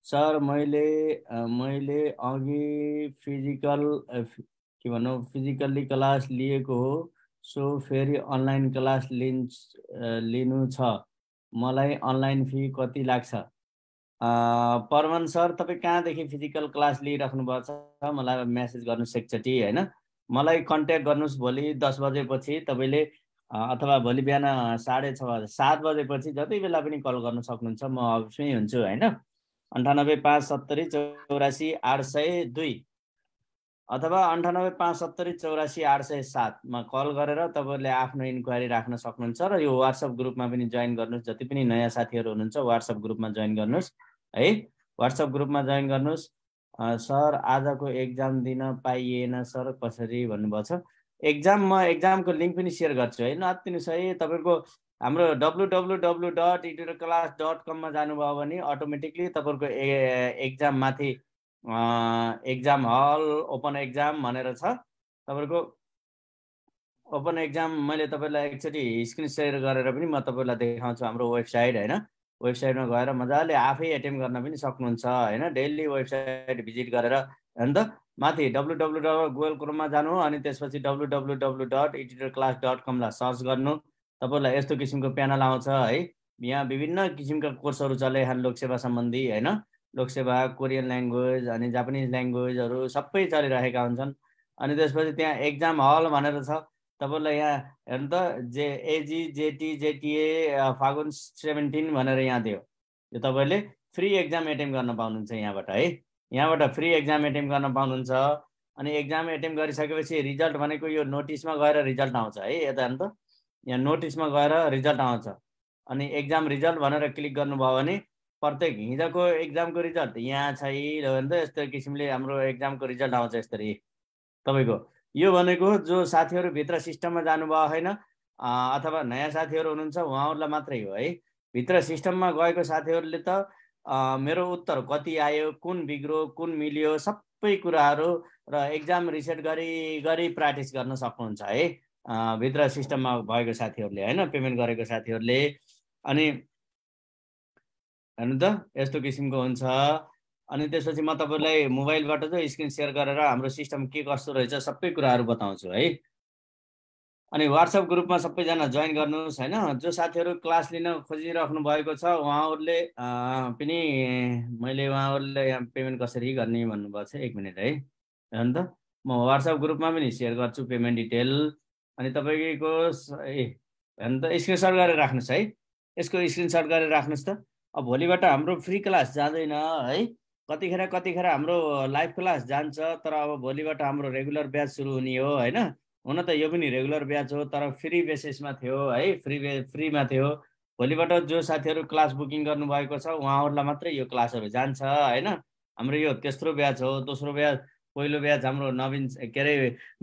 सर मैले मैले अघि फिजिकल के भन्नु फिजिकल्ली क्लास लिएको हो सो फेरि अनलाइन क्लास लिन्छ लिनु छ मलाई अनलाइन फी कति लाग्छ परमन सर तपाईँ कहाँदेखि फिजिकल क्लास लिइराख्नु भएको छ मलाई म्यासेज गर्नुहोस् एकचोटि होइन मलाई कन्ट्याक्ट गर्नुहोस् भोलि दस बजेपछि तपाईँले अथवा भोलि बिहान साढे छ सात बजेपछि जति बेला पनि कल गर्न सक्नुहुन्छ म अफिसमै हुन्छु होइन अन्ठानब्बे पाँच सत्तरी चौरासी आठ सय दुई अथवा अन्ठानब्बे पाँच सत्तरी चौरासी आठ सय सातमा कल गरेर तपाईँहरूले आफ्नो इन्क्वायरी राख्न सक्नुहुन्छ र यो वाट्सएप ग्रुपमा पनि जोइन गर्नुहोस् जति पनि नयाँ साथीहरू हुनुहुन्छ वाट्सएप ग्रुपमा जोइन गर्नुहोस् है वाट्सएप ग्रुपमा जोइन गर्नुहोस् सर आजको एक्जाम दिन पाइएन सर कसरी भन्नुभएको छ एक्जाम म एक्जामको लिङ्क पनि सेयर गर्छु है न है तपाईँको हाम्रो डब्लु डब्लु डब्लु डट इडुर क्लास डट कममा जानुभयो भने अटोमेटिकली तपाईँको ए एक्जाममाथि एक्जाम हल ओपन एक्जाम भनेर छ तपाईँको ओपन एक्जाम मैले तपाईँलाई एकचोटि स्क्रिन सेयर गरेर पनि म तपाईँलाई देखाउँछु हाम्रो वेबसाइट होइन वेबसाइटमा गएर मजाले आफै एटेम्प गर्न पनि सक्नुहुन्छ होइन डेली वेबसाइट भिजिट गरेर अन्त माथि डब्लु डब्लु डब्लु गुगल क्रोममा जानु अनि त्यसपछि W W W dot editor class dot कमलाई सर्च गर्नु तपाईँहरूलाई यस्तो किसिमको प्यानल आउँछ है यहाँ विभिन्न किसिमका कोर्सहरू चले छन् लोकसेवा सम्बन्धी होइन लोकसेवा कोरियन ल्याङ्ग्वेज अनि जापानिज ल्याङ्ग्वेजहरू सबै चलिरहेका हुन्छन् अनि त्यसपछि त्यहाँ एक्जाम हल भनेर छ तपाईँलाई यहाँ हेर्नु त जे एजी जेटी जेटिए फागुन सेभेन्टिन भनेर यहाँ दियो यो तपाईँले फ्री एक्जाम एटेम्प गर्न पाउनुहुन्छ यहाँबाट है यहाँबाट फ्री एक्जाम एटेम्प गर्न पाउनुहुन्छ अनि एक्जाम एटेम्प गरिसकेपछि रिजल्ट भनेको यो नोटिसमा गएर रिजल्ट आउँछ है यता अन्त यहाँ नोटिसमा गएर रिजल्ट आउँछ अनि एक्जाम रिजल्ट भनेर क्लिक गर्नुभयो भने प्रत्येक हिजोको एक्जामको रिजल्ट यहाँ छ यी भने त यस्तो किसिमले हाम्रो एक्जामको रिजल्ट आउँछ यसरी तपाईँको यो भनेको जो साथीहरू भित्र सिस्टममा जानुभयो होइन अथवा नयाँ साथीहरू हुनुहुन्छ उहाँहरूलाई मात्रै हो है भित्र सिस्टममा गएको साथीहरूले त मेरो उत्तर कति आयो कुन बिग्रो कुन मिल्यो सबै कुराहरू र एक्जाम रिसेट गरी गरी प्र्याक्टिस गर्न सक्नुहुन्छ है भित्र सिस्टममा भएको साथीहरूले होइन पेमेन्ट गरेको साथीहरूले अनि हेर्नु त यस्तो किसिमको हुन्छ अनि त्यसपछि म तपाईँलाई मोबाइलबाट चाहिँ स्क्रिन सेयर गरेर हाम्रो सिस्टम के कस्तो रहेछ सबै कुराहरू बताउँछु है अनि वाट्सएप ग्रुपमा सबैजना जोइन गर्नुहोस् होइन जो साथीहरू क्लास लिन खोजिराख्नु भएको छ उहाँहरूले पनि मैले उहाँहरूले यहाँ पेमेन्ट कसरी गर्ने भन्नुभएको छ एक मिनट है हेर्नु त म वाट्सएप ग्रुपमा पनि सेयर गर्छु पेमेन्ट डिटेल अनि तपाईँको ए हेर्नु त स्क्रिनसट गरेर राख्नुहोस् है यसको स्क्रिनसट गरेर राख्नुहोस् त अब भोलिबाट हाम्रो फ्री क्लास जाँदैन है कतिखेर कतिखेर हाम्रो लाइभ क्लास जान्छ तर अब भोलिबाट हाम्रो रेगुलर ब्याच सुरु हुने हो होइन हुन त यो पनि रेगुलर ब्याच हो तर फ्री बेसिसमा थियो है फ्री बे फ्रीमा थियो भोलिबाट जो साथीहरू क्लास बुकिङ गर्नुभएको छ उहाँहरूलाई मात्रै यो क्लासहरू जान्छ होइन हाम्रो यो तेस्रो ब्याच हो दोस्रो ब्याच पहिलो ब्याच हाम्रो नवीन के अरे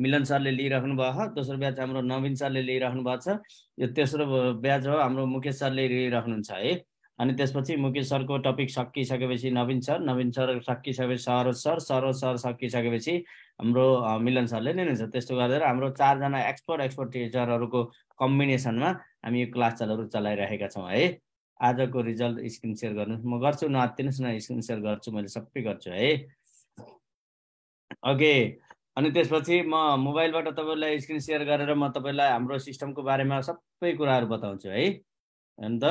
मिलन सरले लिइराख्नु भयो दोस्रो ब्याच हाम्रो नवीन सरले लिइराख्नु भएको छ यो तेस्रो ब्याच हो हाम्रो मुकेश सरले लिइराख्नुहुन्छ है अनि त्यसपछि मुकेश सरको टपिक सकिसकेपछि नवीन सर नवीन सर सकिसकेपछि सरोज सर सरोज सर सकिसकेपछि हाम्रो मिलन सरले लिनुहुन्छ त्यस्तो गरेर हाम्रो चारजना एक्सपर्ट एक्सपर्ट टिचरहरूको कम्बिनेसनमा हामी यो क्लास चलाइरहेका छौँ है आजको रिजल्ट स्क्रिन सेयर गर्नुहोस् म गर्छु नहात्तिनुहोस् न स्क्रिन सेयर गर्छु मैले सबै गर्छु है ओके अनि त्यसपछि म मोबाइलबाट तपाईँलाई स्क्रिन सेयर गरेर म तपाईँलाई हाम्रो सिस्टमको बारेमा सबै कुराहरू बताउँछु है अन्त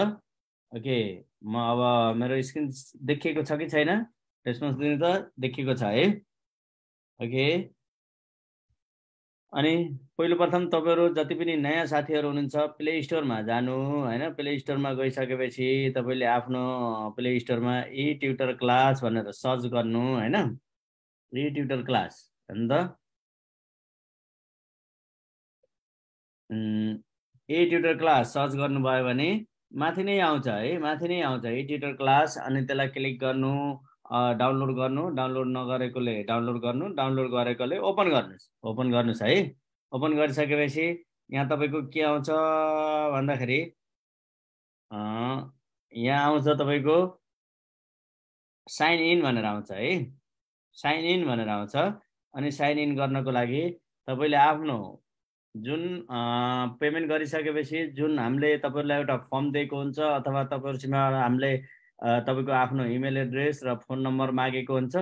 ओके म अब मेरो स्क्रिन देखिएको छ कि छैन रेस्पोन्स दिनु त देखिएको छ है ओके अनि पहिलो प्रथम तपाईँहरू जति पनि नयाँ साथीहरू हुनुहुन्छ प्ले स्टोरमा जानु होइन प्ले स्टोरमा गइसकेपछि तपाईँले आफ्नो प्ले स्टोरमा ए ट्युटर क्लास भनेर सर्च गर्नु होइन ए ट्युटर क्लास अन्त ए ट्युटर क्लास सर्च गर्नुभयो भने माथि नै आउँछ है माथि नै आउँछ है एडिटर क्लास अनि त्यसलाई क्लिक गर्नु डाउनलोड गर्नु डाउनलोड नगरेकोले डाउनलोड गर्नु डाउनलोड गरेकोले ओपन गर्नुहोस् ओपन गर्नुहोस् है ओपन गरिसकेपछि यहाँ तपाईँको के आउँछ भन्दाखेरि यहाँ आउँछ तपाईँको साइन इन भनेर आउँछ है साइन इन भनेर आउँछ अनि साइन इन गर्नको लागि तपाईँले आफ्नो जुन पेमेन्ट गरिसकेपछि जुन हामीले तपाईँहरूलाई एउटा फर्म दिएको हुन्छ अथवा तपाईँहरूसँग हामीले तपाईँको आफ्नो इमेल एड्रेस र फोन नम्बर मागेको हुन्छ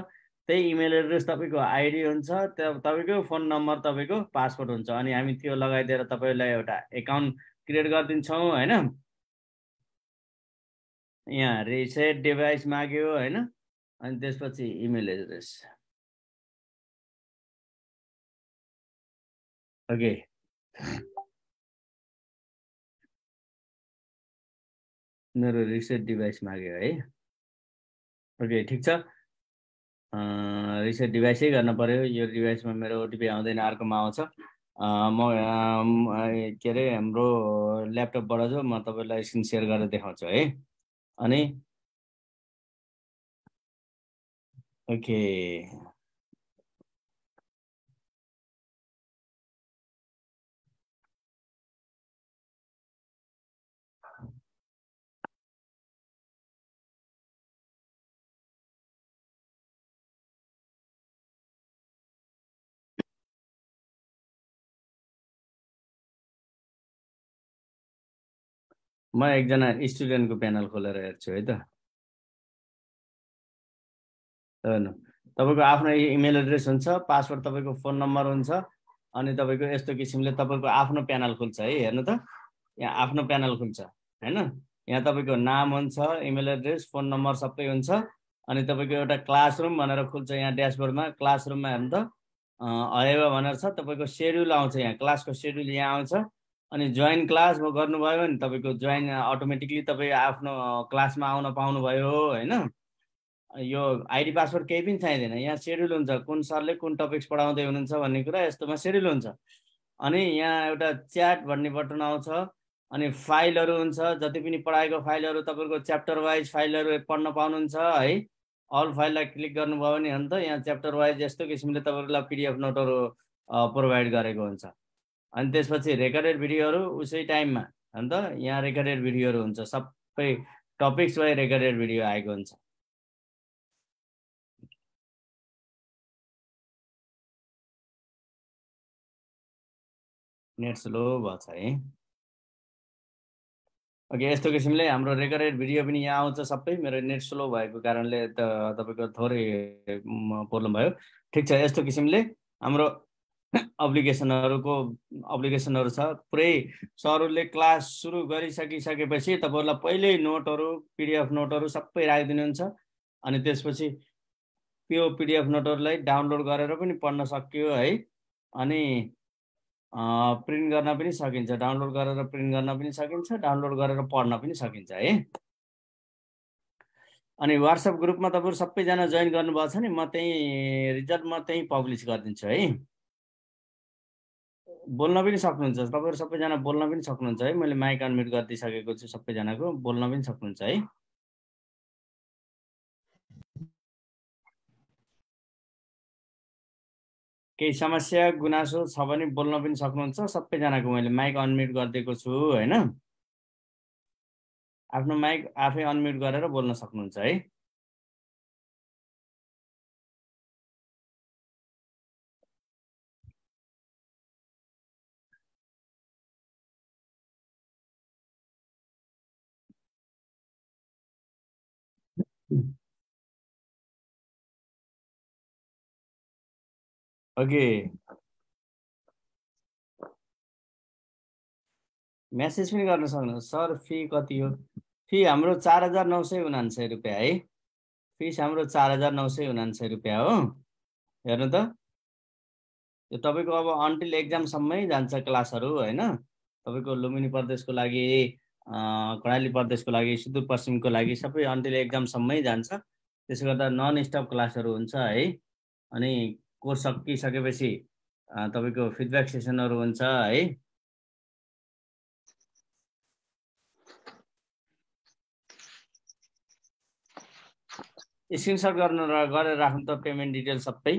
त्यही इमेल एड्रेस तपाईँको आइडी हुन्छ तपाईँको फोन नम्बर तपाईँको पासवर्ड हुन्छ अनि हामी त्यो लगाइदिएर तपाईँलाई एउटा एकाउन्ट क्रिएट गरिदिन्छौँ होइन यहाँ रिसेट डिभाइस माग्यो होइन अनि त्यसपछि इमेल एड्रेस ओके मेरो रिसेट डिभाइस माग्यो है ओके ठिक छ रिसेट डिभाइसै गर्नु पऱ्यो यो डिभाइसमा मेरो ओटिपी आउँदैन अर्कोमा आउँछ म के अरे हाम्रो ल्यापटपबाट चाहिँ म तपाईँलाई स्क्रिन सेयर गरेर देखाउँछु है अनि ओके म एकजना स्टुडेन्टको प्यानल खोलेर हेर्छु है त तपाईँको आफ्नो इमेल एड्रेस हुन्छ पासवर्ड तपाईँको फोन नम्बर हुन्छ अनि तपाईँको यस्तो किसिमले तपाईँको आफ्नो प्यानल खुल्छ है हेर्नु त यहाँ आफ्नो प्यानल खुल्छ होइन यहाँ तपाईँको नाम हुन्छ इमेल एड्रेस फोन नम्बर सबै हुन्छ अनि तपाईँको एउटा क्लासरुम भनेर खुल्छ यहाँ ड्यासबोर्डमा क्लासरुममा हेर्नु त अरेवा भनेर छ तपाईँको सेड्युल आउँछ यहाँ क्लासको सेड्युल यहाँ आउँछ अनि जोइन क्लासमा गर्नुभयो भने तपाईँको जोइन अटोमेटिकली तपाईँ आफ्नो क्लासमा आउन पाउनुभयो होइन यो आइडी पासवर्ड केही पनि चाहिँदैन यहाँ सेड्युल हुन्छ कुन सरले कुन टपिक्स पढाउँदै हुनुहुन्छ भन्ने कुरा यस्तोमा सेड्युल हुन्छ अनि यहाँ एउटा च्याट भन्ने बटन आउँछ अनि फाइलहरू हुन्छ जति पनि पढाएको फाइलहरू तपाईँको च्याप्टर वाइज फाइलहरू पढ्न पाउनुहुन्छ है अल फाइललाई क्लिक गर्नुभयो भने अन्त यहाँ च्याप्टर वाइज यस्तो किसिमले तपाईँहरूलाई पिडिएफ नोटहरू प्रोभाइड गरेको हुन्छ अनि त्यसपछि रेकर्डेड भिडियोहरू उसै टाइममा अन्त यहाँ रेकर्डेड भिडियोहरू हुन्छ सबै टपिक्स वाइ रेकर्डेड भिडियो आएको हुन्छ नेट स्लो भएछ है ओके यस्तो किसिमले हाम्रो रेकर्डेड भिडियो पनि यहाँ आउँछ सबै मेरो नेट स्लो भएको कारणले त तपाईँको थोरै प्रब्लम भयो ठिक छ यस्तो किसिमले हाम्रो अप्लिकेसनहरूको अप्लिकेसनहरू छ पुरै सरहरूले क्लास सुरु गरिसकिसकेपछि तपाईँहरूलाई पहिल्यै नोटहरू पिडिएफ नोटहरू सबै राखिदिनुहुन्छ अनि त्यसपछि त्यो पिडिएफ नोटहरूलाई डाउनलोड गरेर पनि पढ्न सकियो है अनि प्रिन्ट गर्न पनि सकिन्छ डाउनलोड गरेर प्रिन्ट गर्न पनि सकिन्छ डाउनलोड गरेर पढ्न पनि सकिन्छ है अनि वाट्सएप ग्रुपमा तपाईँहरू सबैजना जोइन गर्नुभएको छ नि म त्यहीँ रिजल्ट म त्यहीँ पब्लिस गरिदिन्छु है बोल्न पनि सक्नुहुन्छ तपाईँहरू सबैजना बोल्न पनि सक्नुहुन्छ है मैले माइक अनम्युट गरिदिइसकेको छु सबैजनाको बोल्न पनि सक्नुहुन्छ है केही समस्या गुनासो छ भने बोल्न पनि सक्नुहुन्छ सबैजनाको मैले माइक अनम्युट गरिदिएको छु होइन आफ्नो माइक आफै अनम्युट गरेर बोल्न सक्नुहुन्छ है ओके म्यासेज पनि गर्न सक्नुहुन्छ सर फी कति हो फी हाम्रो चार हजार नौ सय उनान्सय रुपियाँ है फिस हाम्रो चार हजार नौ सय उनान्सय रुपियाँ हो हेर्नु त यो तपाईँको अब अन्टिल एक्जामसम्मै जान्छ क्लासहरू होइन तपाईँको लुम्बिनी प्रदेशको लागि कर्णाली प्रदेशको लागि सुदूरपश्चिमको लागि सबै अन्टिल एक्जामसम्मै जान्छ त्यसो गर्दा नन स्टप क्लासहरू हुन्छ है अनि कोर्स सकिसकेपछि तपाईँको फिडब्याक सेसनहरू हुन्छ है स्क्रिनसट गर्न गरेर राख्नु त पेमेन्ट डिटेल सबै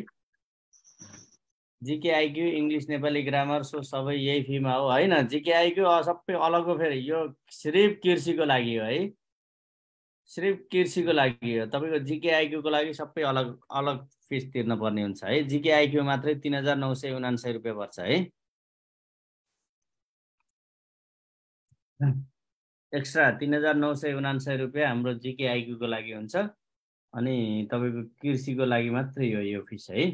GK IQ English Nepali grammar so सबै यही फीमा हो होइन जिकेआइक्यू सबै अलग हो फेरि यो सिर्फ कृषिको लागि हो है सिर्फ कृषिको लागि हो तपाईँको जिकेआइक्यूको लागि सबै अलग अलग फिस तिर्नुपर्ने हुन्छ है जिकेआइक्यू मात्रै तिन हजार नौ सय उनान्सय रुपियाँ पर्छ है एक्स्ट्रा तिन हजार नौ सय उनान्सय रुपियाँ हाम्रो जिकेआइक्यूको लागि हुन्छ अनि तपाईँको कृषिको लागि मात्रै हो यो फिस है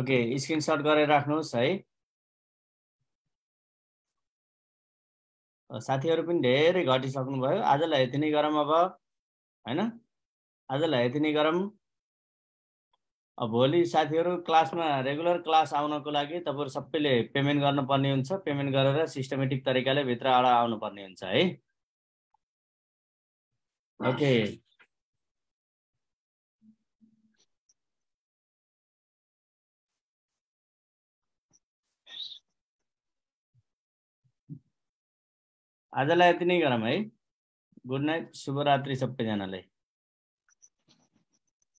ओके स्क्रिनसट गरेर राख्नुहोस् है साथीहरू पनि धेरै भयो आजलाई यति नै गरौँ अब होइन आजलाई यति नै गरौँ अब भोलि साथीहरू क्लासमा रेगुलर क्लास आउनको लागि तपाईँहरू सबैले पेमेन्ट गर्नुपर्ने हुन्छ पेमेन्ट गरेर सिस्टमेटिक तरिकाले भित्र आउनुपर्ने हुन्छ है ओके आजलाई यति नै गरौँ है गुड नाइट शुभरात्रि सबैजनालाई